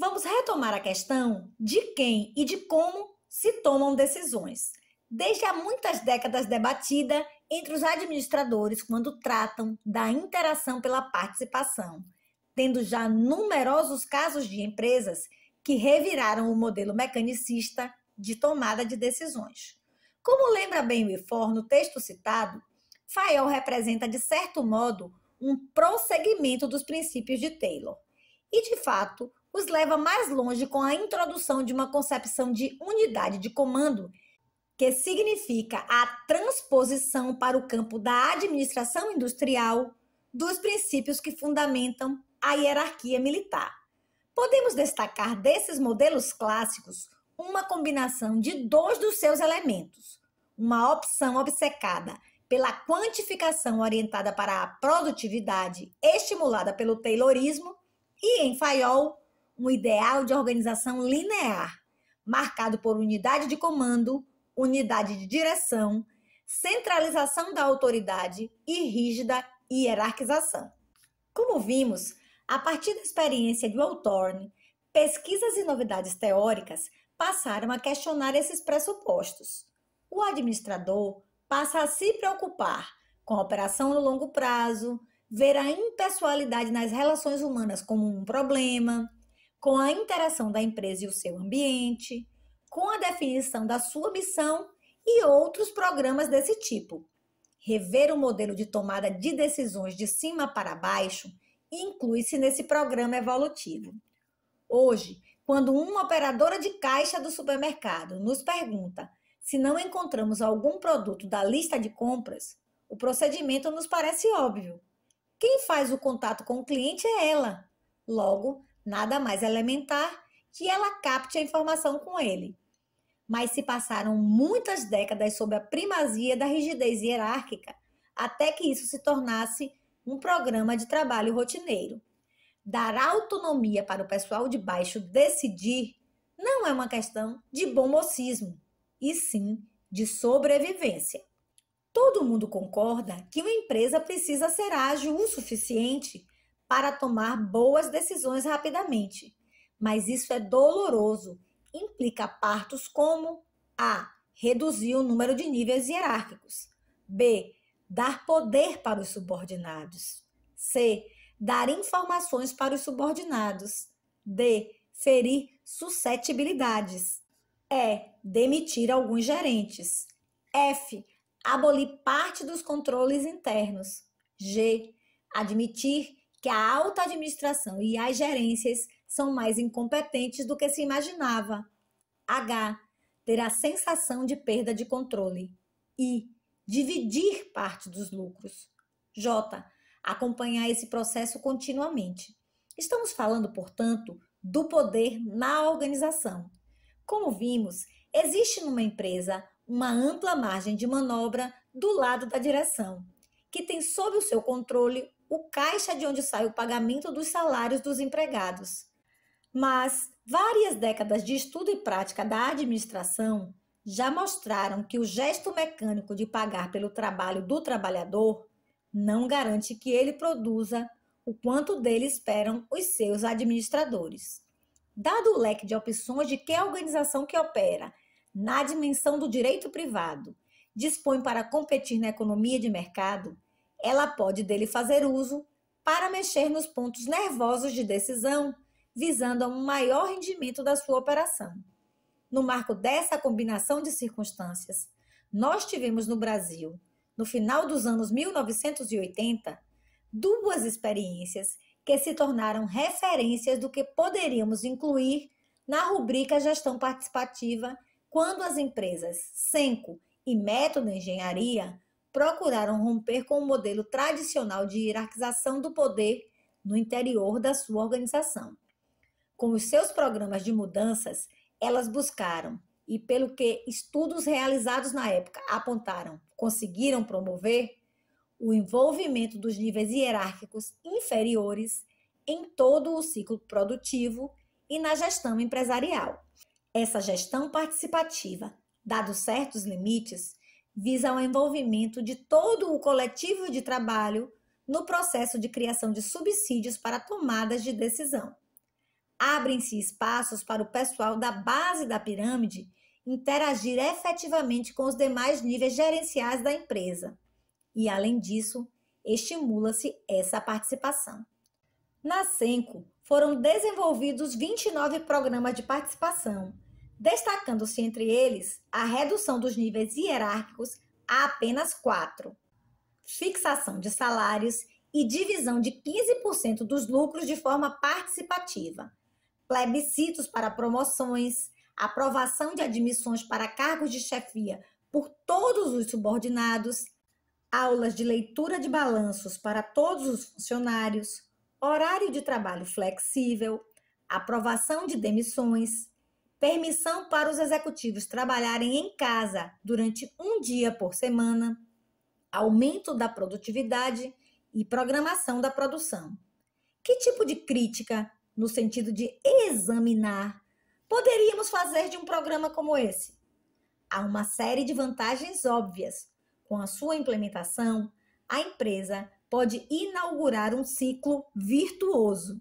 [SPEAKER 1] Vamos retomar a questão de quem e de como se tomam decisões. Desde há muitas décadas debatida entre os administradores quando tratam da interação pela participação, tendo já numerosos casos de empresas que reviraram o modelo mecanicista de tomada de decisões. Como lembra bem o IFOR no texto citado, Fayol representa, de certo modo, um prosseguimento dos princípios de Taylor. E, de fato, os leva mais longe com a introdução de uma concepção de unidade de comando, que significa a transposição para o campo da administração industrial dos princípios que fundamentam a hierarquia militar. Podemos destacar desses modelos clássicos uma combinação de dois dos seus elementos, uma opção obcecada pela quantificação orientada para a produtividade, estimulada pelo Taylorismo, e em Fayol, um ideal de organização linear, marcado por unidade de comando, unidade de direção, centralização da autoridade e rígida hierarquização. Como vimos, a partir da experiência de Hawthorne, pesquisas e novidades teóricas passaram a questionar esses pressupostos. O administrador passa a se preocupar com a operação no longo prazo, ver a impessoalidade nas relações humanas como um problema, com a interação da empresa e o seu ambiente, com a definição da sua missão e outros programas desse tipo. Rever o modelo de tomada de decisões de cima para baixo inclui-se nesse programa evolutivo. Hoje, quando uma operadora de caixa do supermercado nos pergunta se não encontramos algum produto da lista de compras, o procedimento nos parece óbvio. Quem faz o contato com o cliente é ela. Logo, nada mais elementar que ela capte a informação com ele. Mas se passaram muitas décadas sob a primazia da rigidez hierárquica, até que isso se tornasse um programa de trabalho rotineiro. Dar autonomia para o pessoal de baixo decidir não é uma questão de bom mocismo, e sim de sobrevivência. Todo mundo concorda que uma empresa precisa ser ágil o suficiente para tomar boas decisões rapidamente. Mas isso é doloroso. Implica partos como A. Reduzir o número de níveis hierárquicos. B. Dar poder para os subordinados. C. Dar informações para os subordinados. D. Ferir suscetibilidades. E. Demitir alguns gerentes. F. Abolir parte dos controles internos. G. Admitir que a alta administração e as gerências são mais incompetentes do que se imaginava. H. Ter a sensação de perda de controle. I. Dividir parte dos lucros. J. Acompanhar esse processo continuamente. Estamos falando, portanto, do poder na organização. Como vimos, existe numa empresa uma ampla margem de manobra do lado da direção, que tem sob o seu controle o caixa de onde sai o pagamento dos salários dos empregados. Mas várias décadas de estudo e prática da administração já mostraram que o gesto mecânico de pagar pelo trabalho do trabalhador não garante que ele produza o quanto dele esperam os seus administradores. Dado o leque de opções de que a organização que opera na dimensão do direito privado dispõe para competir na economia de mercado, ela pode dele fazer uso para mexer nos pontos nervosos de decisão, visando a um maior rendimento da sua operação. No marco dessa combinação de circunstâncias, nós tivemos no Brasil, no final dos anos 1980, duas experiências que se tornaram referências do que poderíamos incluir na rubrica Gestão Participativa, quando as empresas Senco e Método Engenharia procuraram romper com o modelo tradicional de hierarquização do poder no interior da sua organização. Com os seus programas de mudanças, elas buscaram e, pelo que estudos realizados na época apontaram, conseguiram promover o envolvimento dos níveis hierárquicos inferiores em todo o ciclo produtivo e na gestão empresarial. Essa gestão participativa, dados certos limites, visa ao envolvimento de todo o coletivo de trabalho no processo de criação de subsídios para tomadas de decisão. Abrem-se espaços para o pessoal da base da pirâmide interagir efetivamente com os demais níveis gerenciais da empresa. E, além disso, estimula-se essa participação. Na SENCO, foram desenvolvidos 29 programas de participação, destacando-se entre eles a redução dos níveis hierárquicos a apenas quatro, fixação de salários e divisão de 15% dos lucros de forma participativa, plebiscitos para promoções, aprovação de admissões para cargos de chefia por todos os subordinados, aulas de leitura de balanços para todos os funcionários, horário de trabalho flexível, aprovação de demissões, permissão para os executivos trabalharem em casa durante um dia por semana, aumento da produtividade e programação da produção. Que tipo de crítica, no sentido de examinar, poderíamos fazer de um programa como esse? Há uma série de vantagens óbvias. Com a sua implementação, a empresa pode inaugurar um ciclo virtuoso.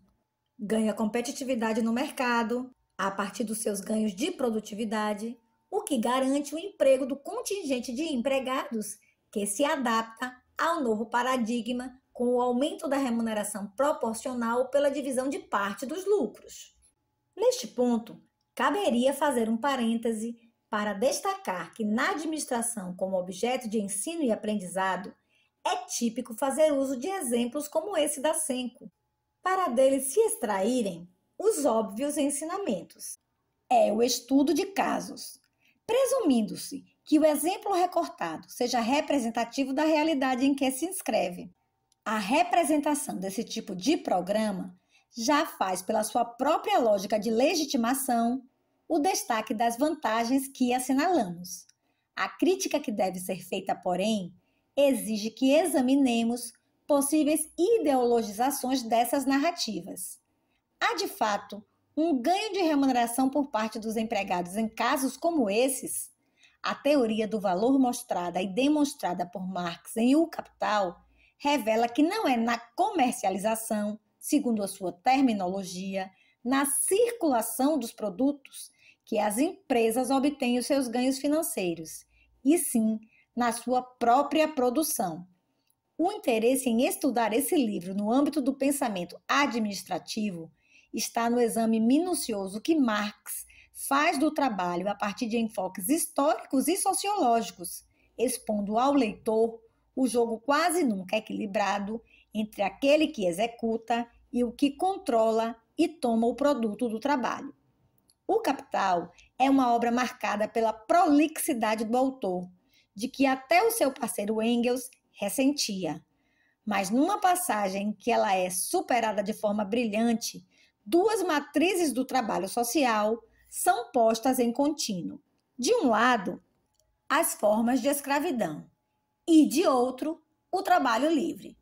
[SPEAKER 1] Ganha competitividade no mercado, a partir dos seus ganhos de produtividade, o que garante o emprego do contingente de empregados que se adapta ao novo paradigma com o aumento da remuneração proporcional pela divisão de parte dos lucros. Neste ponto, caberia fazer um parêntese para destacar que na administração como objeto de ensino e aprendizado, é típico fazer uso de exemplos como esse da Senco, para deles se extraírem os óbvios ensinamentos. É o estudo de casos. Presumindo-se que o exemplo recortado seja representativo da realidade em que se inscreve, a representação desse tipo de programa já faz, pela sua própria lógica de legitimação, o destaque das vantagens que assinalamos. A crítica que deve ser feita, porém, exige que examinemos possíveis ideologizações dessas narrativas há de fato um ganho de remuneração por parte dos empregados em casos como esses, a teoria do valor mostrada e demonstrada por Marx em O Capital revela que não é na comercialização, segundo a sua terminologia, na circulação dos produtos que as empresas obtêm os seus ganhos financeiros, e sim na sua própria produção. O interesse em estudar esse livro no âmbito do pensamento administrativo está no exame minucioso que Marx faz do trabalho a partir de enfoques históricos e sociológicos, expondo ao leitor o jogo quase nunca equilibrado entre aquele que executa e o que controla e toma o produto do trabalho. O Capital é uma obra marcada pela prolixidade do autor, de que até o seu parceiro Engels ressentia. Mas numa passagem que ela é superada de forma brilhante, duas matrizes do trabalho social são postas em contínuo. De um lado, as formas de escravidão e de outro, o trabalho livre.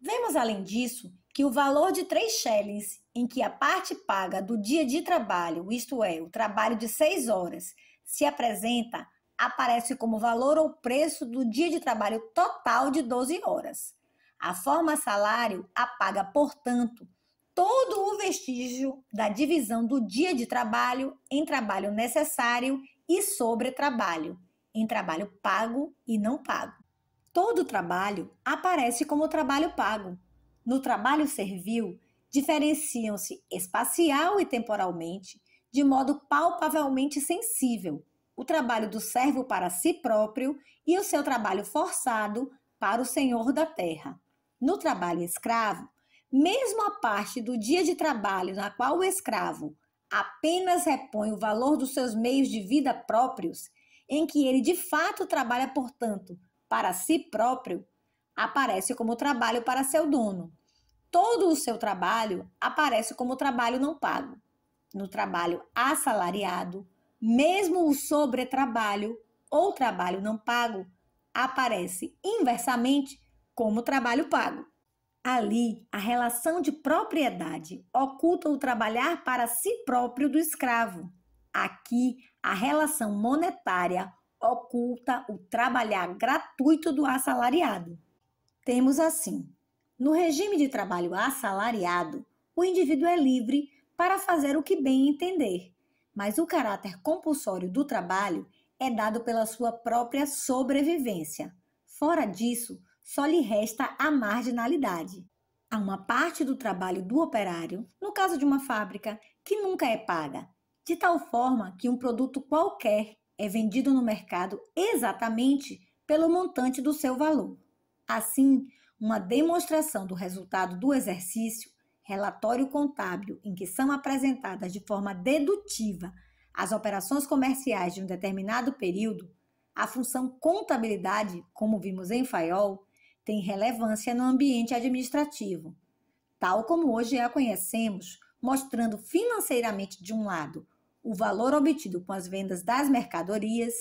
[SPEAKER 1] Vemos além disso que o valor de 3 shillings, em que a parte paga do dia de trabalho, isto é, o trabalho de 6 horas, se apresenta, aparece como valor ou preço do dia de trabalho total de 12 horas. A forma salário apaga, portanto, todo o vestígio da divisão do dia de trabalho em trabalho necessário e sobretrabalho, em trabalho pago e não pago. Todo trabalho aparece como trabalho pago. No trabalho servil, diferenciam-se espacial e temporalmente, de modo palpavelmente sensível, o trabalho do servo para si próprio e o seu trabalho forçado para o senhor da terra. No trabalho escravo, mesmo a parte do dia de trabalho na qual o escravo apenas repõe o valor dos seus meios de vida próprios, em que ele de fato trabalha, portanto, para si próprio, aparece como trabalho para seu dono. Todo o seu trabalho aparece como trabalho não pago. No trabalho assalariado, mesmo o sobretrabalho ou trabalho não pago aparece inversamente como trabalho pago. Ali, a relação de propriedade oculta o trabalhar para si próprio do escravo. Aqui, a relação monetária oculta o trabalhar gratuito do assalariado. Temos assim: no regime de trabalho assalariado, o indivíduo é livre para fazer o que bem entender, mas o caráter compulsório do trabalho é dado pela sua própria sobrevivência. Fora disso, só lhe resta a marginalidade. Há uma parte do trabalho do operário, no caso de uma fábrica, que nunca é paga, de tal forma que um produto qualquer é vendido no mercado exatamente pelo montante do seu valor. Assim, uma demonstração do resultado do exercício, relatório contábil em que são apresentadas de forma dedutiva as operações comerciais de um determinado período, a função contabilidade, como vimos em Fayol, tem relevância no ambiente administrativo, tal como hoje a conhecemos, mostrando financeiramente, de um lado, o valor obtido com as vendas das mercadorias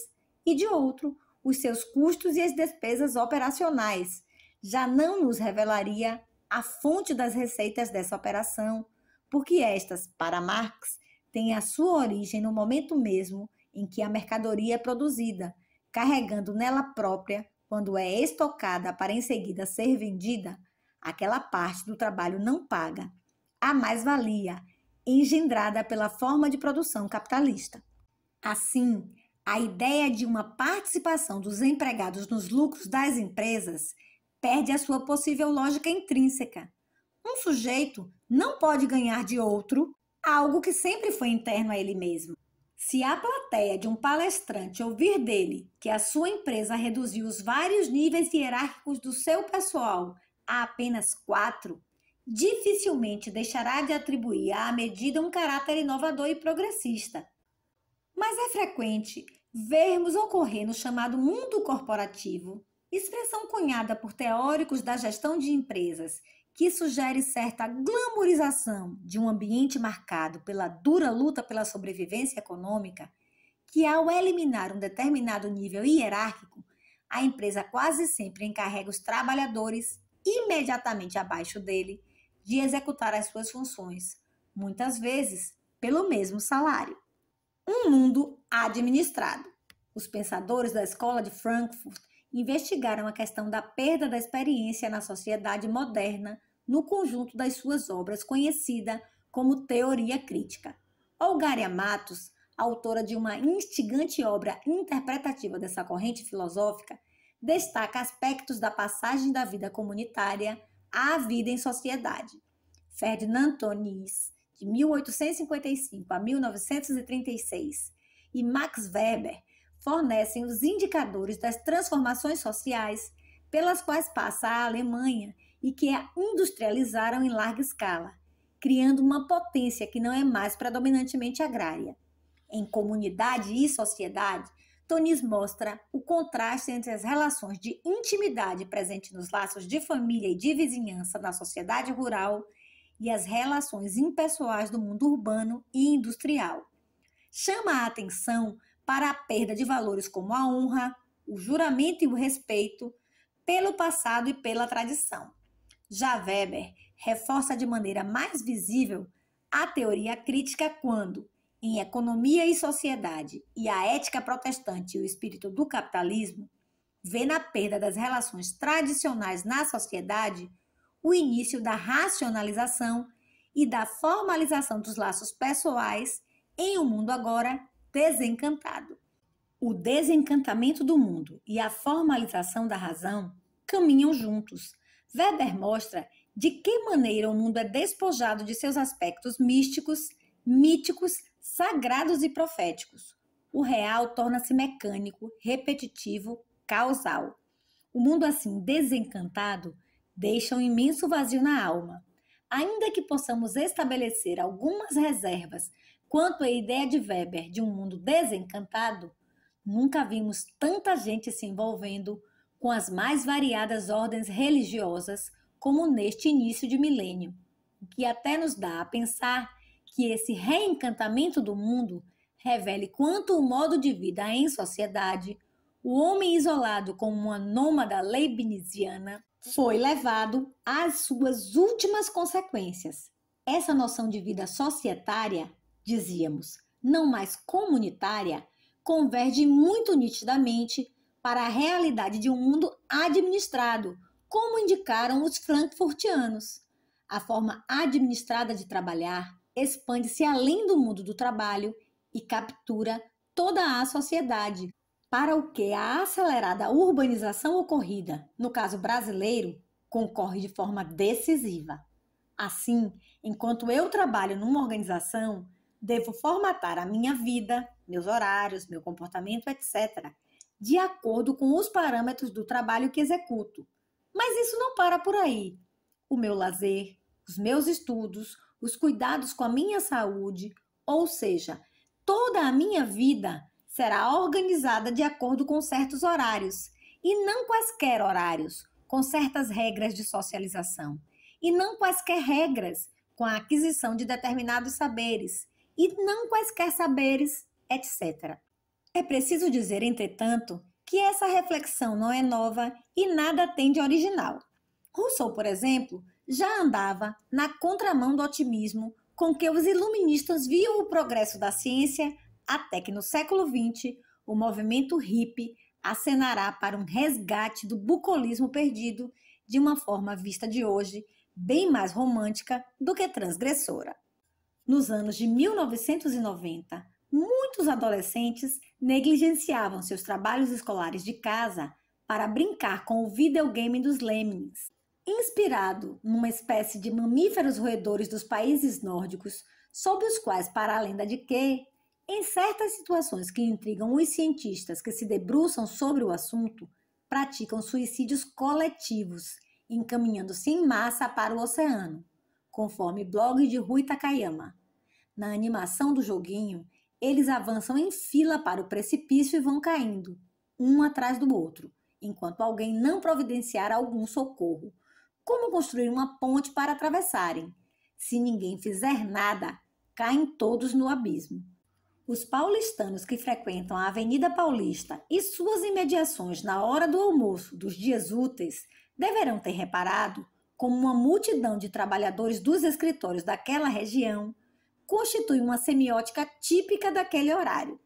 [SPEAKER 1] e, de outro, os seus custos e as despesas operacionais. Já não nos revelaria a fonte das receitas dessa operação, porque estas, para Marx, têm a sua origem no momento mesmo em que a mercadoria é produzida, carregando nela própria quando é estocada para em seguida ser vendida, aquela parte do trabalho não paga, a mais-valia engendrada pela forma de produção capitalista. Assim, a ideia de uma participação dos empregados nos lucros das empresas perde a sua possível lógica intrínseca. Um sujeito não pode ganhar de outro algo que sempre foi interno a ele mesmo. Se a plateia de um palestrante ouvir dele que a sua empresa reduziu os vários níveis hierárquicos do seu pessoal a apenas quatro, dificilmente deixará de atribuir à medida um caráter inovador e progressista. Mas é frequente vermos ocorrer no chamado mundo corporativo, expressão cunhada por teóricos da gestão de empresas que sugere certa glamorização de um ambiente marcado pela dura luta pela sobrevivência econômica, que ao eliminar um determinado nível hierárquico, a empresa quase sempre encarrega os trabalhadores imediatamente abaixo dele de executar as suas funções, muitas vezes pelo mesmo salário. Um mundo administrado. Os pensadores da escola de Frankfurt investigaram a questão da perda da experiência na sociedade moderna no conjunto das suas obras, conhecida como teoria crítica. Olgária Matos, autora de uma instigante obra interpretativa dessa corrente filosófica, destaca aspectos da passagem da vida comunitária à vida em sociedade. Ferdinand Tonis, de 1855 a 1936, e Max Weber, fornecem os indicadores das transformações sociais pelas quais passa a Alemanha e que a é industrializaram em larga escala, criando uma potência que não é mais predominantemente agrária. Em Comunidade e Sociedade, Tonis mostra o contraste entre as relações de intimidade presente nos laços de família e de vizinhança na sociedade rural e as relações impessoais do mundo urbano e industrial. Chama a atenção para a perda de valores como a honra, o juramento e o respeito pelo passado e pela tradição. Já Weber reforça de maneira mais visível a teoria crítica quando, em Economia e Sociedade e a Ética Protestante e o Espírito do Capitalismo, vê na perda das relações tradicionais na sociedade o início da racionalização e da formalização dos laços pessoais em um mundo agora desencantado. O desencantamento do mundo e a formalização da razão caminham juntos. Weber mostra de que maneira o mundo é despojado de seus aspectos místicos, míticos, sagrados e proféticos. O real torna-se mecânico, repetitivo, causal. O mundo assim desencantado deixa um imenso vazio na alma. Ainda que possamos estabelecer algumas reservas Quanto à ideia de Weber de um mundo desencantado, nunca vimos tanta gente se envolvendo com as mais variadas ordens religiosas como neste início de milênio, o que até nos dá a pensar que esse reencantamento do mundo revele quanto o modo de vida em sociedade, o homem isolado como uma nômada leibniziana, foi levado às suas últimas consequências. Essa noção de vida societária dizíamos, não mais comunitária, converge muito nitidamente para a realidade de um mundo administrado, como indicaram os frankfurtianos. A forma administrada de trabalhar expande-se além do mundo do trabalho e captura toda a sociedade, para o que a acelerada urbanização ocorrida, no caso brasileiro, concorre de forma decisiva. Assim, enquanto eu trabalho numa organização, devo formatar a minha vida, meus horários, meu comportamento, etc., de acordo com os parâmetros do trabalho que executo. Mas isso não para por aí. O meu lazer, os meus estudos, os cuidados com a minha saúde, ou seja, toda a minha vida será organizada de acordo com certos horários, e não quaisquer horários, com certas regras de socialização, e não quaisquer regras com a aquisição de determinados saberes, e não quaisquer saberes, etc. É preciso dizer, entretanto, que essa reflexão não é nova e nada tem de original. Rousseau, por exemplo, já andava na contramão do otimismo com que os iluministas viam o progresso da ciência, até que no século XX o movimento hippie acenará para um resgate do bucolismo perdido de uma forma vista de hoje bem mais romântica do que transgressora. Nos anos de 1990, muitos adolescentes negligenciavam seus trabalhos escolares de casa para brincar com o videogame dos Lemmings. Inspirado numa espécie de mamíferos roedores dos países nórdicos, sobre os quais para a lenda de que, em certas situações que intrigam os cientistas que se debruçam sobre o assunto, praticam suicídios coletivos, encaminhando-se em massa para o oceano conforme blog de Rui Takayama. Na animação do joguinho, eles avançam em fila para o precipício e vão caindo, um atrás do outro, enquanto alguém não providenciar algum socorro. Como construir uma ponte para atravessarem? Se ninguém fizer nada, caem todos no abismo. Os paulistanos que frequentam a Avenida Paulista e suas imediações na hora do almoço dos dias úteis deverão ter reparado como uma multidão de trabalhadores dos escritórios daquela região, constitui uma semiótica típica daquele horário.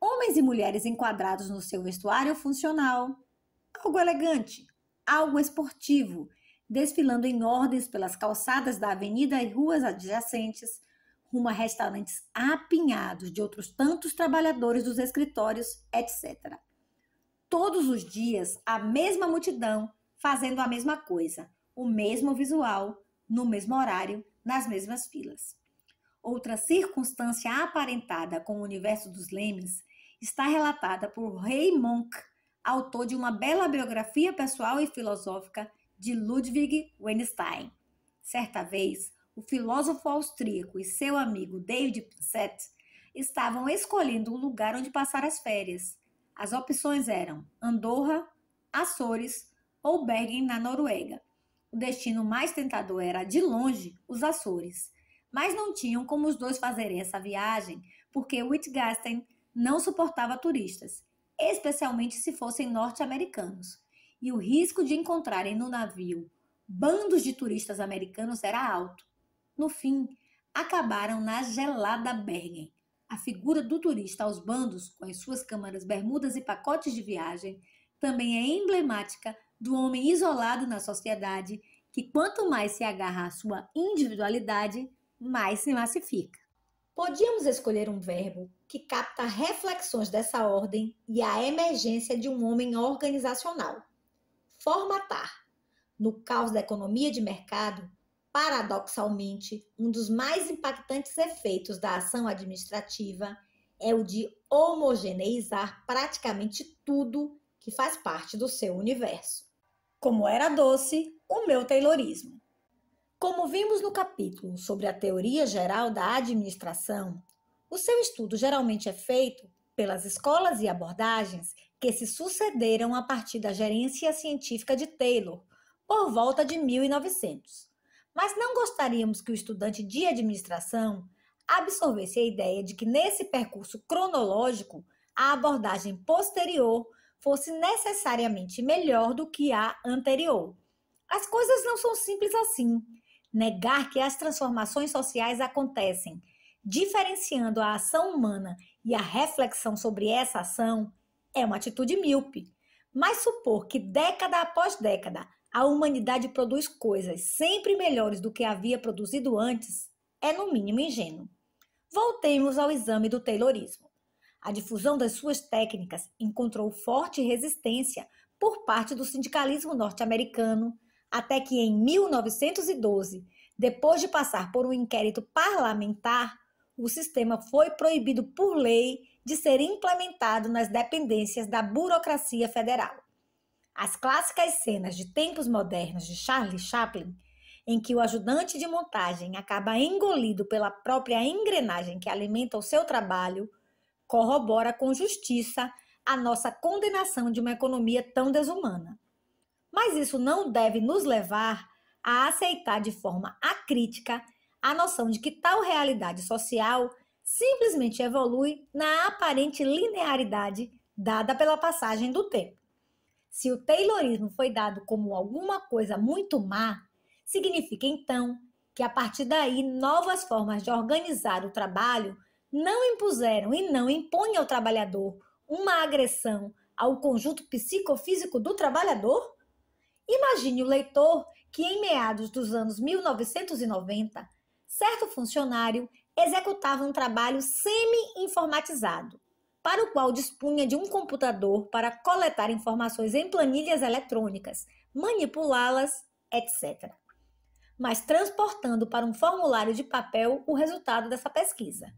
[SPEAKER 1] Homens e mulheres enquadrados no seu vestuário funcional, algo elegante, algo esportivo, desfilando em ordens pelas calçadas da avenida e ruas adjacentes, rumo a restaurantes apinhados de outros tantos trabalhadores dos escritórios, etc. Todos os dias, a mesma multidão fazendo a mesma coisa, o mesmo visual, no mesmo horário, nas mesmas filas. Outra circunstância aparentada com o universo dos Lemes está relatada por Ray Monk, autor de uma bela biografia pessoal e filosófica de Ludwig Wittgenstein. Certa vez, o filósofo austríaco e seu amigo David Pinsent estavam escolhendo um lugar onde passar as férias. As opções eram Andorra, Açores ou Bergen, na Noruega. O destino mais tentador era, de longe, os Açores. Mas não tinham como os dois fazerem essa viagem, porque Wittgenstein não suportava turistas, especialmente se fossem norte-americanos. E o risco de encontrarem no navio bandos de turistas americanos era alto. No fim, acabaram na gelada Bergen. A figura do turista aos bandos, com as suas câmaras bermudas e pacotes de viagem, também é emblemática do homem isolado na sociedade que quanto mais se agarra à sua individualidade, mais se massifica. Podíamos escolher um verbo que capta reflexões dessa ordem e a emergência de um homem organizacional. Formatar. No caos da economia de mercado, paradoxalmente, um dos mais impactantes efeitos da ação administrativa é o de homogeneizar praticamente tudo que faz parte do seu universo. Como era doce o meu Taylorismo. Como vimos no capítulo sobre a teoria geral da administração, o seu estudo geralmente é feito pelas escolas e abordagens que se sucederam a partir da gerência científica de Taylor, por volta de 1900. Mas não gostaríamos que o estudante de administração absorvesse a ideia de que nesse percurso cronológico, a abordagem posterior fosse necessariamente melhor do que a anterior. As coisas não são simples assim. Negar que as transformações sociais acontecem, diferenciando a ação humana e a reflexão sobre essa ação, é uma atitude míope. Mas supor que década após década a humanidade produz coisas sempre melhores do que havia produzido antes é, no mínimo, ingênuo. Voltemos ao exame do Taylorismo. A difusão das suas técnicas encontrou forte resistência por parte do sindicalismo norte-americano, até que em 1912, depois de passar por um inquérito parlamentar, o sistema foi proibido por lei de ser implementado nas dependências da burocracia federal. As clássicas cenas de tempos modernos de Charlie Chaplin, em que o ajudante de montagem acaba engolido pela própria engrenagem que alimenta o seu trabalho, corrobora com justiça a nossa condenação de uma economia tão desumana. Mas isso não deve nos levar a aceitar de forma acrítica a noção de que tal realidade social simplesmente evolui na aparente linearidade dada pela passagem do tempo. Se o Taylorismo foi dado como alguma coisa muito má, significa então que a partir daí novas formas de organizar o trabalho não impuseram e não impõem ao trabalhador uma agressão ao conjunto psicofísico do trabalhador? Imagine o leitor que, em meados dos anos 1990, certo funcionário executava um trabalho semi-informatizado, para o qual dispunha de um computador para coletar informações em planilhas eletrônicas, manipulá-las, etc. Mas transportando para um formulário de papel o resultado dessa pesquisa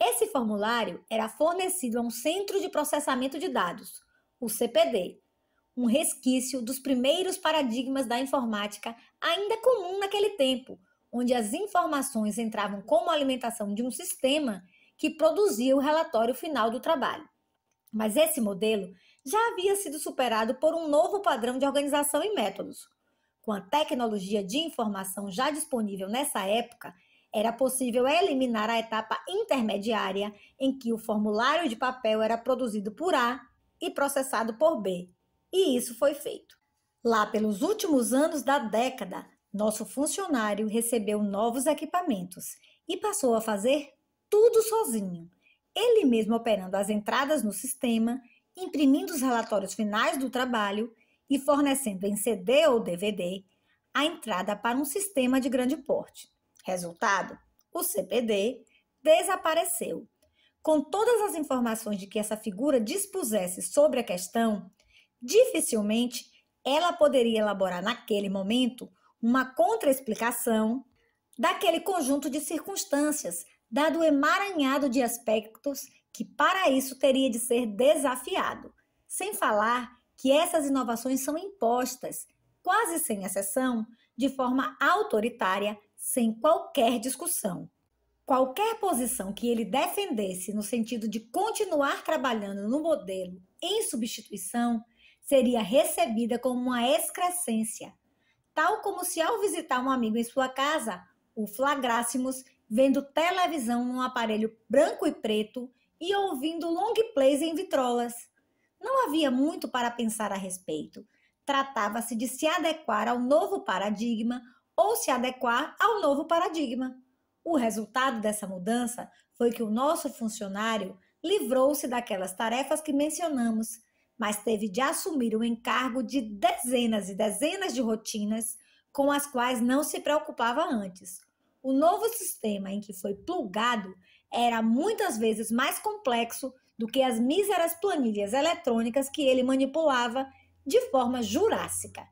[SPEAKER 1] esse formulário era fornecido a um Centro de Processamento de Dados, o CPD, um resquício dos primeiros paradigmas da informática, ainda comum naquele tempo, onde as informações entravam como alimentação de um sistema que produzia o relatório final do trabalho. Mas esse modelo já havia sido superado por um novo padrão de organização e métodos. Com a tecnologia de informação já disponível nessa época, era possível eliminar a etapa intermediária, em que o formulário de papel era produzido por A e processado por B. E isso foi feito. Lá pelos últimos anos da década, nosso funcionário recebeu novos equipamentos e passou a fazer tudo sozinho, ele mesmo operando as entradas no sistema, imprimindo os relatórios finais do trabalho e fornecendo em CD ou DVD a entrada para um sistema de grande porte. Resultado: o CPD desapareceu. Com todas as informações de que essa figura dispusesse sobre a questão, dificilmente ela poderia elaborar naquele momento uma contraexplicação daquele conjunto de circunstâncias, dado o emaranhado de aspectos que para isso teria de ser desafiado. Sem falar que essas inovações são impostas, quase sem exceção, de forma autoritária sem qualquer discussão. Qualquer posição que ele defendesse no sentido de continuar trabalhando no modelo em substituição seria recebida como uma excrescência, tal como se ao visitar um amigo em sua casa o flagrássemos vendo televisão num aparelho branco e preto e ouvindo long plays em vitrolas. Não havia muito para pensar a respeito. Tratava-se de se adequar ao novo paradigma ou se adequar ao novo paradigma. O resultado dessa mudança foi que o nosso funcionário livrou-se daquelas tarefas que mencionamos, mas teve de assumir o encargo de dezenas e dezenas de rotinas com as quais não se preocupava antes. O novo sistema em que foi plugado era muitas vezes mais complexo do que as míseras planilhas eletrônicas que ele manipulava de forma jurássica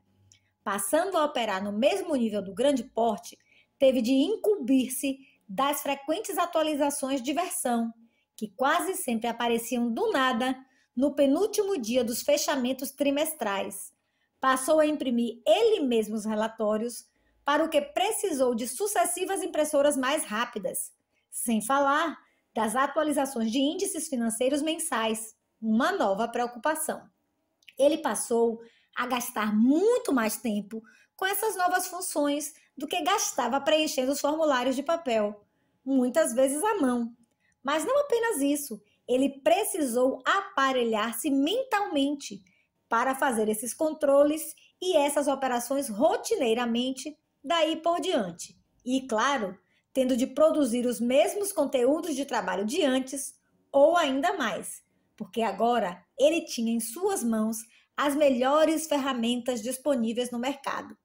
[SPEAKER 1] passando a operar no mesmo nível do grande porte, teve de incumbir-se das frequentes atualizações de versão, que quase sempre apareciam do nada no penúltimo dia dos fechamentos trimestrais. Passou a imprimir ele mesmo os relatórios, para o que precisou de sucessivas impressoras mais rápidas, sem falar das atualizações de índices financeiros mensais, uma nova preocupação. Ele passou a gastar muito mais tempo com essas novas funções do que gastava preenchendo os formulários de papel, muitas vezes à mão. Mas não apenas isso, ele precisou aparelhar-se mentalmente para fazer esses controles e essas operações rotineiramente daí por diante. E claro, tendo de produzir os mesmos conteúdos de trabalho de antes ou ainda mais, porque agora ele tinha em suas mãos as melhores ferramentas disponíveis no mercado.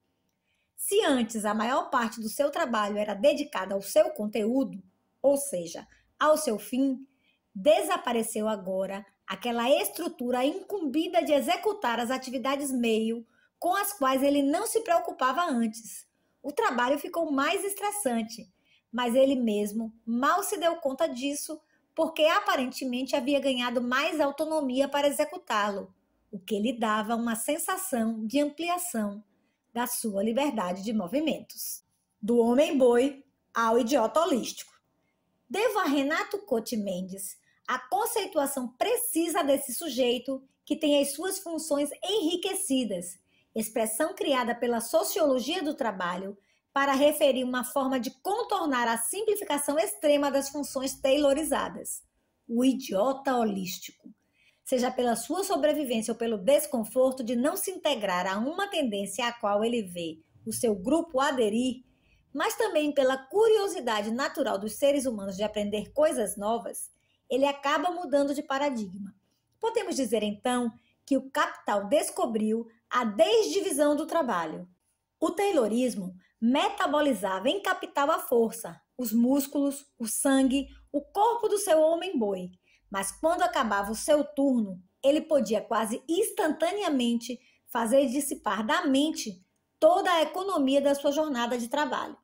[SPEAKER 1] Se antes a maior parte do seu trabalho era dedicada ao seu conteúdo, ou seja, ao seu fim, desapareceu agora aquela estrutura incumbida de executar as atividades meio com as quais ele não se preocupava antes. O trabalho ficou mais estressante, mas ele mesmo mal se deu conta disso porque aparentemente havia ganhado mais autonomia para executá-lo o que lhe dava uma sensação de ampliação da sua liberdade de movimentos. Do homem-boi ao idiota holístico. Devo a Renato Cote Mendes a conceituação precisa desse sujeito que tem as suas funções enriquecidas, expressão criada pela sociologia do trabalho para referir uma forma de contornar a simplificação extrema das funções taylorizadas. O idiota holístico seja pela sua sobrevivência ou pelo desconforto de não se integrar a uma tendência à qual ele vê o seu grupo aderir, mas também pela curiosidade natural dos seres humanos de aprender coisas novas, ele acaba mudando de paradigma. Podemos dizer então que o Capital descobriu a desdivisão do trabalho. O Taylorismo metabolizava em capital a força, os músculos, o sangue, o corpo do seu homem-boi, mas quando acabava o seu turno, ele podia quase instantaneamente fazer dissipar da mente toda a economia da sua jornada de trabalho.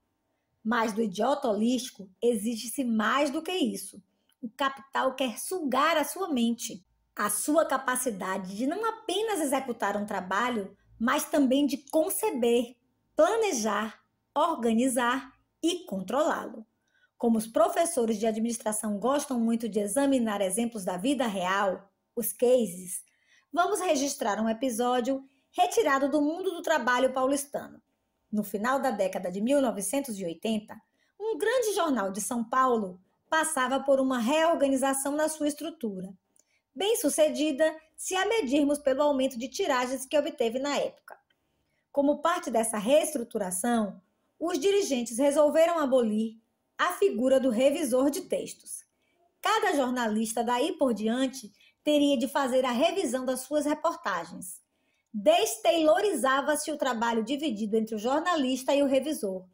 [SPEAKER 1] Mas do idiota holístico existe se mais do que isso. O capital quer sugar a sua mente, a sua capacidade de não apenas executar um trabalho, mas também de conceber, planejar, organizar e controlá-lo. Como os professores de administração gostam muito de examinar exemplos da vida real, os cases, vamos registrar um episódio retirado do mundo do trabalho paulistano. No final da década de 1980, um grande jornal de São Paulo passava por uma reorganização na sua estrutura, bem sucedida se a medirmos pelo aumento de tiragens que obteve na época. Como parte dessa reestruturação, os dirigentes resolveram abolir a figura do revisor de textos. Cada jornalista daí por diante teria de fazer a revisão das suas reportagens. Desteilorizava-se o trabalho dividido entre o jornalista e o revisor,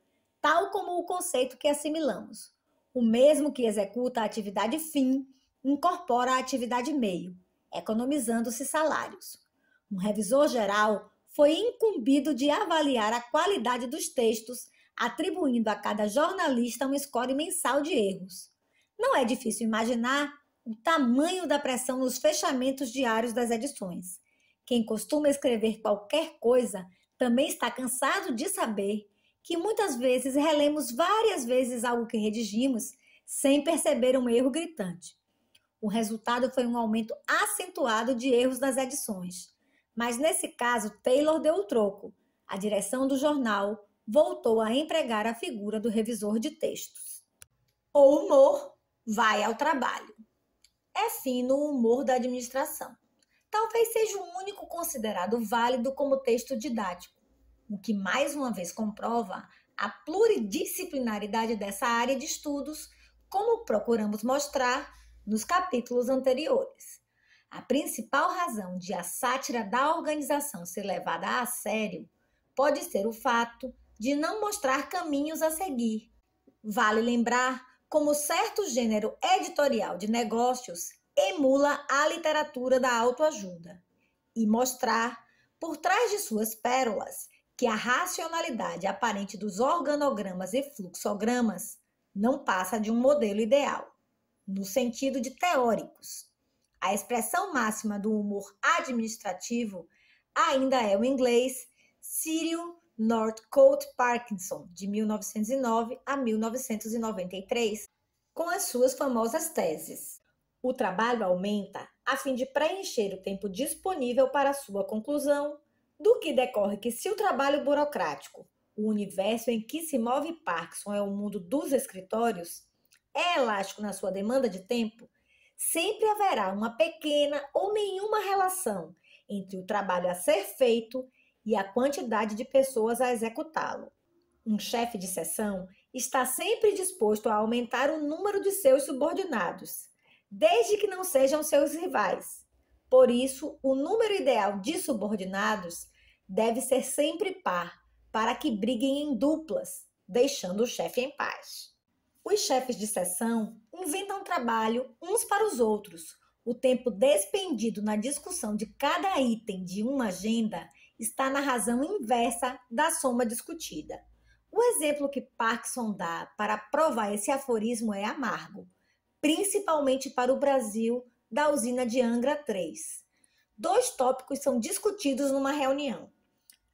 [SPEAKER 1] tal como o conceito que assimilamos. O mesmo que executa a atividade fim incorpora a atividade meio, economizando-se salários. Um revisor geral foi incumbido de avaliar a qualidade dos textos atribuindo a cada jornalista um score mensal de erros. Não é difícil imaginar o tamanho da pressão nos fechamentos diários das edições. Quem costuma escrever qualquer coisa também está cansado de saber que muitas vezes relemos várias vezes algo que redigimos sem perceber um erro gritante. O resultado foi um aumento acentuado de erros nas edições. Mas nesse caso, Taylor deu o troco. A direção do jornal voltou a empregar a figura do revisor de textos. O humor vai ao trabalho. É fino o humor da administração. Talvez seja o único considerado válido como texto didático, o que mais uma vez comprova a pluridisciplinaridade dessa área de estudos, como procuramos mostrar nos capítulos anteriores. A principal razão de a sátira da organização ser levada a sério pode ser o fato de não mostrar caminhos a seguir. Vale lembrar como certo gênero editorial de negócios emula a literatura da autoajuda e mostrar, por trás de suas pérolas, que a racionalidade aparente dos organogramas e fluxogramas não passa de um modelo ideal, no sentido de teóricos. A expressão máxima do humor administrativo ainda é o inglês Cyril Northcote Parkinson, de 1909 a 1993, com as suas famosas teses. O trabalho aumenta a fim de preencher o tempo disponível para sua conclusão, do que decorre que, se o trabalho burocrático, o universo em que se move Parkinson é o mundo dos escritórios, é elástico na sua demanda de tempo, sempre haverá uma pequena ou nenhuma relação entre o trabalho a ser feito e a quantidade de pessoas a executá-lo. Um chefe de seção está sempre disposto a aumentar o número de seus subordinados, desde que não sejam seus rivais. Por isso, o número ideal de subordinados deve ser sempre par, para que briguem em duplas, deixando o chefe em paz. Os chefes de seção inventam trabalho uns para os outros. O tempo despendido na discussão de cada item de uma agenda está na razão inversa da soma discutida. O exemplo que Parkinson dá para provar esse aforismo é amargo, principalmente para o Brasil da usina de Angra 3. Dois tópicos são discutidos numa reunião: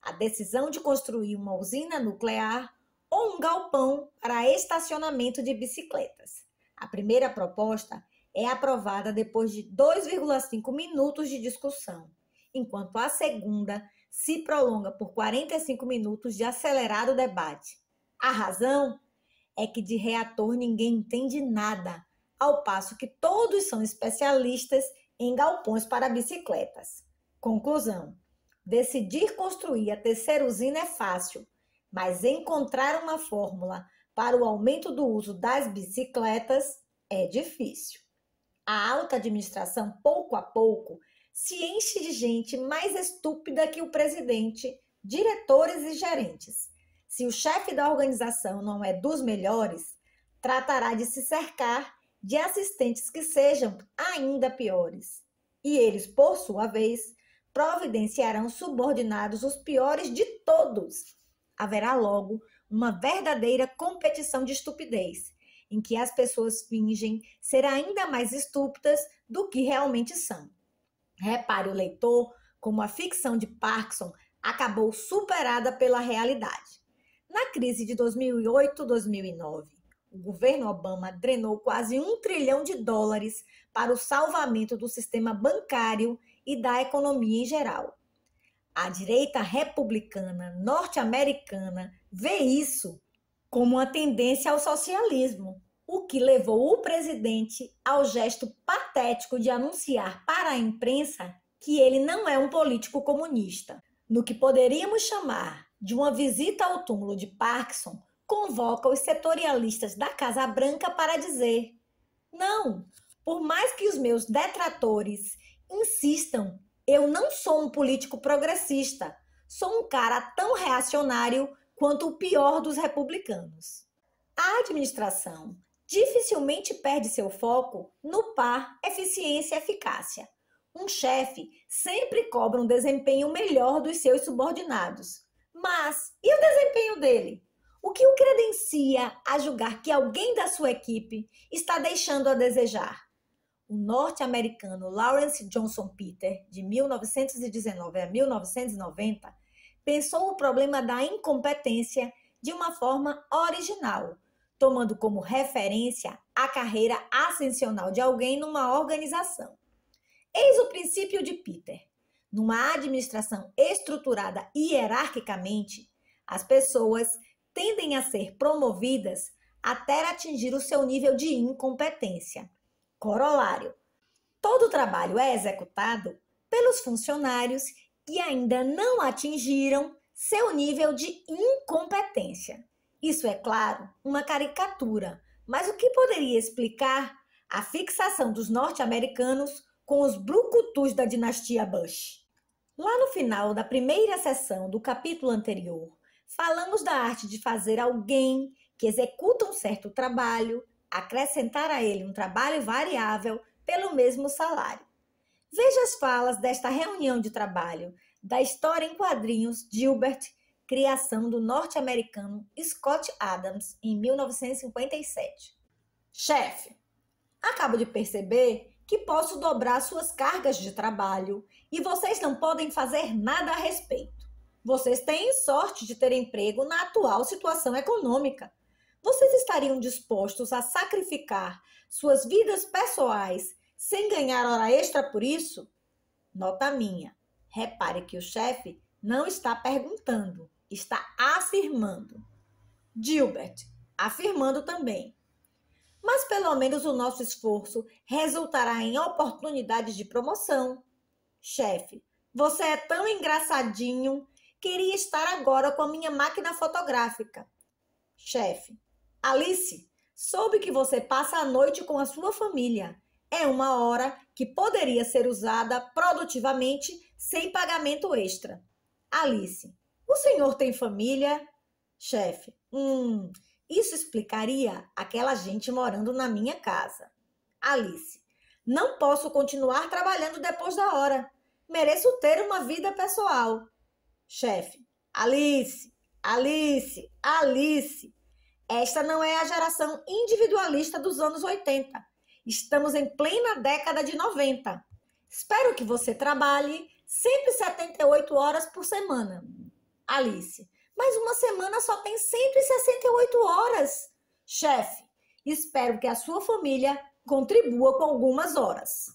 [SPEAKER 1] a decisão de construir uma usina nuclear ou um galpão para estacionamento de bicicletas. A primeira proposta é aprovada depois de 2,5 minutos de discussão, enquanto a segunda se prolonga por 45 minutos de acelerado debate. A razão é que de reator ninguém entende nada, ao passo que todos são especialistas em galpões para bicicletas. Conclusão: decidir construir a terceira usina é fácil, mas encontrar uma fórmula para o aumento do uso das bicicletas é difícil. A alta administração, pouco a pouco, se enche de gente mais estúpida que o presidente, diretores e gerentes. Se o chefe da organização não é dos melhores, tratará de se cercar de assistentes que sejam ainda piores. E eles, por sua vez, providenciarão subordinados os piores de todos. Haverá logo uma verdadeira competição de estupidez, em que as pessoas fingem ser ainda mais estúpidas do que realmente são. Repare o leitor como a ficção de Parkinson acabou superada pela realidade. Na crise de 2008-2009, o governo Obama drenou quase um trilhão de dólares para o salvamento do sistema bancário e da economia em geral. A direita republicana norte-americana vê isso como uma tendência ao socialismo o que levou o presidente ao gesto patético de anunciar para a imprensa que ele não é um político comunista. No que poderíamos chamar de uma visita ao túmulo de Parkinson, convoca os setorialistas da Casa Branca para dizer: não, por mais que os meus detratores insistam, eu não sou um político progressista, sou um cara tão reacionário quanto o pior dos republicanos. A administração dificilmente perde seu foco no par eficiência e eficácia. Um chefe sempre cobra um desempenho melhor dos seus subordinados. Mas e o desempenho dele? O que o credencia a julgar que alguém da sua equipe está deixando a desejar? O norte-americano Lawrence Johnson Peter, de 1919 a 1990, pensou o problema da incompetência de uma forma original tomando como referência a carreira ascensional de alguém numa organização. Eis o princípio de Peter. Numa administração estruturada hierarquicamente, as pessoas tendem a ser promovidas até atingir o seu nível de incompetência. Corolário: todo trabalho é executado pelos funcionários que ainda não atingiram seu nível de incompetência. Isso é claro, uma caricatura, mas o que poderia explicar a fixação dos norte-americanos com os brucutus da dinastia Bush? Lá no final da primeira sessão do capítulo anterior, falamos da arte de fazer alguém que executa um certo trabalho acrescentar a ele um trabalho variável pelo mesmo salário. Veja as falas desta reunião de trabalho da história em quadrinhos Gilbert criação do norte-americano Scott Adams em 1957. Chefe, acabo de perceber que posso dobrar suas cargas de trabalho e vocês não podem fazer nada a respeito. Vocês têm sorte de ter emprego na atual situação econômica. Vocês estariam dispostos a sacrificar suas vidas pessoais sem ganhar hora extra por isso? Nota minha. Repare que o chefe não está perguntando, está afirmando. Gilbert, afirmando também. Mas pelo menos o nosso esforço resultará em oportunidades de promoção. Chefe, você é tão engraçadinho. Queria estar agora com a minha máquina fotográfica. Chefe, Alice, soube que você passa a noite com a sua família. É uma hora que poderia ser usada produtivamente sem pagamento extra. Alice, o senhor tem família? Chefe, hum, isso explicaria aquela gente morando na minha casa. Alice, não posso continuar trabalhando depois da hora. Mereço ter uma vida pessoal. Chefe, Alice, Alice, Alice. Esta não é a geração individualista dos anos 80. Estamos em plena década de 90. Espero que você trabalhe 178 horas por semana. Alice. Mas uma semana só tem 168 horas. Chefe, espero que a sua família contribua com algumas horas.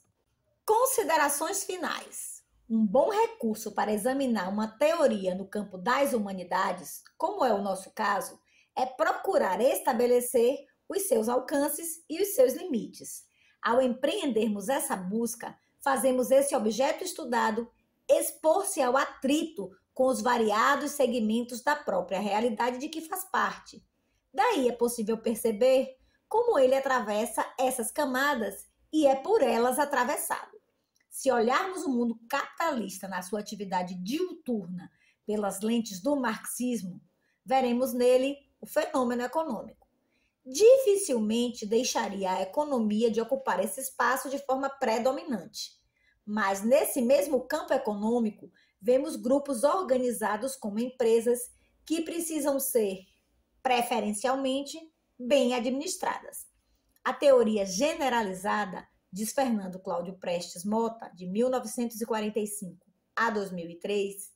[SPEAKER 1] Considerações finais. Um bom recurso para examinar uma teoria no campo das humanidades, como é o nosso caso, é procurar estabelecer os seus alcances e os seus limites. Ao empreendermos essa busca, fazemos esse objeto estudado expor-se ao atrito com os variados segmentos da própria realidade de que faz parte. Daí é possível perceber como ele atravessa essas camadas e é por elas atravessado. Se olharmos o mundo capitalista na sua atividade diuturna pelas lentes do marxismo, veremos nele o fenômeno econômico. Dificilmente deixaria a economia de ocupar esse espaço de forma predominante. Mas nesse mesmo campo econômico vemos grupos organizados como empresas que precisam ser, preferencialmente, bem administradas. A teoria generalizada, diz Fernando Cláudio Prestes Mota, de 1945 a 2003,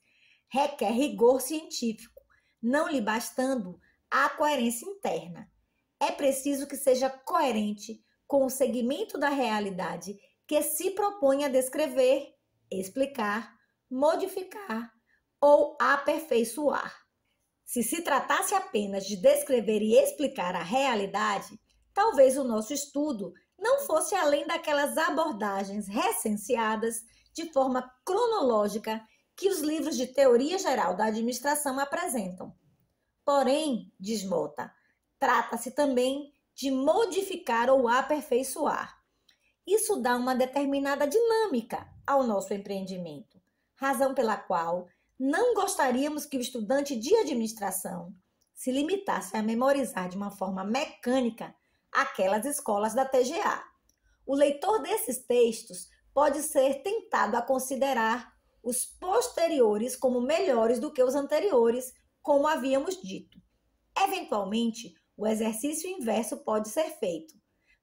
[SPEAKER 1] requer rigor científico, não lhe bastando a coerência interna. É preciso que seja coerente com o segmento da realidade que se propõe a descrever, explicar modificar ou aperfeiçoar. Se se tratasse apenas de descrever e explicar a realidade, talvez o nosso estudo não fosse além daquelas abordagens recenseadas de forma cronológica que os livros de teoria geral da administração apresentam. Porém, diz Mota, trata-se também de modificar ou aperfeiçoar. Isso dá uma determinada dinâmica ao nosso empreendimento razão pela qual não gostaríamos que o estudante de administração se limitasse a memorizar de uma forma mecânica aquelas escolas da TGA. O leitor desses textos pode ser tentado a considerar os posteriores como melhores do que os anteriores, como havíamos dito. Eventualmente, o exercício inverso pode ser feito,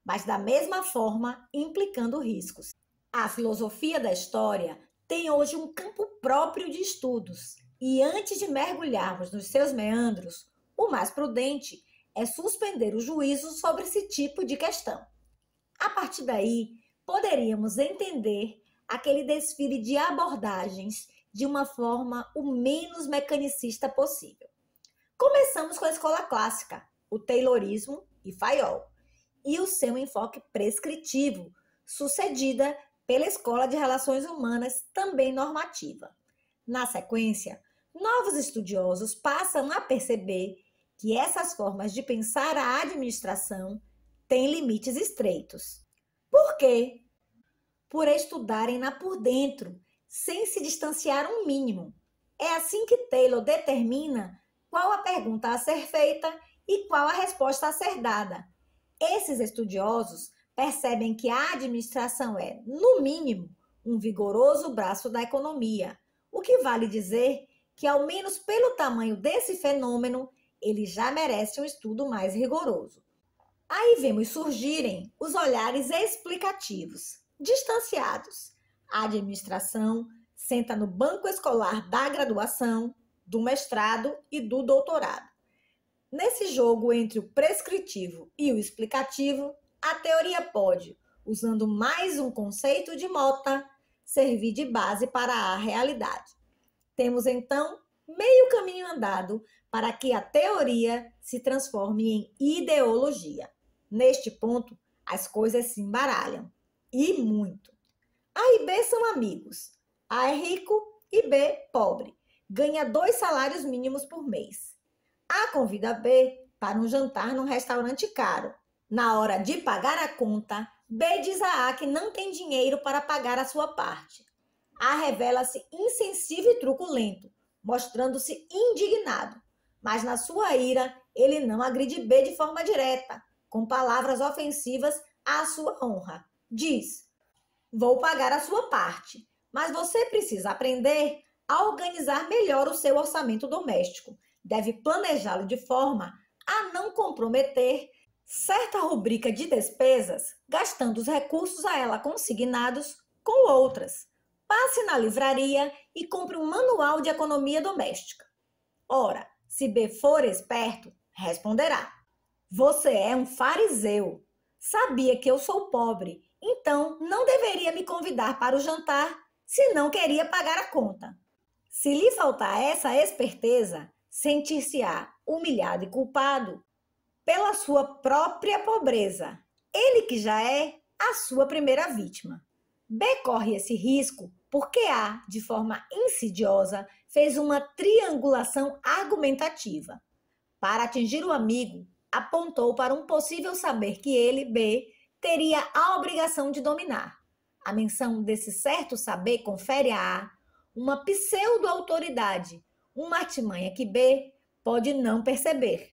[SPEAKER 1] mas da mesma forma implicando riscos. A filosofia da história tem hoje um campo próprio de estudos. E antes de mergulharmos nos seus meandros, o mais prudente é suspender o juízo sobre esse tipo de questão. A partir daí, poderíamos entender aquele desfile de abordagens de uma forma o menos mecanicista possível. Começamos com a escola clássica, o Taylorismo e Fayol, e o seu enfoque prescritivo, sucedida pela Escola de Relações Humanas, também normativa. Na sequência, novos estudiosos passam a perceber que essas formas de pensar a administração têm limites estreitos. Por quê? Por estudarem na por dentro, sem se distanciar um mínimo. É assim que Taylor determina qual a pergunta a ser feita e qual a resposta a ser dada. Esses estudiosos percebem que a administração é, no mínimo, um vigoroso braço da economia, o que vale dizer que, ao menos pelo tamanho desse fenômeno, ele já merece um estudo mais rigoroso. Aí vemos surgirem os olhares explicativos, distanciados. A administração senta no banco escolar da graduação, do mestrado e do doutorado. Nesse jogo entre o prescritivo e o explicativo, a teoria pode, usando mais um conceito de Mota, servir de base para a realidade. Temos então meio caminho andado para que a teoria se transforme em ideologia. Neste ponto, as coisas se embaralham e muito. A e B são amigos. A é rico e B pobre. Ganha dois salários mínimos por mês. A convida B para um jantar num restaurante caro na hora de pagar a conta, B diz a A que não tem dinheiro para pagar a sua parte. A revela-se insensível e truculento, mostrando-se indignado. Mas na sua ira, ele não agride B de forma direta, com palavras ofensivas à sua honra. Diz: Vou pagar a sua parte, mas você precisa aprender a organizar melhor o seu orçamento doméstico. Deve planejá-lo de forma a não comprometer certa rubrica de despesas, gastando os recursos a ela consignados com outras. Passe na livraria e compre um manual de economia doméstica. Ora, se B for esperto, responderá: Você é um fariseu. Sabia que eu sou pobre, então não deveria me convidar para o jantar se não queria pagar a conta. Se lhe faltar essa esperteza, sentir-se-á humilhado e culpado pela sua própria pobreza, ele que já é a sua primeira vítima. B corre esse risco porque A, de forma insidiosa, fez uma triangulação argumentativa. Para atingir o amigo, apontou para um possível saber que ele, B, teria a obrigação de dominar. A menção desse certo saber confere a A uma pseudo-autoridade, uma artimanha que B pode não perceber.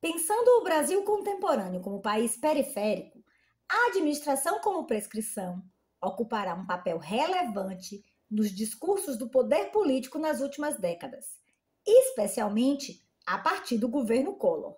[SPEAKER 1] Pensando o Brasil contemporâneo como país periférico, a administração como prescrição ocupará um papel relevante nos discursos do poder político nas últimas décadas, especialmente a partir do governo Collor.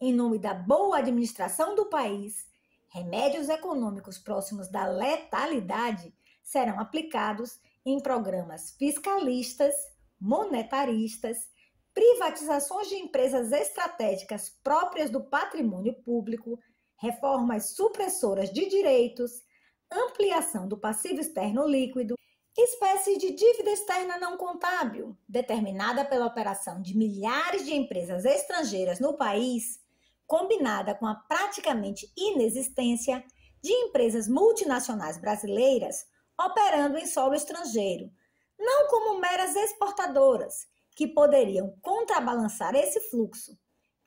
[SPEAKER 1] Em nome da boa administração do país, remédios econômicos próximos da letalidade serão aplicados em programas fiscalistas, monetaristas privatizações de empresas estratégicas próprias do patrimônio público, reformas supressoras de direitos, ampliação do passivo externo líquido, espécie de dívida externa não contábil, determinada pela operação de milhares de empresas estrangeiras no país, combinada com a praticamente inexistência de empresas multinacionais brasileiras operando em solo estrangeiro, não como meras exportadoras, que poderiam contrabalançar esse fluxo.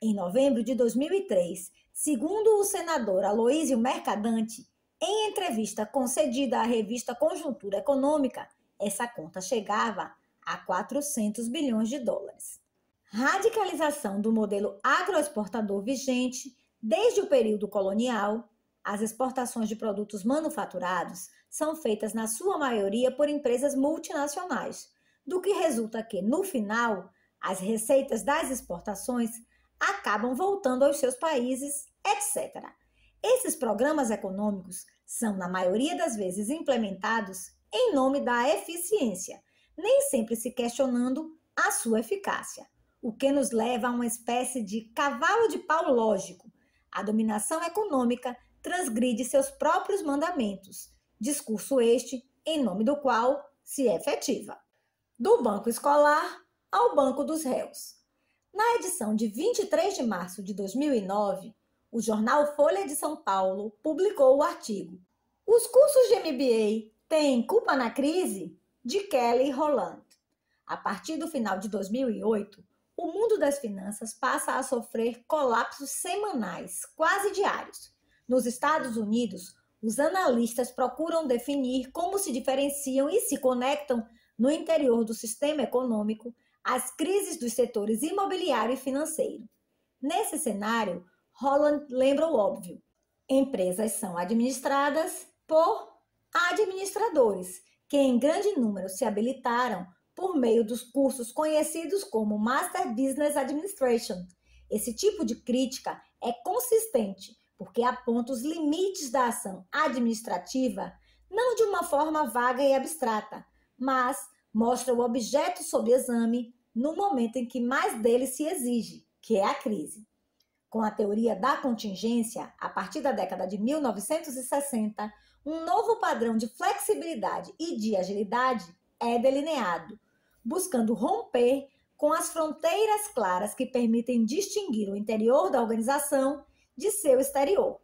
[SPEAKER 1] Em novembro de 2003, segundo o senador Aloísio Mercadante, em entrevista concedida à revista Conjuntura Econômica, essa conta chegava a 400 bilhões de dólares. Radicalização do modelo agroexportador vigente desde o período colonial, as exportações de produtos manufaturados são feitas na sua maioria por empresas multinacionais, do que resulta que, no final, as receitas das exportações acabam voltando aos seus países, etc. Esses programas econômicos são, na maioria das vezes, implementados em nome da eficiência, nem sempre se questionando a sua eficácia, o que nos leva a uma espécie de cavalo de pau lógico. A dominação econômica transgride seus próprios mandamentos, discurso este em nome do qual se é efetiva do banco escolar ao banco dos réus. Na edição de 23 de março de 2009, o jornal Folha de São Paulo publicou o artigo Os cursos de MBA têm culpa na crise? de Kelly Roland. A partir do final de 2008, o mundo das finanças passa a sofrer colapsos semanais, quase diários. Nos Estados Unidos, os analistas procuram definir como se diferenciam e se conectam no interior do sistema econômico, as crises dos setores imobiliário e financeiro. Nesse cenário, Holland lembra o óbvio: empresas são administradas por administradores, que em grande número se habilitaram por meio dos cursos conhecidos como Master Business Administration. Esse tipo de crítica é consistente porque aponta os limites da ação administrativa não de uma forma vaga e abstrata, mas mostra o objeto sob exame no momento em que mais dele se exige, que é a crise. Com a teoria da contingência, a partir da década de 1960, um novo padrão de flexibilidade e de agilidade é delineado, buscando romper com as fronteiras claras que permitem distinguir o interior da organização de seu exterior.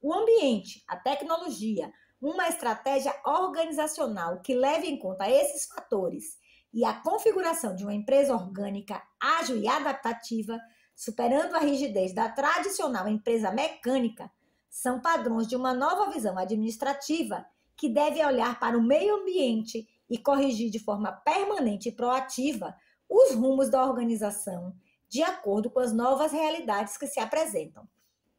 [SPEAKER 1] O ambiente, a tecnologia, uma estratégia organizacional que leve em conta esses fatores e a configuração de uma empresa orgânica ágil e adaptativa, superando a rigidez da tradicional empresa mecânica, são padrões de uma nova visão administrativa que deve olhar para o meio ambiente e corrigir de forma permanente e proativa os rumos da organização, de acordo com as novas realidades que se apresentam.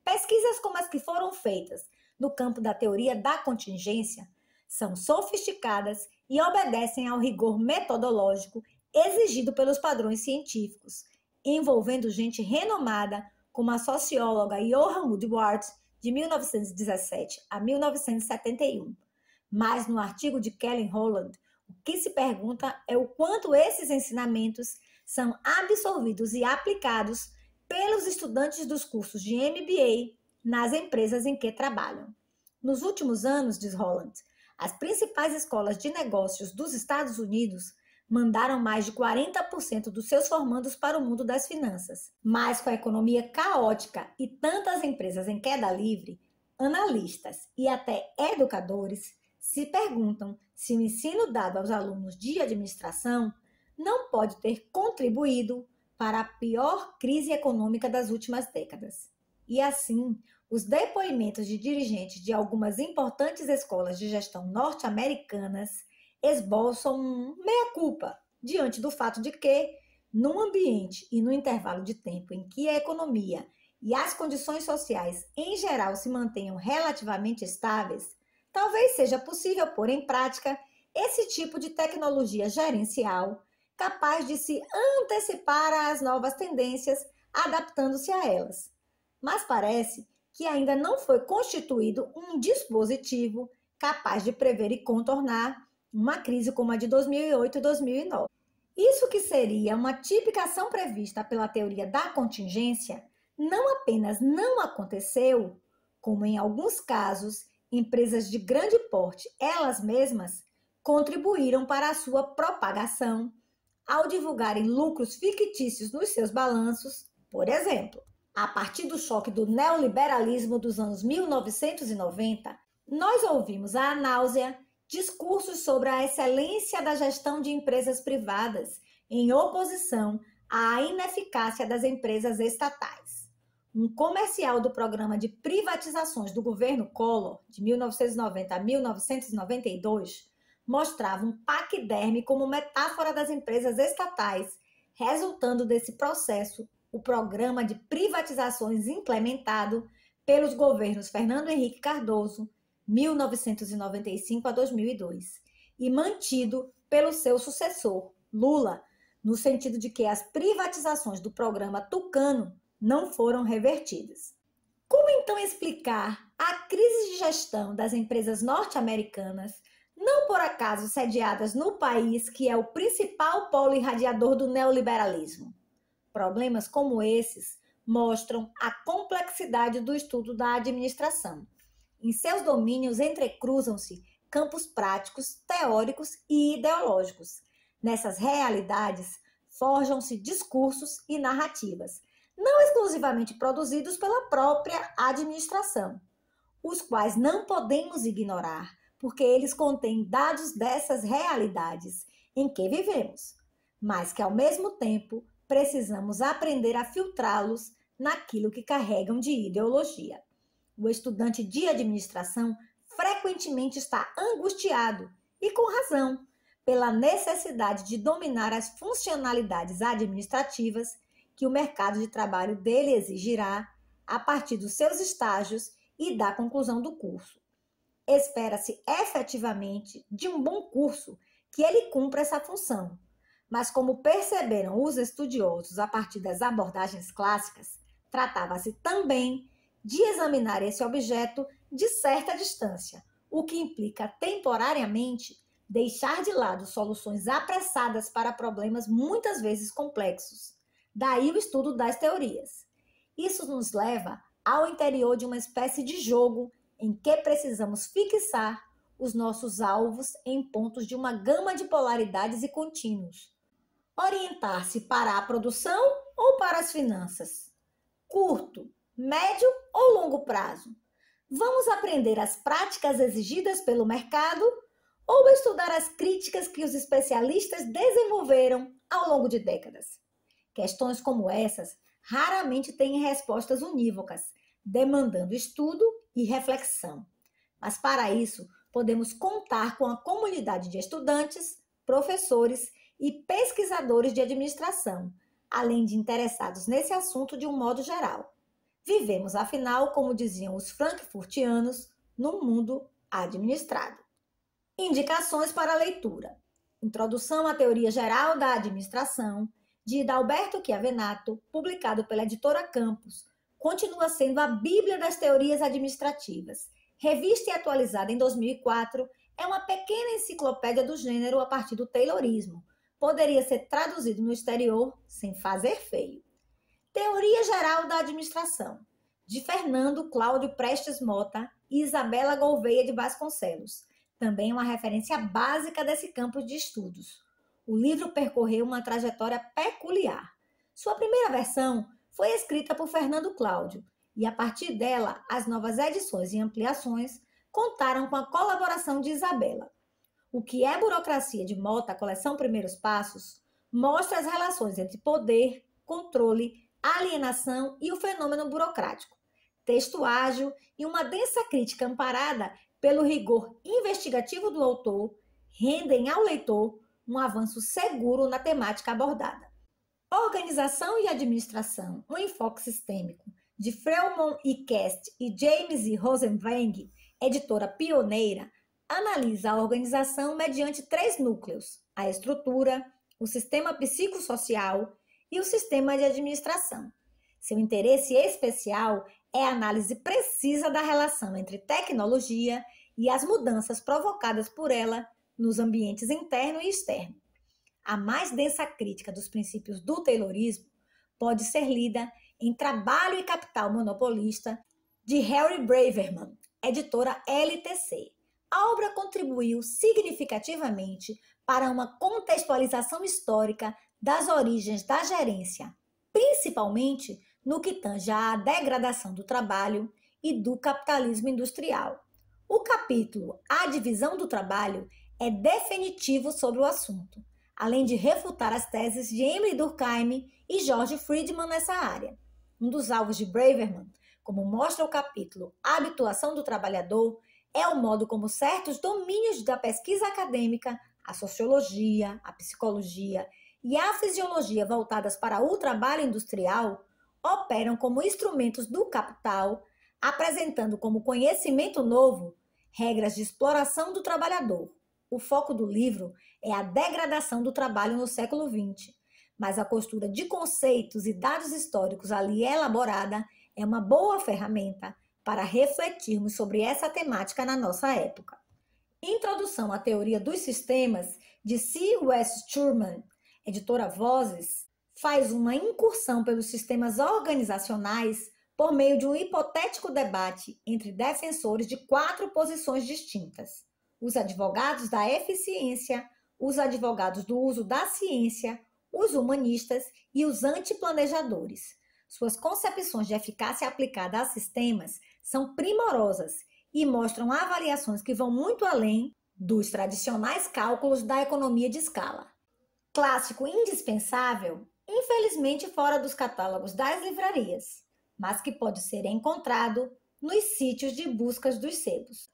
[SPEAKER 1] Pesquisas como as que foram feitas no campo da teoria da contingência são sofisticadas e obedecem ao rigor metodológico exigido pelos padrões científicos, envolvendo gente renomada como a socióloga Johan Woodward, de 1917 a 1971. Mas no artigo de Kellen Holland, o que se pergunta é o quanto esses ensinamentos são absorvidos e aplicados pelos estudantes dos cursos de MBA, nas empresas em que trabalham. Nos últimos anos, diz Holland, as principais escolas de negócios dos Estados Unidos mandaram mais de 40% dos seus formandos para o mundo das finanças. Mas com a economia caótica e tantas empresas em queda livre, analistas e até educadores se perguntam se o ensino dado aos alunos de administração não pode ter contribuído para a pior crise econômica das últimas décadas. E assim, os depoimentos de dirigentes de algumas importantes escolas de gestão norte-americanas esboçam meia-culpa diante do fato de que, num ambiente e no intervalo de tempo em que a economia e as condições sociais em geral se mantenham relativamente estáveis, talvez seja possível pôr em prática esse tipo de tecnologia gerencial capaz de se antecipar às novas tendências, adaptando-se a elas mas parece que ainda não foi constituído um dispositivo capaz de prever e contornar uma crise como a de 2008 e 2009. Isso que seria uma típica ação prevista pela teoria da contingência não apenas não aconteceu, como em alguns casos, empresas de grande porte, elas mesmas, contribuíram para a sua propagação ao divulgarem lucros fictícios nos seus balanços, por exemplo a partir do choque do neoliberalismo dos anos 1990, nós ouvimos à náusea discursos sobre a excelência da gestão de empresas privadas, em oposição à ineficácia das empresas estatais. Um comercial do programa de privatizações do governo Collor, de 1990 a 1992, mostrava um paquiderme como metáfora das empresas estatais, resultando desse processo o programa de privatizações implementado pelos governos Fernando Henrique Cardoso, 1995 a 2002, e mantido pelo seu sucessor, Lula, no sentido de que as privatizações do programa Tucano não foram revertidas. Como então explicar a crise de gestão das empresas norte-americanas, não por acaso sediadas no país que é o principal polo irradiador do neoliberalismo? Problemas como esses mostram a complexidade do estudo da administração. Em seus domínios entrecruzam-se campos práticos, teóricos e ideológicos. Nessas realidades, forjam-se discursos e narrativas, não exclusivamente produzidos pela própria administração, os quais não podemos ignorar, porque eles contêm dados dessas realidades em que vivemos, mas que ao mesmo tempo precisamos aprender a filtrá-los naquilo que carregam de ideologia. O estudante de administração frequentemente está angustiado, e com razão, pela necessidade de dominar as funcionalidades administrativas que o mercado de trabalho dele exigirá a partir dos seus estágios e da conclusão do curso. Espera-se efetivamente de um bom curso que ele cumpra essa função mas como perceberam os estudiosos a partir das abordagens clássicas, tratava-se também de examinar esse objeto de certa distância, o que implica temporariamente deixar de lado soluções apressadas para problemas muitas vezes complexos. Daí o estudo das teorias. Isso nos leva ao interior de uma espécie de jogo em que precisamos fixar os nossos alvos em pontos de uma gama de polaridades e contínuos, orientar-se para a produção ou para as finanças? Curto, médio ou longo prazo? Vamos aprender as práticas exigidas pelo mercado ou estudar as críticas que os especialistas desenvolveram ao longo de décadas? Questões como essas raramente têm respostas unívocas, demandando estudo e reflexão. Mas para isso, podemos contar com a comunidade de estudantes, professores e pesquisadores de administração, além de interessados nesse assunto de um modo geral. Vivemos, afinal, como diziam os frankfurtianos, num mundo administrado. Indicações para a leitura: Introdução à Teoria Geral da Administração, de Adalberto Chiavenato, publicado pela editora Campos, continua sendo a Bíblia das Teorias Administrativas. Revista e atualizada em 2004, é uma pequena enciclopédia do gênero a partir do Taylorismo, poderia ser traduzido no exterior sem fazer feio. Teoria Geral da Administração, de Fernando Cláudio Prestes Mota e Isabela Gouveia de Vasconcelos, também uma referência básica desse campo de estudos. O livro percorreu uma trajetória peculiar. Sua primeira versão foi escrita por Fernando Cláudio, e a partir dela, as novas edições e ampliações contaram com a colaboração de Isabela. O que é burocracia de Mota, coleção Primeiros Passos, mostra as relações entre poder, controle, alienação e o fenômeno burocrático. Texto ágil e uma densa crítica amparada pelo rigor investigativo do autor rendem ao leitor um avanço seguro na temática abordada. Organização e Administração, um enfoque sistêmico, de Freumont e Cast e James e Rosenwang, editora pioneira, analisa a organização mediante três núcleos: a estrutura, o sistema psicossocial e o sistema de administração. Seu interesse especial é a análise precisa da relação entre tecnologia e as mudanças provocadas por ela nos ambientes interno e externo. A mais densa crítica dos princípios do Taylorismo pode ser lida em Trabalho e Capital Monopolista, de Harry Braverman, editora LTC a obra contribuiu significativamente para uma contextualização histórica das origens da gerência, principalmente no que tange à degradação do trabalho e do capitalismo industrial. O capítulo A Divisão do Trabalho é definitivo sobre o assunto, além de refutar as teses de Emily Durkheim e George Friedman nessa área. Um dos alvos de Braverman, como mostra o capítulo A Habituação do Trabalhador, é o modo como certos domínios da pesquisa acadêmica, a sociologia, a psicologia e a fisiologia voltadas para o trabalho industrial operam como instrumentos do capital, apresentando como conhecimento novo regras de exploração do trabalhador. O foco do livro é a degradação do trabalho no século XX, mas a costura de conceitos e dados históricos ali elaborada é uma boa ferramenta para refletirmos sobre essa temática na nossa época. Introdução à Teoria dos Sistemas, de C. West Sherman, editora Vozes, faz uma incursão pelos sistemas organizacionais por meio de um hipotético debate entre defensores de quatro posições distintas: os advogados da eficiência, os advogados do uso da ciência, os humanistas e os antiplanejadores. Suas concepções de eficácia aplicada a sistemas são primorosas e mostram avaliações que vão muito além dos tradicionais cálculos da economia de escala. Clássico indispensável, infelizmente fora dos catálogos das livrarias, mas que pode ser encontrado nos sítios de buscas dos sebos.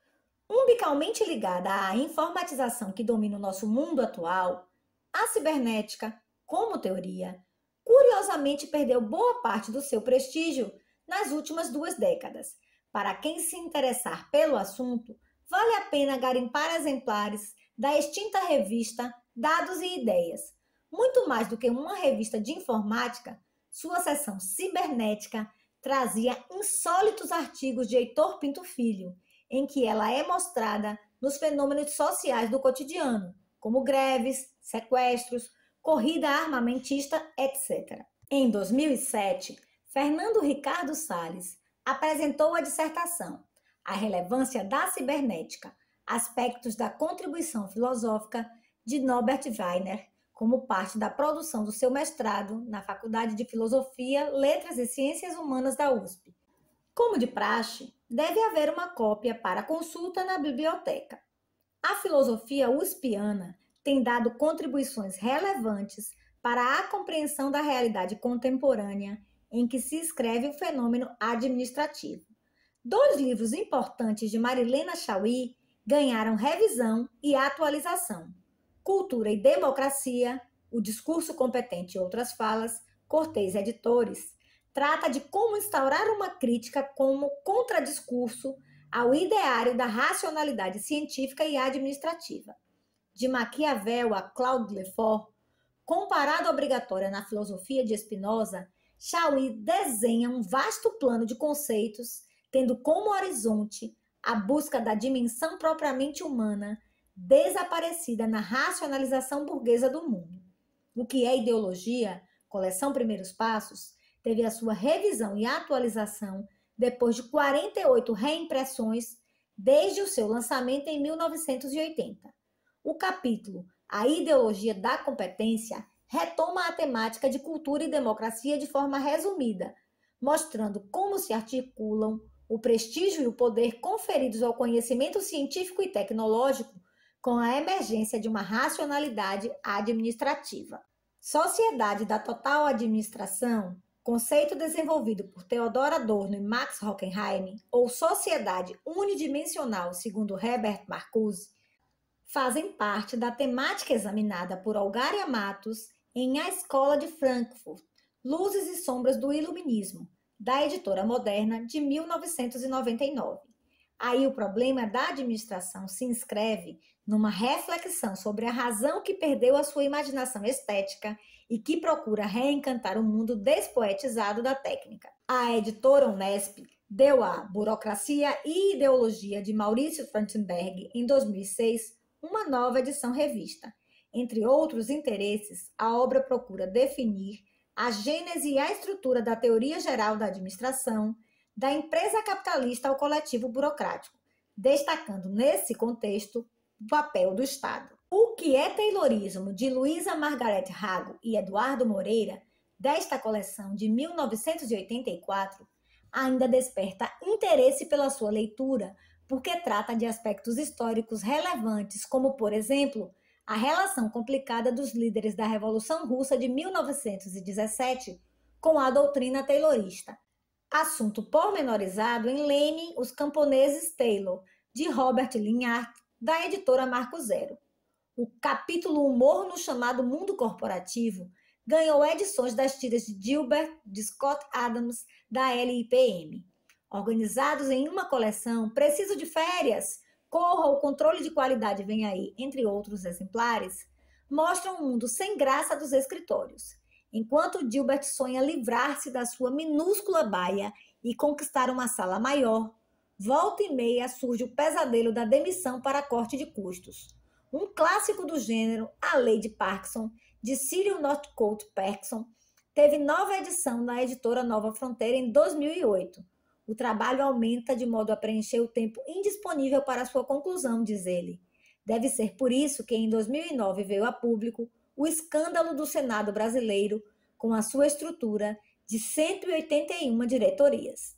[SPEAKER 1] Umbicalmente ligada à informatização que domina o nosso mundo atual, a cibernética, como teoria, curiosamente perdeu boa parte do seu prestígio nas últimas duas décadas, para quem se interessar pelo assunto, vale a pena garimpar exemplares da extinta revista Dados e Ideias. Muito mais do que uma revista de informática, sua seção cibernética trazia insólitos artigos de Heitor Pinto Filho, em que ela é mostrada nos fenômenos sociais do cotidiano, como greves, sequestros, corrida armamentista, etc. Em 2007, Fernando Ricardo Salles apresentou a dissertação A Relevância da Cibernética, aspectos da contribuição filosófica de Norbert Weiner como parte da produção do seu mestrado na Faculdade de Filosofia, Letras e Ciências Humanas da USP. Como de praxe, deve haver uma cópia para consulta na biblioteca. A filosofia uspiana tem dado contribuições relevantes para a compreensão da realidade contemporânea em que se escreve o fenômeno administrativo. Dois livros importantes de Marilena Chauí ganharam revisão e atualização: Cultura e Democracia, O Discurso Competente e Outras Falas, Cortez Editores, trata de como instaurar uma crítica como contradiscurso ao ideário da racionalidade científica e administrativa. De Maquiavel a Claude Lefort, comparada obrigatória na filosofia de Spinoza, Shaoli desenha um vasto plano de conceitos, tendo como horizonte a busca da dimensão propriamente humana, desaparecida na racionalização burguesa do mundo. O que é ideologia, coleção Primeiros Passos, teve a sua revisão e atualização depois de 48 reimpressões desde o seu lançamento em 1980. O capítulo A Ideologia da Competência retoma a temática de cultura e democracia de forma resumida, mostrando como se articulam o prestígio e o poder conferidos ao conhecimento científico e tecnológico com a emergência de uma racionalidade administrativa. Sociedade da total administração, conceito desenvolvido por Theodor Adorno e Max Hockenheim, ou sociedade unidimensional, segundo Herbert Marcuse, fazem parte da temática examinada por Algaria Matos em A Escola de Frankfurt, Luzes e Sombras do Iluminismo, da editora Moderna, de 1999. Aí o problema da administração se inscreve numa reflexão sobre a razão que perdeu a sua imaginação estética e que procura reencantar o mundo despoetizado da técnica. A editora Unesp deu a Burocracia e Ideologia de Maurício Frankenberg, em 2006, uma nova edição revista, entre outros interesses, a obra procura definir a gênese e a estrutura da teoria geral da administração, da empresa capitalista ao coletivo burocrático, destacando nesse contexto o papel do Estado. O que é Taylorismo, de Luísa Margaret Rago e Eduardo Moreira, desta coleção de 1984, ainda desperta interesse pela sua leitura, porque trata de aspectos históricos relevantes, como, por exemplo, a relação complicada dos líderes da Revolução Russa de 1917 com a doutrina taylorista. Assunto pormenorizado em Lenin, os camponeses Taylor, de Robert Linhart, da editora Marco Zero. O capítulo Humor no chamado Mundo Corporativo ganhou edições das tiras de Gilbert, de Scott Adams, da LIPM. Organizados em uma coleção, Preciso de Férias, Corra, o controle de qualidade vem aí, entre outros exemplares, mostra um mundo sem graça dos escritórios, enquanto Gilbert sonha livrar-se da sua minúscula baia e conquistar uma sala maior, volta e meia surge o pesadelo da demissão para corte de custos. Um clássico do gênero, A Lei de Parkinson, de Cyril Northcote Parkinson, teve nova edição na editora Nova Fronteira em 2008. O trabalho aumenta de modo a preencher o tempo indisponível para sua conclusão, diz ele. Deve ser por isso que em 2009 veio a público o escândalo do Senado brasileiro com a sua estrutura de 181 diretorias.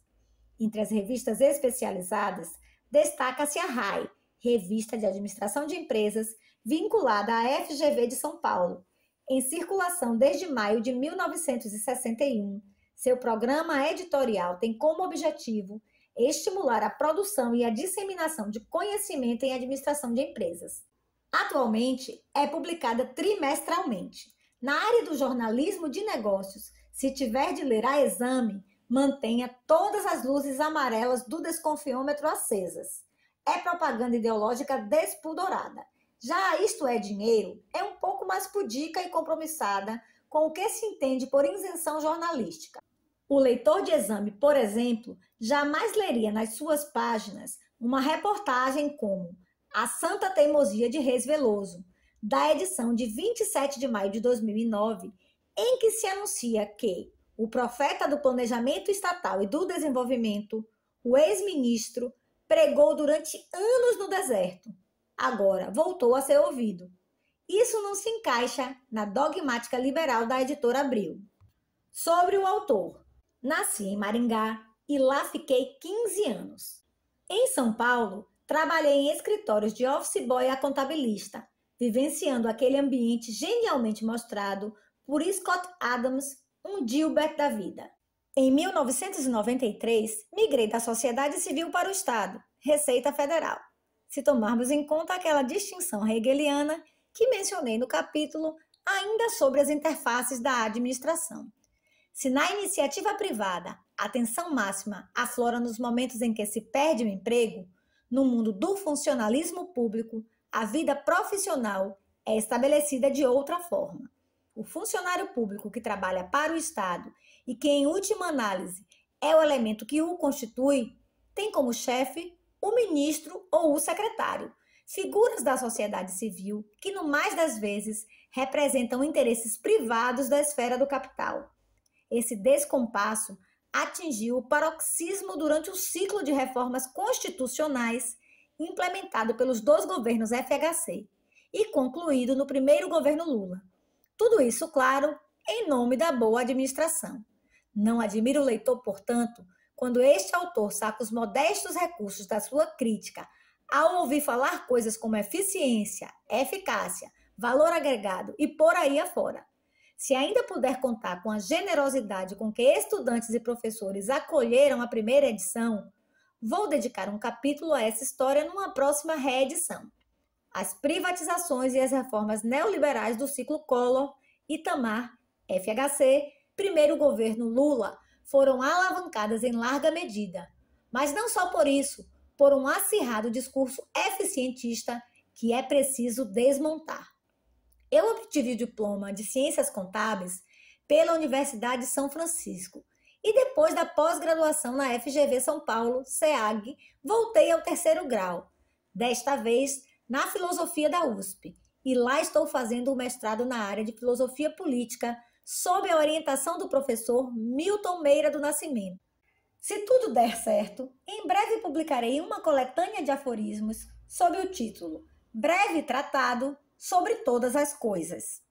[SPEAKER 1] Entre as revistas especializadas, destaca-se a RAI, Revista de Administração de Empresas, vinculada à FGV de São Paulo, em circulação desde maio de 1961 seu programa editorial tem como objetivo estimular a produção e a disseminação de conhecimento em administração de empresas. Atualmente, é publicada trimestralmente. Na área do jornalismo de negócios, se tiver de ler a exame, mantenha todas as luzes amarelas do desconfiômetro acesas. É propaganda ideológica despudorada. Já Isto é Dinheiro é um pouco mais pudica e compromissada com o que se entende por isenção jornalística. O leitor de exame, por exemplo, jamais leria nas suas páginas uma reportagem como A Santa Teimosia de Reis Veloso, da edição de 27 de maio de 2009, em que se anuncia que o profeta do planejamento estatal e do desenvolvimento, o ex-ministro, pregou durante anos no deserto. Agora voltou a ser ouvido. Isso não se encaixa na dogmática liberal da editora Abril. Sobre o autor, Nasci em Maringá e lá fiquei 15 anos. Em São Paulo, trabalhei em escritórios de office boy a contabilista, vivenciando aquele ambiente genialmente mostrado por Scott Adams, um Gilbert da vida. Em 1993, migrei da sociedade civil para o Estado, Receita Federal, se tomarmos em conta aquela distinção hegeliana que mencionei no capítulo ainda sobre as interfaces da administração. Se na iniciativa privada a tensão máxima aflora nos momentos em que se perde o emprego, no mundo do funcionalismo público, a vida profissional é estabelecida de outra forma. O funcionário público que trabalha para o Estado e que, em última análise, é o elemento que o constitui, tem como chefe o ministro ou o secretário, figuras da sociedade civil que, no mais das vezes, representam interesses privados da esfera do capital. Esse descompasso atingiu o paroxismo durante o ciclo de reformas constitucionais implementado pelos dois governos FHC e concluído no primeiro governo Lula. Tudo isso, claro, em nome da boa administração. Não admira o leitor, portanto, quando este autor saca os modestos recursos da sua crítica ao ouvir falar coisas como eficiência, eficácia, valor agregado e por aí afora. Se ainda puder contar com a generosidade com que estudantes e professores acolheram a primeira edição, vou dedicar um capítulo a essa história numa próxima reedição. As privatizações e as reformas neoliberais do ciclo Collor, Itamar, FHC, primeiro governo Lula, foram alavancadas em larga medida. Mas não só por isso, por um acirrado discurso eficientista que é preciso desmontar. Eu obtive o diploma de Ciências Contábeis pela Universidade de São Francisco e depois da pós-graduação na FGV São Paulo, SEAG, voltei ao terceiro grau, desta vez na Filosofia da USP, e lá estou fazendo o mestrado na área de Filosofia Política, sob a orientação do professor Milton Meira do Nascimento. Se tudo der certo, em breve publicarei uma coletânea de aforismos sob o título Breve Tratado sobre todas as coisas.